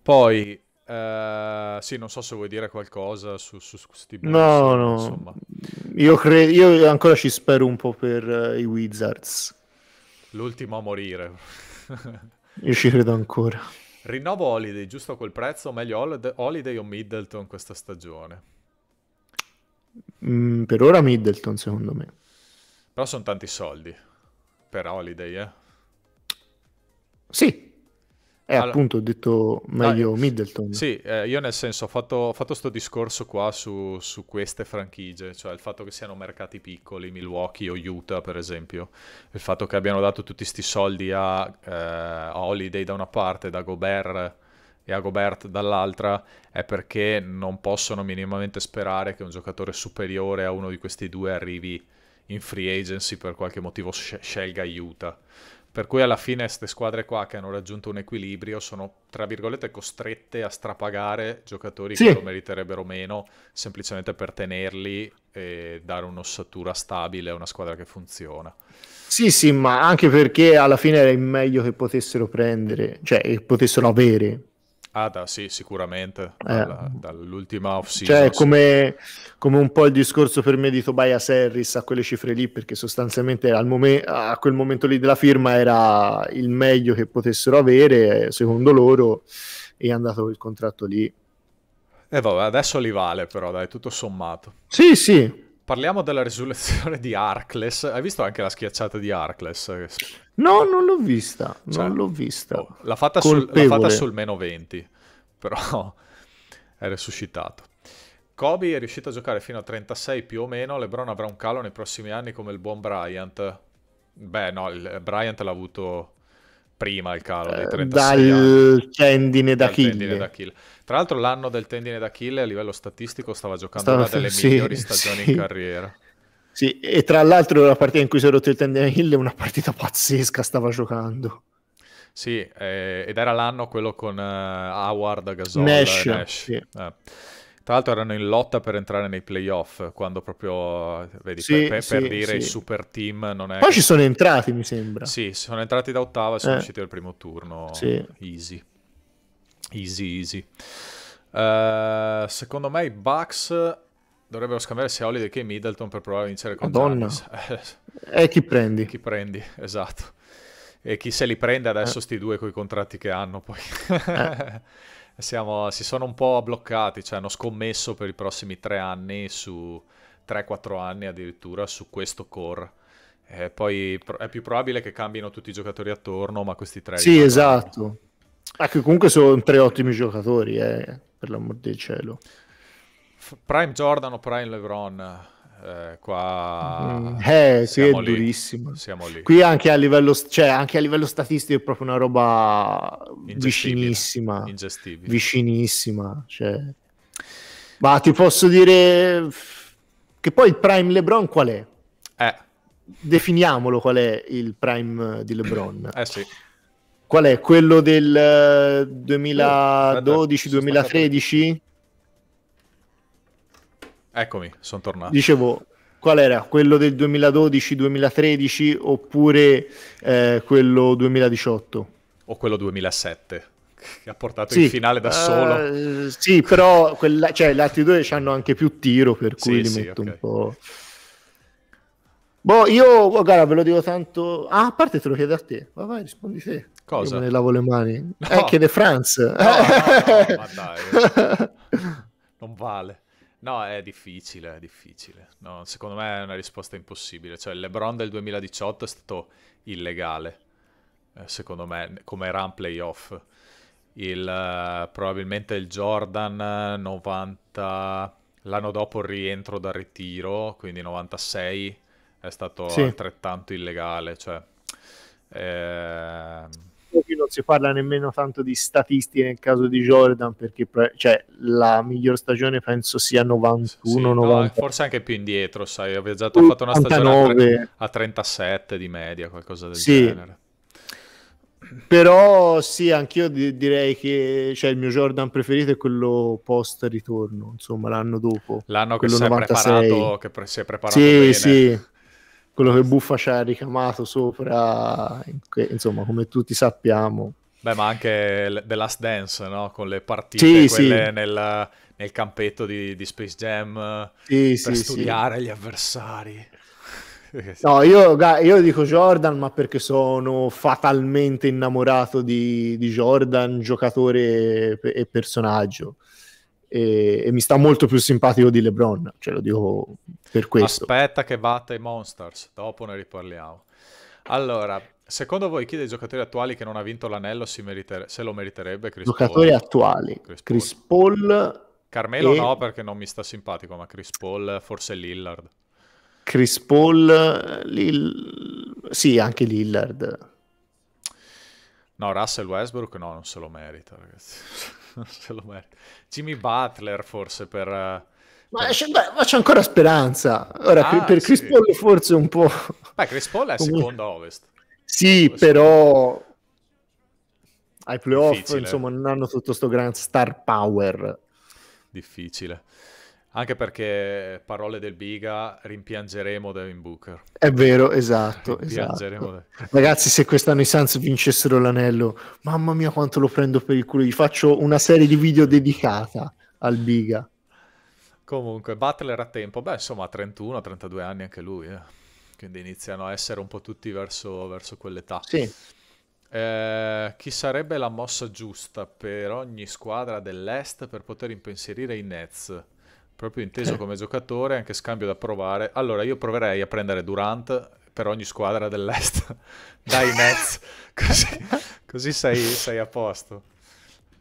Poi eh, sì, non so se vuoi dire qualcosa su, su, su Steve No, no. Insomma. Io, cre- io ancora ci spero un po' per uh, i Wizards. L'ultimo a morire. io ci credo ancora. Rinnovo Holiday giusto a quel prezzo, o meglio Holiday o Middleton questa stagione? Mm, per ora Middleton, secondo me. Però sono tanti soldi per Holiday, eh? Sì, è eh, allora, appunto, detto meglio ah, eh, Middleton. Sì, eh, io nel senso ho fatto questo discorso qua su, su, queste franchigie, cioè il fatto che siano mercati piccoli, Milwaukee o Utah per esempio, il fatto che abbiano dato tutti questi soldi a, eh, a Holiday da una parte, da Gobert e a Gobert dall'altra, è perché non possono minimamente sperare che un giocatore superiore a uno di questi due arrivi in free agency per qualche motivo scelga Utah. Per cui alla fine queste squadre qua che hanno raggiunto un equilibrio sono, tra virgolette, costrette a strapagare giocatori sì. che lo meriterebbero meno, semplicemente per tenerli e dare un'ossatura stabile a una squadra che funziona. Sì, sì, ma anche perché alla fine era il meglio che potessero prendere, cioè che potessero avere, Ada, ah, sì, sicuramente, eh. dall'ultima off-season. Cioè, come, come, un po' il discorso per me di Tobias Harris a quelle cifre lì, perché sostanzialmente momen- a quel momento lì della firma era il meglio che potessero avere, eh, secondo loro, e è andato il contratto lì. E eh vabbè, adesso li vale però, dai, tutto sommato. Sì, sì, Parliamo della risoluzione di Arcles. Hai visto anche la schiacciata di Arcles? No, non l'ho vista. Cioè, non l'ho vista. Oh, l'ha, fatta sul, l'ha, fatta sul, meno 20, però è resuscitato. Kobe è riuscito a giocare fino a 36 più o meno. LeBron avrà un calo nei prossimi anni come il buon Bryant. Beh, no, il Bryant l'ha avuto prima il calo dei 36 eh, dal tendine d'Achille. Tra l'altro l'anno del tendine d'Achille a livello statistico stava giocando stava una delle sì, migliori stagioni sì. in carriera. Sì, e tra l'altro la partita in cui si è rotto il tendine d'Achille è una partita pazzesca stava giocando. Sì, eh, ed era l'anno quello con uh, Howard, Gasol Nash. Nash. Sì. Eh. Tra l'altro erano in lotta per entrare nei playoff, quando proprio, vedi, sì, per, sì, dire sì. il super team non è... Poi ci sono entrati, mi sembra. Sì, sono entrati da ottava e sono eh. usciti al primo turno. Sì. Easy. Easy, easy. Uh, secondo me i Bucks dovrebbero scambiare sia Holiday che Middleton per provare a vincere con Madonna. e eh, chi prendi? Chi prendi, esatto. E chi se li prende adesso eh. sti due con i contratti che hanno poi. Eh. siamo, si sono un po' bloccati, cioè hanno scommesso per i prossimi tre anni, su 3-4 anni addirittura, su questo core. Eh, poi è più probabile che cambino tutti i giocatori attorno, ma questi tre... Sì, esatto. Anche ah, comunque sono tre ottimi giocatori, eh, per l'amor del cielo. Prime Jordan o Prime LeBron? eh, qua... Mm. Eh sì, è lì. durissimo. Siamo lì. Qui anche a livello, cioè, anche a livello statistico è proprio una roba vicinissima. Ingestibile. Vicinissima. Cioè. Ma ti posso dire che poi il prime LeBron qual è? Eh. Definiamolo qual è il prime di LeBron. eh sì. Qual è? Quello del 2012-2013? Eh, Eccomi, sono tornato. Dicevo, qual era? Quello del 2012-2013 oppure eh, quello 2018? O quello 2007? che ha portato sì, in finale da eh, solo. sì, però quella, cioè, gli altri due hanno anche più tiro, per cui sì, li metto okay. un po'. Boh, io, oh, guarda, ve lo dico tanto... Ah, a parte te lo chiedo a te. Ma vai, rispondi te. Cosa? Io me ne lavo le mani. No. Eh, de France. No, no, no, ma dai. Non vale. No, è difficile, è difficile. No, secondo me è una risposta impossibile. Cioè, il LeBron del 2018 è stato illegale, eh, secondo me, come run playoff. Il, eh, probabilmente il Jordan 90... Eh, l'anno dopo il rientro dal ritiro, quindi 96, è stato sì. altrettanto illegale. Cioè, eh, non si parla nemmeno tanto di statistiche nel caso di Jordan perché cioè, la miglior stagione penso sia 91 sì, no, forse anche più indietro sai aveva già fatto una stagione a, 37 di media qualcosa del sì. genere però sì, anch'io direi che cioè, il mio Jordan preferito è quello post ritorno, insomma, l'anno dopo. L'anno che si è, preparato, che si è preparato sì, bene. Sì quello che Buffa ci ha ricamato sopra, insomma, come tutti sappiamo. Beh, ma anche The Last Dance, no? Con le partite, sì, quelle sì. Nel, nel, campetto di, di Space Jam, sì, per studiare gli avversari. No, io, io, dico Jordan, ma perché sono fatalmente innamorato di, di Jordan, giocatore e personaggio e, e mi sta molto più simpatico di LeBron, ce cioè, lo dico per questo. Aspetta che batta i Monsters, dopo ne riparliamo. Allora, Secondo voi chi dei giocatori attuali che non ha vinto l'anello meriter- se lo meriterebbe? Chris giocatori Paul. attuali. Chris, Chris Paul. Paul. Carmelo e... no perché non mi sta simpatico, ma Chris Paul forse Lillard. Chris Paul, Lill... sì anche Lillard. No, Russell Westbrook no, non se lo merita ragazzi se lo merita. Jimmy Butler forse per... Eh, ma, per... Beh, ma c'è ancora speranza. Ora, ah, per, Chris sì. Paul forse un po'... Beh, Chris Paul è Comunque... secondo ovest. Sì, ovest. però ai playoff Difficile. insomma non hanno tutto sto gran star power. Difficile. Anche perché parole del Biga, rimpiangeremo Devin Booker. È vero, esatto. esatto. Ragazzi, se quest'anno i Sans vincessero l'anello, mamma mia quanto lo prendo per il culo. Gli faccio una serie di video dedicata al Biga. Comunque, Butler a tempo, beh, insomma, ha 31-32 anni anche lui, eh. quindi iniziano a essere un po' tutti verso, verso quell'età. Sì. Eh, chi sarebbe la mossa giusta per ogni squadra dell'Est per poter impensierire i Nets? proprio inteso eh. come giocatore, anche scambio da provare. Allora, io proverei a prendere Durant per ogni squadra dell'Est, dai Nets, così, così sei, sei, a posto.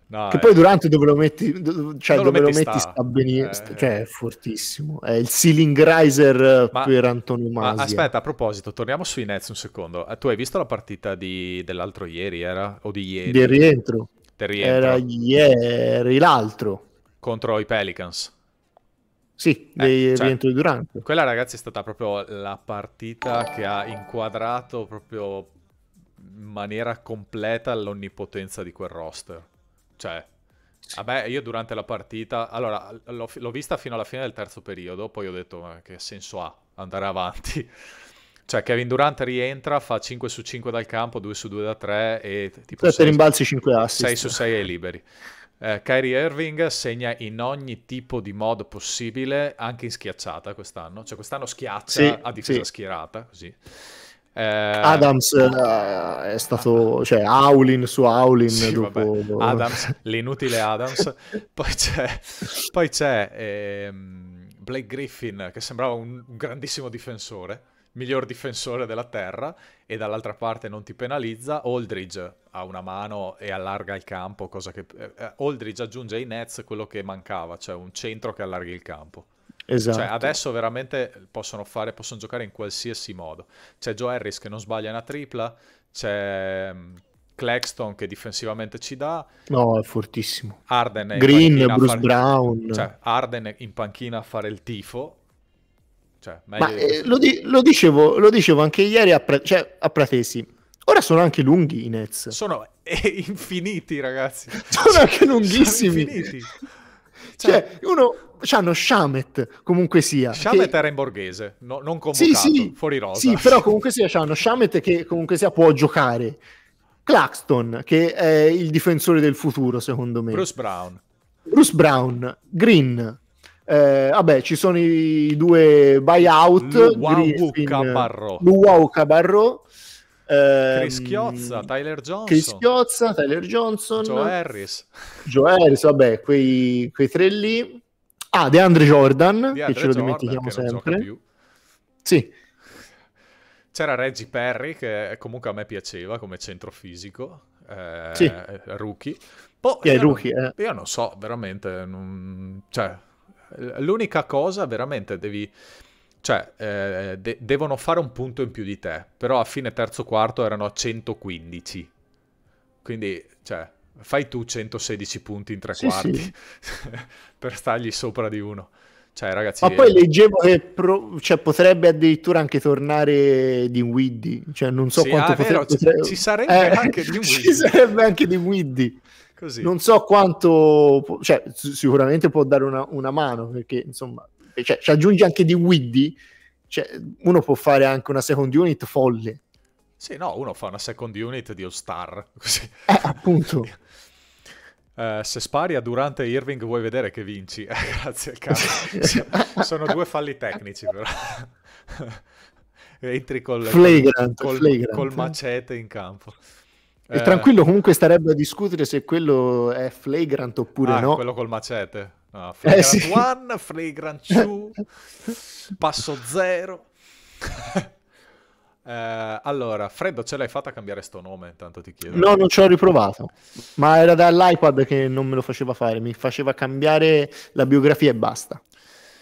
No, che eh. poi Durant dove lo metti, cioè dove, dove lo metti, sta, sta benissimo, eh. cioè è fortissimo, è il ceiling riser eh, ma, per antonomasia. Ma eh. aspetta, a proposito, torniamo sui Nets un secondo. Tu hai visto la partita di, dell'altro ieri, era? O di ieri? Del rientro. rientro. Era ieri l'altro. Contro i Pelicans. Sì, eh, cioè, rientro Durante. Quella ragazzi è stata proprio la partita che ha inquadrato proprio in maniera completa l'onnipotenza di quel roster. Cioè, vabbè, io durante la partita, allora l'ho, l'ho vista fino alla fine del terzo periodo, poi ho detto ma che senso ha andare avanti. Cioè, Kevin Durant rientra, fa 5 su 5 dal campo, 2 su 2 da 3 e tipo 7 rimbalzi, 5 assist. 6 su 6 e liberi. Eh, Kyrie Irving segna in ogni tipo di modo possibile, anche in schiacciata quest'anno. Cioè quest'anno schiaccia sì, a difesa sì. schierata, così. Eh... Adams eh, è stato, cioè, Aulin su Aulin. Sì, dopo... Adams, l'inutile Adams. poi c'è, poi c'è ehm, Blake Griffin, che sembrava un, un grandissimo difensore, miglior difensore della terra, e dall'altra parte non ti penalizza. Oldridge ha una mano e allarga il campo, cosa che eh, Oldridge eh, aggiunge ai Nets quello che mancava, cioè un centro che allarghi il campo. Cioè, esatto. Cioè, adesso veramente possono fare, possono giocare in qualsiasi modo. C'è Joe Harris che non sbaglia una tripla, c'è mm, Claxton che difensivamente ci dà. No, è fortissimo. Arden Green, Bruce fare... Brown. Cioè, Arden in panchina a fare il tifo cioè, meglio... Ma eh, lo, di- lo, dicevo, lo, dicevo, anche ieri a, pra- cioè, a Pratesi. Ora sono anche lunghi i Nets. Sono eh, infiniti, ragazzi. sono anche cioè, lunghissimi. Sono infiniti. Cioè, cioè, uno hanno Shamet comunque sia. Shamet che... era in borghese, no, non convocato, sì, sì, fuori rosa. Sì, però comunque sia hanno Shamet che comunque sia può giocare. Claxton che è il difensore del futuro, secondo me. Bruce Brown. Bruce Brown, Green, eh, vabbè, ci sono i due buyout. Luau Cabarro. Ehm, Chris Chiozza, Tyler Johnson. Chris Chiozza, Tyler Johnson. Joe Harris. Joe Harris, vabbè, quei, quei tre lì. Ah, DeAndre Jordan, De Andre che ce lo Jordan, dimentichiamo sempre. Sì. C'era Reggie Perry, che comunque a me piaceva come centro fisico. Eh, sì. Rookie. Poi, boh, yeah, io, rookie non, eh. io non so, veramente... Non... Cioè, L'unica cosa veramente devi... Cioè, eh, de- devono fare un punto in più di te, però a fine terzo quarto erano a 115. Quindi, cioè, fai tu 116 punti in tre sì, quarti sì. per stargli sopra di uno. Cioè, ragazzi, ma poi eh, leggevo che pro... cioè, potrebbe addirittura anche tornare di Widdy. Cioè, non so sì, quanto ah, potrebbe... Vero, potrebbe... Ci sarebbe eh, anche di Widdy. Ci sarebbe anche di Widdy. Così. Non so quanto, cioè, sicuramente può dare una, una mano perché insomma, eh, cioè, ci aggiunge anche di Widdy, cioè, uno può fare anche una second unit folle. Sì, no, uno fa una second unit di All-Star. Così. Eh, appunto. Uh, se spari a Durante Irving vuoi vedere che vinci. Eh, grazie al cazzo. Sono due falli tecnici, però. Entri col, flagrant, col, col, flagrant. col macete in campo. E eh... tranquillo comunque starebbe a discutere se quello è flagrant oppure ah, no. quello col macete. No, eh, flagrant 1, eh, sì. flagrant 2, passo 0. Eh, allora, Freddo, ce l'hai fatta cambiare sto nome? Intanto ti chiedo. No, non ci ho riprovato, ma era dall'iPad che non me lo faceva fare, mi faceva cambiare la biografia e basta.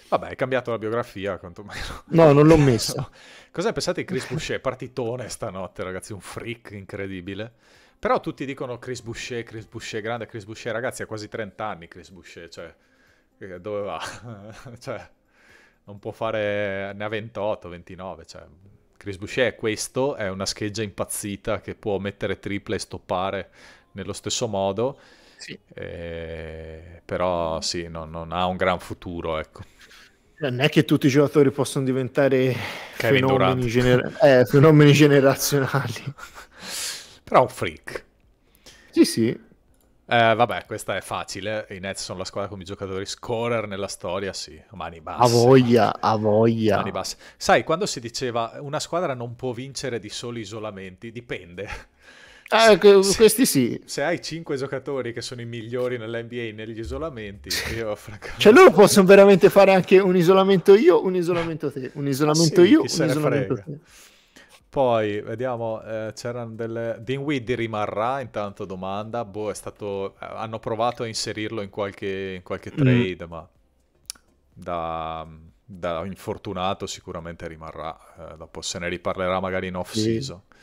Vabbè, hai cambiato la biografia, quantomeno. No, non l'ho messo. Cos'è? Pensate di Chris Boucher partitone stanotte, ragazzi, un freak incredibile. Però tutti dicono Chris Boucher, Chris Boucher, grande Chris Boucher. Ragazzi, ha quasi 30 anni Chris Boucher, cioè... Eh, dove va? cioè, non può fare... Ne ha 28, 29, cioè... Chris Boucher è questo, è una scheggia impazzita che può mettere triple e stoppare nello stesso modo. Sì. Eh, però sì, no, non ha un gran futuro, ecco. Non è che tutti i giocatori possono diventare fenomeni, gener- eh, fenomeni generazionali. Però un freak. Sì, sì. Eh, vabbè, questa è facile. I Nets sono la squadra con i giocatori scorer nella storia, sì. Mani basse. A voglia, mani, a voglia. Mani basse. Sai, quando si diceva una squadra non può vincere di soli isolamenti, dipende. Eh, se, questi sì. Se hai cinque giocatori che sono i migliori nell'NBA negli isolamenti, io francamente... Cioè loro possono veramente fare anche un isolamento io, un isolamento te, un isolamento sì, io, un isolamento frega. te. Poi vediamo, eh, c'erano delle. Dinwiddie rimarrà intanto domanda. Boh, è stato. Eh, hanno provato a inserirlo in qualche, in qualche mm. trade, mm. ma da, da, infortunato sicuramente rimarrà. Eh, dopo se ne riparlerà magari in off season. Sì.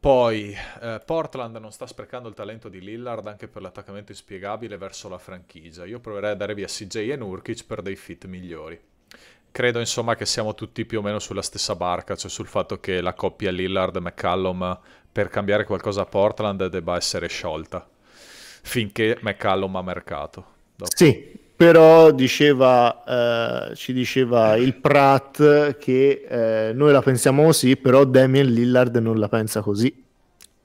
Poi eh, Portland non sta sprecando il talento di Lillard anche per l'attaccamento inspiegabile verso la franchigia. Io proverei a dare via CJ e Nurkic per dei fit migliori credo insomma che siamo tutti più o meno sulla stessa barca, cioè sul fatto che la coppia Lillard-McCallum per cambiare qualcosa a Portland debba essere sciolta finché McCallum ha mercato. Dopo. Sì, però diceva, eh, ci diceva il Pratt che eh, noi la pensiamo così, però Damien Lillard non la pensa così.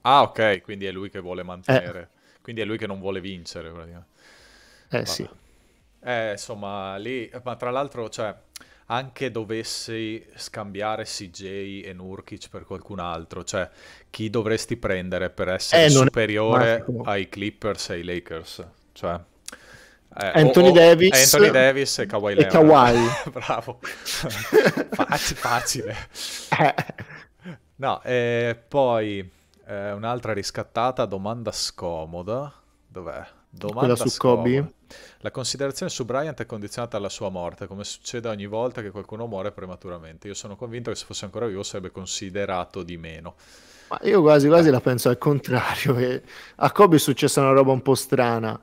Ah, ok, quindi è lui che vuole mantenere, eh. quindi è lui che non vuole vincere. Eh Va. sì. Eh, insomma, lì, ma tra l'altro, cioè, anche dovessi scambiare CJ e Nurkic per qualcun altro, cioè chi dovresti prendere per essere eh, superiore ai Clippers e ai Lakers? Cioè, eh, Anthony, o, o, Davis, Anthony, Davis, e Kawhi Leonard. E Kawhi. Bravo. Fac- facile. No, e poi eh, un'altra riscattata, domanda scomoda. Dov'è? Domanda Quella su scomoda. Kobe? La considerazione su Bryant è condizionata alla sua morte, come succede ogni volta che qualcuno muore prematuramente. Io sono convinto che se fosse ancora vivo sarebbe considerato di meno. Ma io quasi quasi la penso al contrario, a Kobe è successa una roba un po' strana,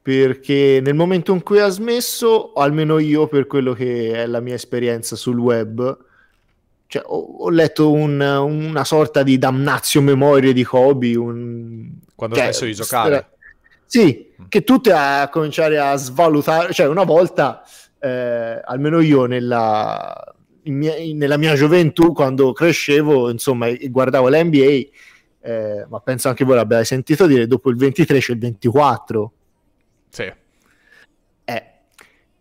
perché nel momento in cui ha smesso, almeno io per quello che è la mia esperienza sul web, cioè, ho, ho, letto un, una sorta di damnazio memoria di Kobe. Un... Quando cioè, ha smesso di giocare? Sì, che tutte a cominciare a svalutare, cioè una volta, eh, almeno io nella mia, nella, mia, gioventù, quando crescevo, insomma, guardavo l'NBA, eh, ma penso anche voi l'abbiate sentito dire, dopo il 23 c'è il 24. Sì. Eh.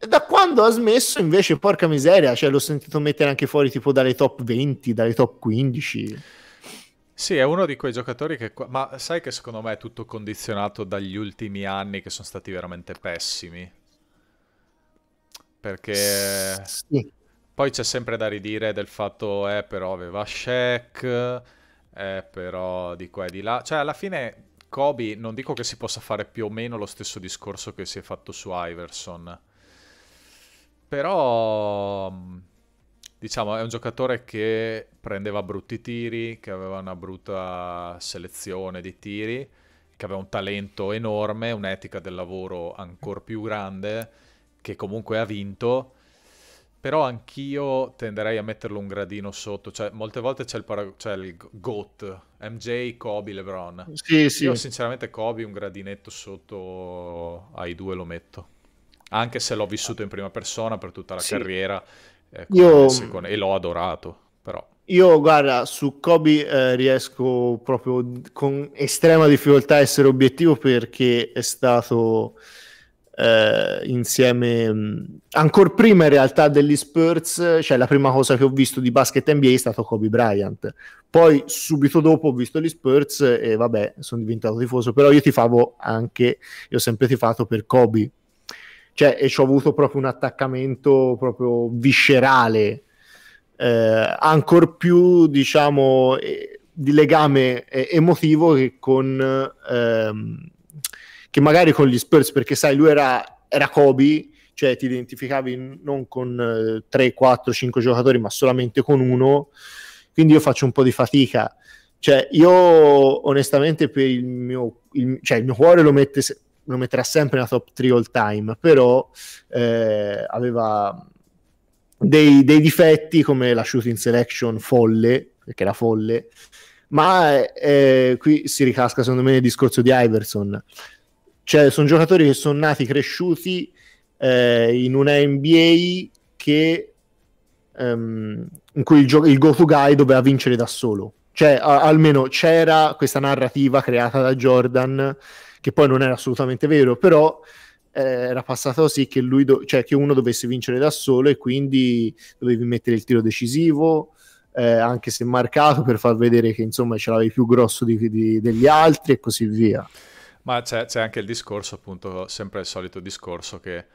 da quando ha smesso invece, porca miseria, cioè, l'ho sentito mettere anche fuori tipo dalle top 20, dalle top 15. Sì, è uno di quei giocatori che... Ma sai che secondo me è tutto condizionato dagli ultimi anni che sono stati veramente pessimi? Perché... Sì. Poi c'è sempre da ridire del fatto, eh, però aveva Shaq, eh, però di qua e di là. Cioè, alla fine Kobe, non dico che si possa fare più o meno lo stesso discorso che si è fatto su Iverson, però mm, diciamo, è un giocatore che prendeva brutti tiri, che aveva una brutta selezione di tiri, che aveva un talento enorme, un'etica del lavoro ancora più grande, che comunque ha vinto. Però anch'io tenderei a metterlo un gradino sotto, cioè molte volte c'è il, para- c'è il GOAT, MJ, Kobe, LeBron. Sì, sì. Io sinceramente Kobe un gradinetto sotto ai due lo metto anche se l'ho vissuto in prima persona per tutta la sì. carriera Ecco, io... secondo... E l'ho adorato, però. Io, guarda, su Kobe eh, riesco proprio con estrema difficoltà a essere obiettivo perché è stato eh, insieme, mm, ancora prima in realtà degli Spurs, cioè la prima cosa che ho visto di basket NBA è stato Kobe Bryant. Poi subito dopo ho visto gli Spurs e vabbè, sono diventato tifoso, però io ti favo anche, io ho sempre tifato per Kobe cioè, e ci ho avuto proprio un attaccamento proprio viscerale, eh, ancor più, diciamo, eh, di legame eh, emotivo che con... Ehm, che magari con gli Spurs, perché sai, lui era, era Kobe, cioè ti identificavi non con 3, 4, 5 giocatori, ma solamente con uno, quindi io faccio un po' di fatica. Cioè, io onestamente per il mio, il, cioè, il mio cuore lo mette lo metterà sempre nella top 3 all time, però eh, aveva dei, dei, difetti come la shooting selection folle, perché era folle, ma eh, eh, qui si ricasca secondo me nel discorso di Iverson. Cioè, sono giocatori che sono nati, cresciuti eh, in una NBA che, ehm, in cui il, gio- il go-to guy doveva vincere da solo. Cioè, a- almeno c'era questa narrativa creata da Jordan che poi non era assolutamente vero, però eh, era passato così che, lui do- cioè, che uno dovesse vincere da solo e quindi dovevi mettere il tiro decisivo, eh, anche se marcato, per far vedere che insomma ce l'avevi più grosso di, di, degli altri e così via. Ma c'è, c'è anche il discorso, appunto, sempre il solito discorso che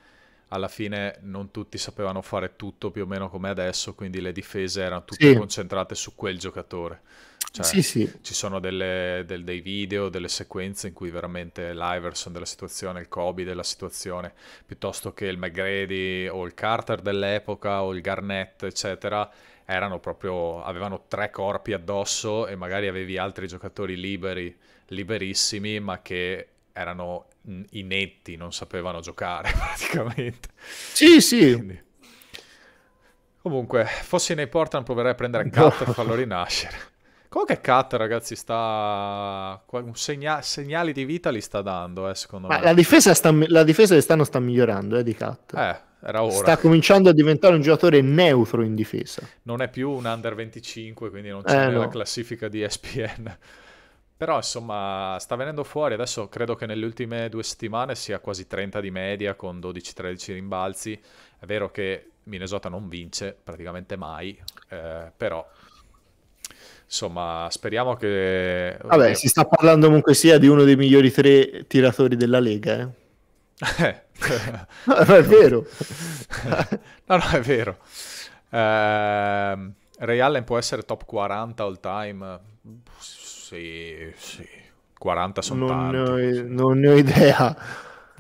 alla fine non tutti sapevano fare tutto più o meno come adesso, quindi le difese erano tutte sì. concentrate su quel giocatore. Cioè, sì, sì. Ci sono delle, del, dei video, delle sequenze in cui veramente l'Iverson della situazione, il Kobe della situazione, piuttosto che il McGrady o il Carter dell'epoca o il Garnett, eccetera, erano proprio, avevano tre corpi addosso e magari avevi altri giocatori liberi, liberissimi, ma che erano inetti, non sapevano giocare praticamente. Sì, sì. Quindi... Comunque, fossi nei Portland proverei a prendere Cut no. e farlo rinascere. Comunque Cat, ragazzi, sta... Un segna... segnali di vita li sta dando, eh, secondo Ma me. La difesa, sta... la difesa dell'anno sta migliorando, eh, di Cat. Eh, era ora. Sta cominciando a diventare un giocatore neutro in difesa. Non è più un under 25, quindi non eh, c'è eh, nella no. classifica di ESPN. Però, insomma, sta venendo fuori. Adesso credo che nelle ultime due settimane sia quasi 30 di media, con 12-13 rimbalzi. È vero che Minnesota non vince praticamente mai, eh, però insomma, speriamo che... Vabbè, eh, si sta parlando comunque sia di uno dei migliori tre tiratori della Lega, eh? eh. no, è vero. no, no, è vero. Eh, Ray Allen può essere top 40 all time? Sì, sì. 40 sono non tanti. ho, non ne ho idea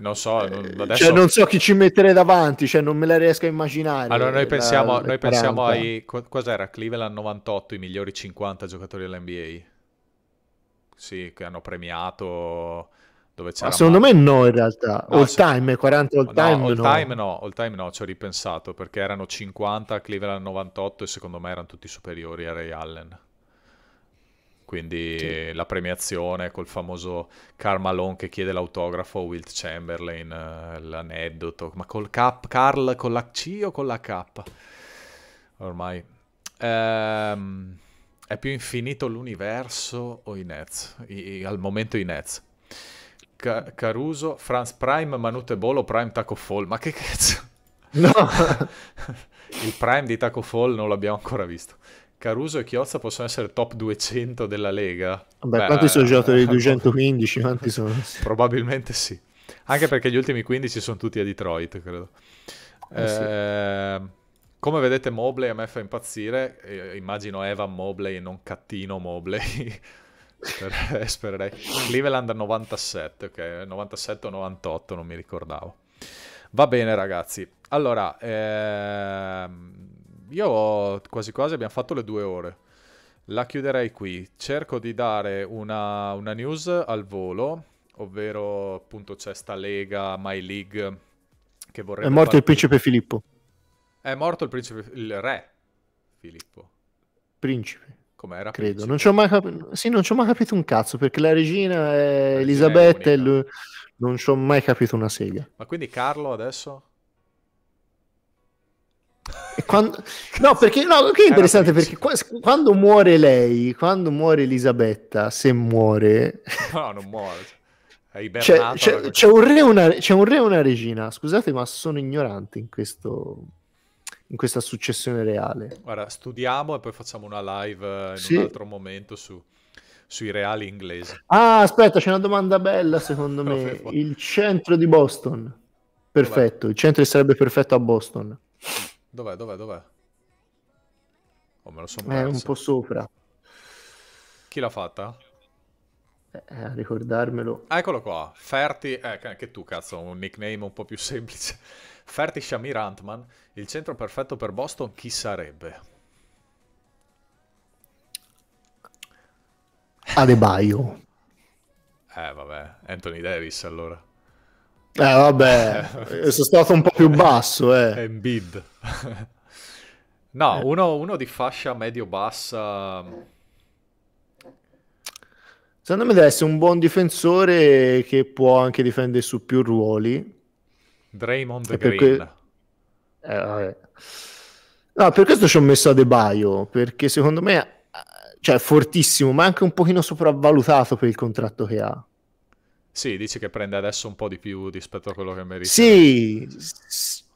non so, eh, adesso... cioè, non so chi ci mettere davanti, cioè, non me la riesco a immaginare. Allora, noi pensiamo, la, noi pensiamo ai. Cos'era Cleveland 98, i migliori 50 giocatori dell'NBA? Sì, che hanno premiato. Dove c'era Ma secondo Mar- me no, in realtà. No, all time, 40 all time. No, all time no, all time no, ci ho ripensato perché erano 50 Cleveland 98 e secondo me erano tutti superiori a Ray Allen quindi sì. la premiazione col famoso Carl Malone che chiede l'autografo a Wilt Chamberlain, eh, l'aneddoto, ma col K, Carl con la C o con la K? Ormai. Ehm, è più infinito l'universo o i Nets? I, i, al momento i Nets. Ca- Caruso, France Prime, Manute Bolo, Prime Taco Fall, ma che cazzo? No! Il Prime di Taco Fall non l'abbiamo ancora visto. Caruso e Chiozza possono essere top 200 della Lega? Beh, Beh quanti sono giocatori di 215? Eh, quanti sono? Probabilmente sì. Anche perché gli ultimi 15 sono tutti a Detroit, credo. Eh, sì. Ehm, come vedete Mobley a me fa impazzire, eh, immagino Evan Mobley e non Cattino Mobley. Sper- spererei. Cleveland 97, ok, 97 o 98, non mi ricordavo. Va bene ragazzi. Allora, ehm io quasi quasi abbiamo fatto le due ore. La chiuderei qui. Cerco di dare una, una news al volo, ovvero appunto c'è sta Lega, My League, che vorrei... È morto il principe Filippo. È morto il principe, il re Filippo. Principe. Com'era? Credo. Principe. Non mai, cap- sì, non ci ho mai capito un cazzo, perché la regina è la regina Elisabetta, è non ci ho mai capito una sega. Ma quindi Carlo adesso? Quando... No, perché no, è interessante perché quando muore lei, quando muore Elisabetta, se muore... No, non muore. C'è, c'è, c'è, un re e una, una, regina. Scusate, ma sono ignorante in, questo, in questa successione reale. Guarda, studiamo e poi facciamo una live eh, in sì. un altro momento su, sui reali inglesi. Ah, aspetta, c'è una domanda bella secondo me. Il centro di Boston. Perfetto, Vabbè. il centro sarebbe perfetto a Boston. Dov'è, dov'è, dov'è? Oh, me lo sono perso. È un po' sopra. Chi l'ha fatta? Eh, a ricordarmelo. eccolo qua. Ferti, eh, anche tu cazzo, un nickname un po' più semplice. Ferti Shamir Antman, il centro perfetto per Boston, chi sarebbe? Adebaio. Eh, vabbè, Anthony Davis allora. Eh vabbè, eh, sono stato un po' più basso, eh. Embiid. no, eh. uno, uno, di fascia medio-bassa... Secondo me deve essere un buon difensore che può anche difendere su più ruoli. Draymond Green. Que... Eh, vabbè. No, per questo ci ho messo a Adebayo, perché secondo me eh, cioè, è fortissimo, ma anche un pochino sopravvalutato per il contratto che ha. Sì, dici che prende adesso un po' di più rispetto a quello che merita. Sì,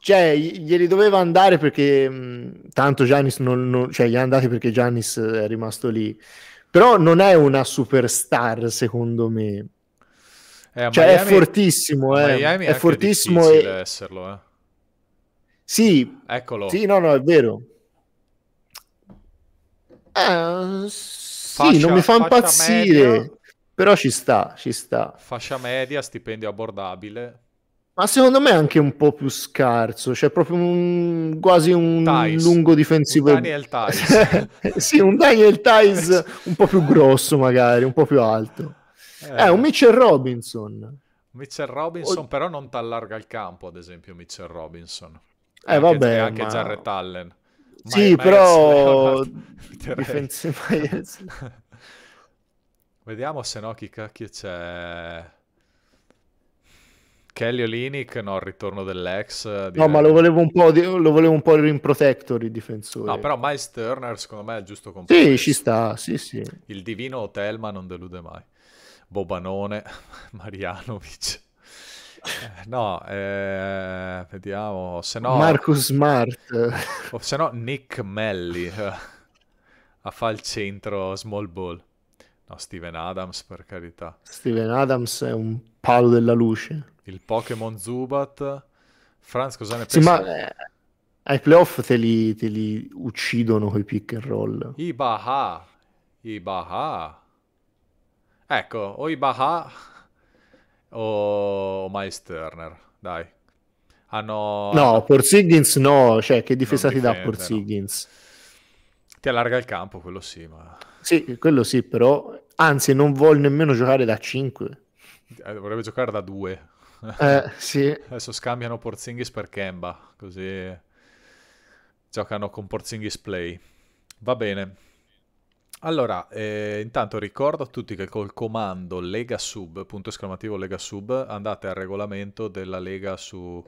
cioè, glieli doveva andare perché mm, tanto Giannis non, non, cioè, gli è andati perché Giannis eh, è rimasto lì. Però non è una superstar, secondo me. Eh, cioè, eh. Miami, è fortissimo, eh. è, è fortissimo e... esserlo, eh. Sì. Eccolo. Sì, no, no, è vero. Eh, sì, faccia, non mi fa impazzire. Media, però ci sta, ci sta. Fascia media, stipendio abbordabile. Ma secondo me è anche un po' più scarso, c'è cioè proprio un, quasi un Thais. lungo difensivo. Un Daniel Tice. sì, un Daniel Tice un po' più grosso magari, un po' più alto. Eh, eh un Mitchell Robinson. Mitchell Robinson o... però non ti allarga il campo, ad esempio Mitchell Robinson. Eh anche, vabbè. anche ma... Jarrett Allen. sì, Miles, però... Difensivo... Vediamo se no chi cacchio c'è... Kelly Olinic, no, il ritorno dell'ex. Eh, no, ma lo volevo un po', di, lo volevo un po' in protector il difensore. No, però Miles Turner secondo me è il giusto compagno. Sì, ci sta, sì, sì. Il divino Otelma non delude mai. Bobanone, Marianovic. Eh, no, eh, vediamo, se no... Marcus Smart. se no Nick Melli eh, a fa il centro small ball. No, Steven Adams, per carità. Steven Adams è un palo della luce. Il Pokémon Zubat. Franz, cosa ne pensi? Sì, ma eh, ai playoff te li, te li uccidono coi pick and roll. I I Ibaha. Ecco, o i Ibaha o Miles Turner, dai. Hanno... No, Porzingis no, cioè che difesa ti dà Porzingis? No. Ti allarga il campo, quello sì, ma... Sì, quello sì, però Anzi, non vuole nemmeno giocare da 5. Eh, dovrebbe giocare da 2. Eh, sì. Adesso scambiano Porzingis per Kemba, così giocano con Porzingis Play. Va bene. Allora, eh, intanto ricordo a tutti che col comando Lega Sub, punto esclamativo Lega Sub, andate al regolamento della Lega su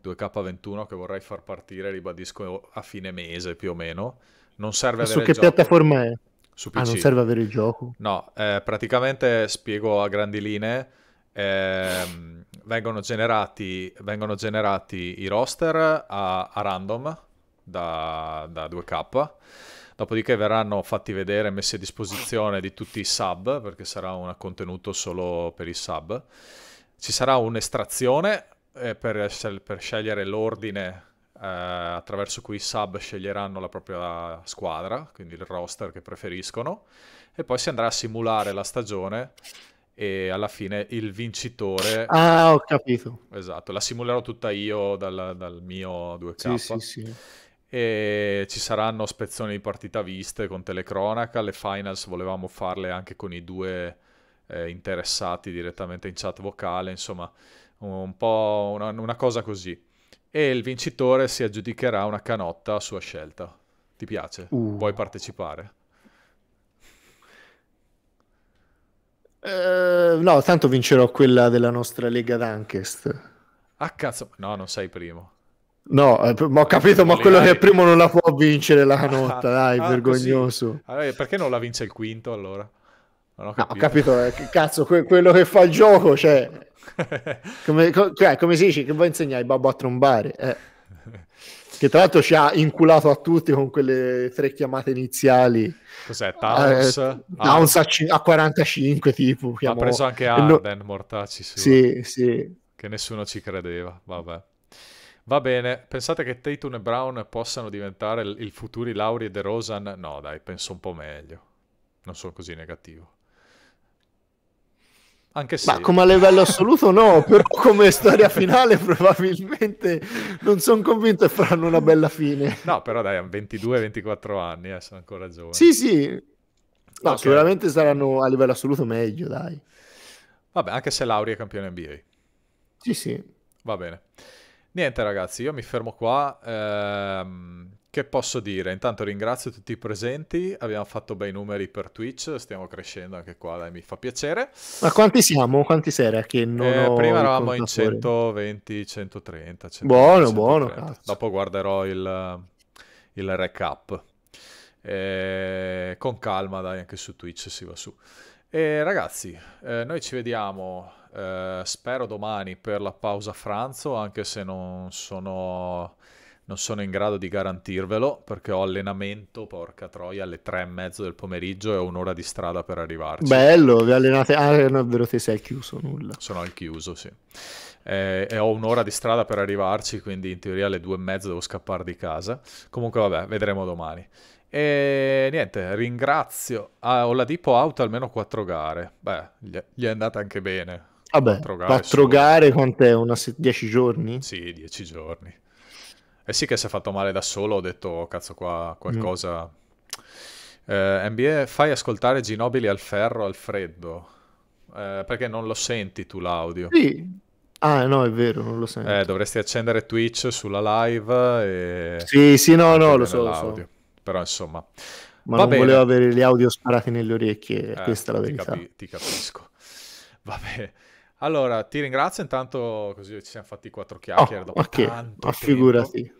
2K21 che vorrei far partire, ribadisco, a fine mese più o meno. Non serve e avere su che gioco. piattaforma è? su PC. Ah, non serve avere il gioco? No, eh, praticamente spiego a grandi linee. Eh, vengono, generati, vengono, generati, i roster a, a random da, da 2K. Dopodiché verranno fatti vedere, messi a disposizione di tutti i sub, perché sarà un contenuto solo per i sub. Ci sarà un'estrazione eh, per, per, scegliere l'ordine eh, attraverso cui i sub sceglieranno la propria squadra, quindi il roster che preferiscono, e poi si andrà a simulare la stagione e alla fine il vincitore... Ah, ho capito. Esatto, la simulerò tutta io dal, dal mio 2K. Sì, sì, sì. E ci saranno spezzoni di partita viste con telecronaca, le finals volevamo farle anche con i due eh, interessati direttamente in chat vocale, insomma un po' una, una cosa così e il vincitore si aggiudicherà una canotta a sua scelta. Ti piace? Uh. Puoi partecipare. Uh, no, tanto vincerò quella della nostra Lega d'Ankest. Ah, cazzo, no, non sei primo. No, eh, ma ho capito, ma quello che è primo non la può vincere la canotta, dai, ah, vergognoso. Allora, ah, perché non la vince il quinto allora? Ho capito. No, ho capito, eh, cazzo, que- quello che fa il gioco, cioè, come, co- cioè, come si dice che vuoi insegnare babbo a trombare? Eh. Che tra l'altro ci ha inculato a tutti con quelle tre chiamate iniziali. Cos'è? Towns? Eh, Towns ah. a, c- a, 45 tipo. Chiamò. Ha preso anche Arden, no... mortacci Sì, sì. Che nessuno ci credeva, vabbè. Va bene, pensate che Tatum e Brown possano diventare i futuri Lauri e De Rosan? No, dai, penso un po' meglio. Non sono così negativo. Anche se... Ma come a livello assoluto no, però come storia finale probabilmente non sono convinto e faranno una bella fine. No, però dai, hanno 22-24 anni, eh, sono ancora giovani. Sì, sì. No, okay. sicuramente saranno a livello assoluto meglio, dai. Vabbè, anche se Lauri è campione NBA. Sì, sì. Va bene. Niente ragazzi, io mi fermo qua. Ehm, che posso dire? Intanto ringrazio tutti i presenti, abbiamo fatto bei numeri per Twitch, stiamo crescendo anche qua, dai, mi fa piacere. Ma quanti siamo? Quanti sera che non eh, Prima eravamo in 120, 130, 130. buono, 130. buono. Cazzo. Dopo guarderò il, il recap. Eh, con calma, dai, anche su Twitch si va su. E eh, ragazzi, eh, noi ci vediamo, eh, spero domani per la pausa pranzo, anche se non sono non sono in grado di garantirvelo perché ho allenamento, porca troia, alle tre e mezzo del pomeriggio e ho un'ora di strada per arrivarci. Bello, vi allenate... Ah, eh, no, è vero che sei chiuso, nulla. Sono al chiuso, sì. Eh, e ho un'ora di strada per arrivarci, quindi in teoria alle due e mezzo devo scappare di casa. Comunque vabbè, vedremo domani. E niente, ringrazio. Ah, ho la Dipo out almeno quattro gare. Beh, gli è andata anche bene. Vabbè, quattro gare, quattro gare quant'è? Una se- dieci giorni? Sì, dieci giorni. Eh sì che si è fatto male da solo, ho detto, cazzo qua, qualcosa... Mm. Eh, NBA, fai ascoltare Ginobili al ferro, al freddo. Eh, perché non lo senti tu l'audio. Sì. Ah, no, è vero, non lo senti. Eh, dovresti accendere Twitch sulla live e... Sì, sì, no, no, lo so, lo so, Però, insomma... Ma Va non bene. volevo avere gli audio sparati nelle orecchie, eh, questa è la verità. Capi- ti capisco. Vabbè. Allora, ti ringrazio intanto, così ci siamo fatti quattro oh, chiacchiere oh, dopo okay. tanto Ma figurati.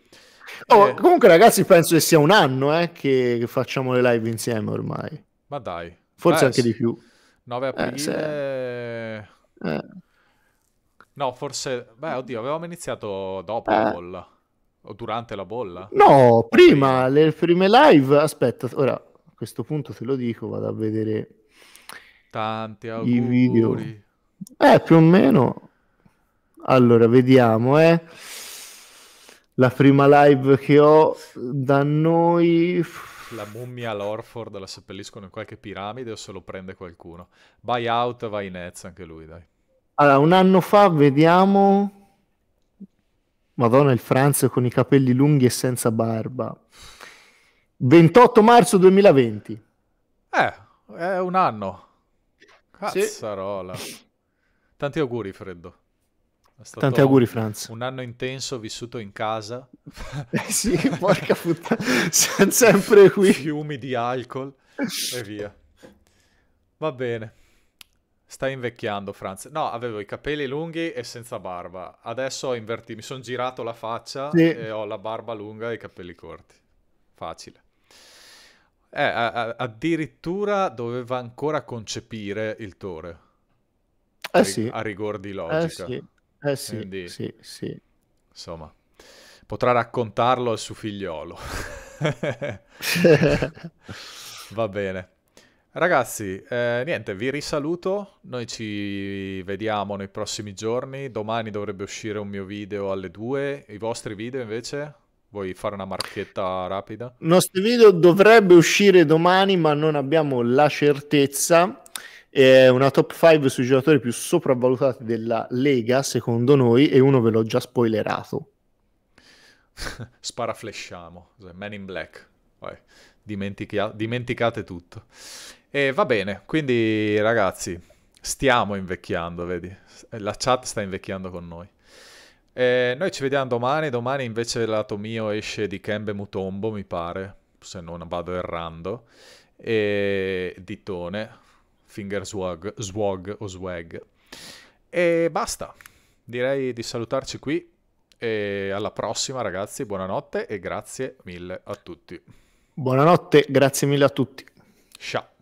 Oh, eh. comunque, ragazzi, penso che sia un anno eh, che, che facciamo le live insieme ormai. Ma dai, forse Beh, anche sì. di più. 9 eh, aprile. Eh, se... eh. No, forse. Beh, oddio, avevamo iniziato dopo eh. la bolla. O durante la bolla? No, prima, prima, le prime live. Aspetta, ora a questo punto te lo dico, vado a vedere. Tanti auguri. I video. Eh, più o meno. Allora, vediamo, eh la prima live che ho da noi la mummia all'Orford la seppelliscono in qualche piramide o se lo prende qualcuno out, vai in Nets anche lui dai allora un anno fa vediamo Madonna il Franz con i capelli lunghi e senza barba 28 marzo 2020 eh è un anno cazzarola sì. tanti auguri Freddo Tanti auguri, Franz. Un anno intenso vissuto in casa. Eh sì, porca puttana, sempre qui. Fiumi di alcol e via. Va bene. Stai invecchiando, Franz. No, avevo i capelli lunghi e senza barba. Adesso ho invertito, mi sono girato la faccia sì. e ho la barba lunga e i capelli corti. Facile. Eh, addirittura doveva ancora concepire il Tore. Eh a, rig sì. a rigor di logica. Eh sì. Eh sì, Quindi, sì, sì. Insomma, potrà raccontarlo al suo figliolo. Va bene. Ragazzi, eh, niente, vi risaluto, noi ci vediamo nei prossimi giorni, domani dovrebbe uscire un mio video alle 2, i vostri video invece? Vuoi fare una marchetta rapida? Il nostro video dovrebbe uscire domani, ma non abbiamo la certezza è una top 5 sui giocatori più sopravvalutati della Lega, secondo noi, e uno ve l'ho già spoilerato. Sparaflesciamo, cioè, Man in Black, Dimentichia- dimenticate tutto. E va bene, quindi ragazzi, stiamo invecchiando, vedi? La chat sta invecchiando con noi. E noi ci vediamo domani, domani invece il lato mio esce di Kembe Mutombo, mi pare, se non vado errando, e Ditone Finger Swag, swag o Swag. E basta, direi di salutarci qui e alla prossima ragazzi, buonanotte e grazie mille a tutti. Buonanotte, grazie mille a tutti. Ciao.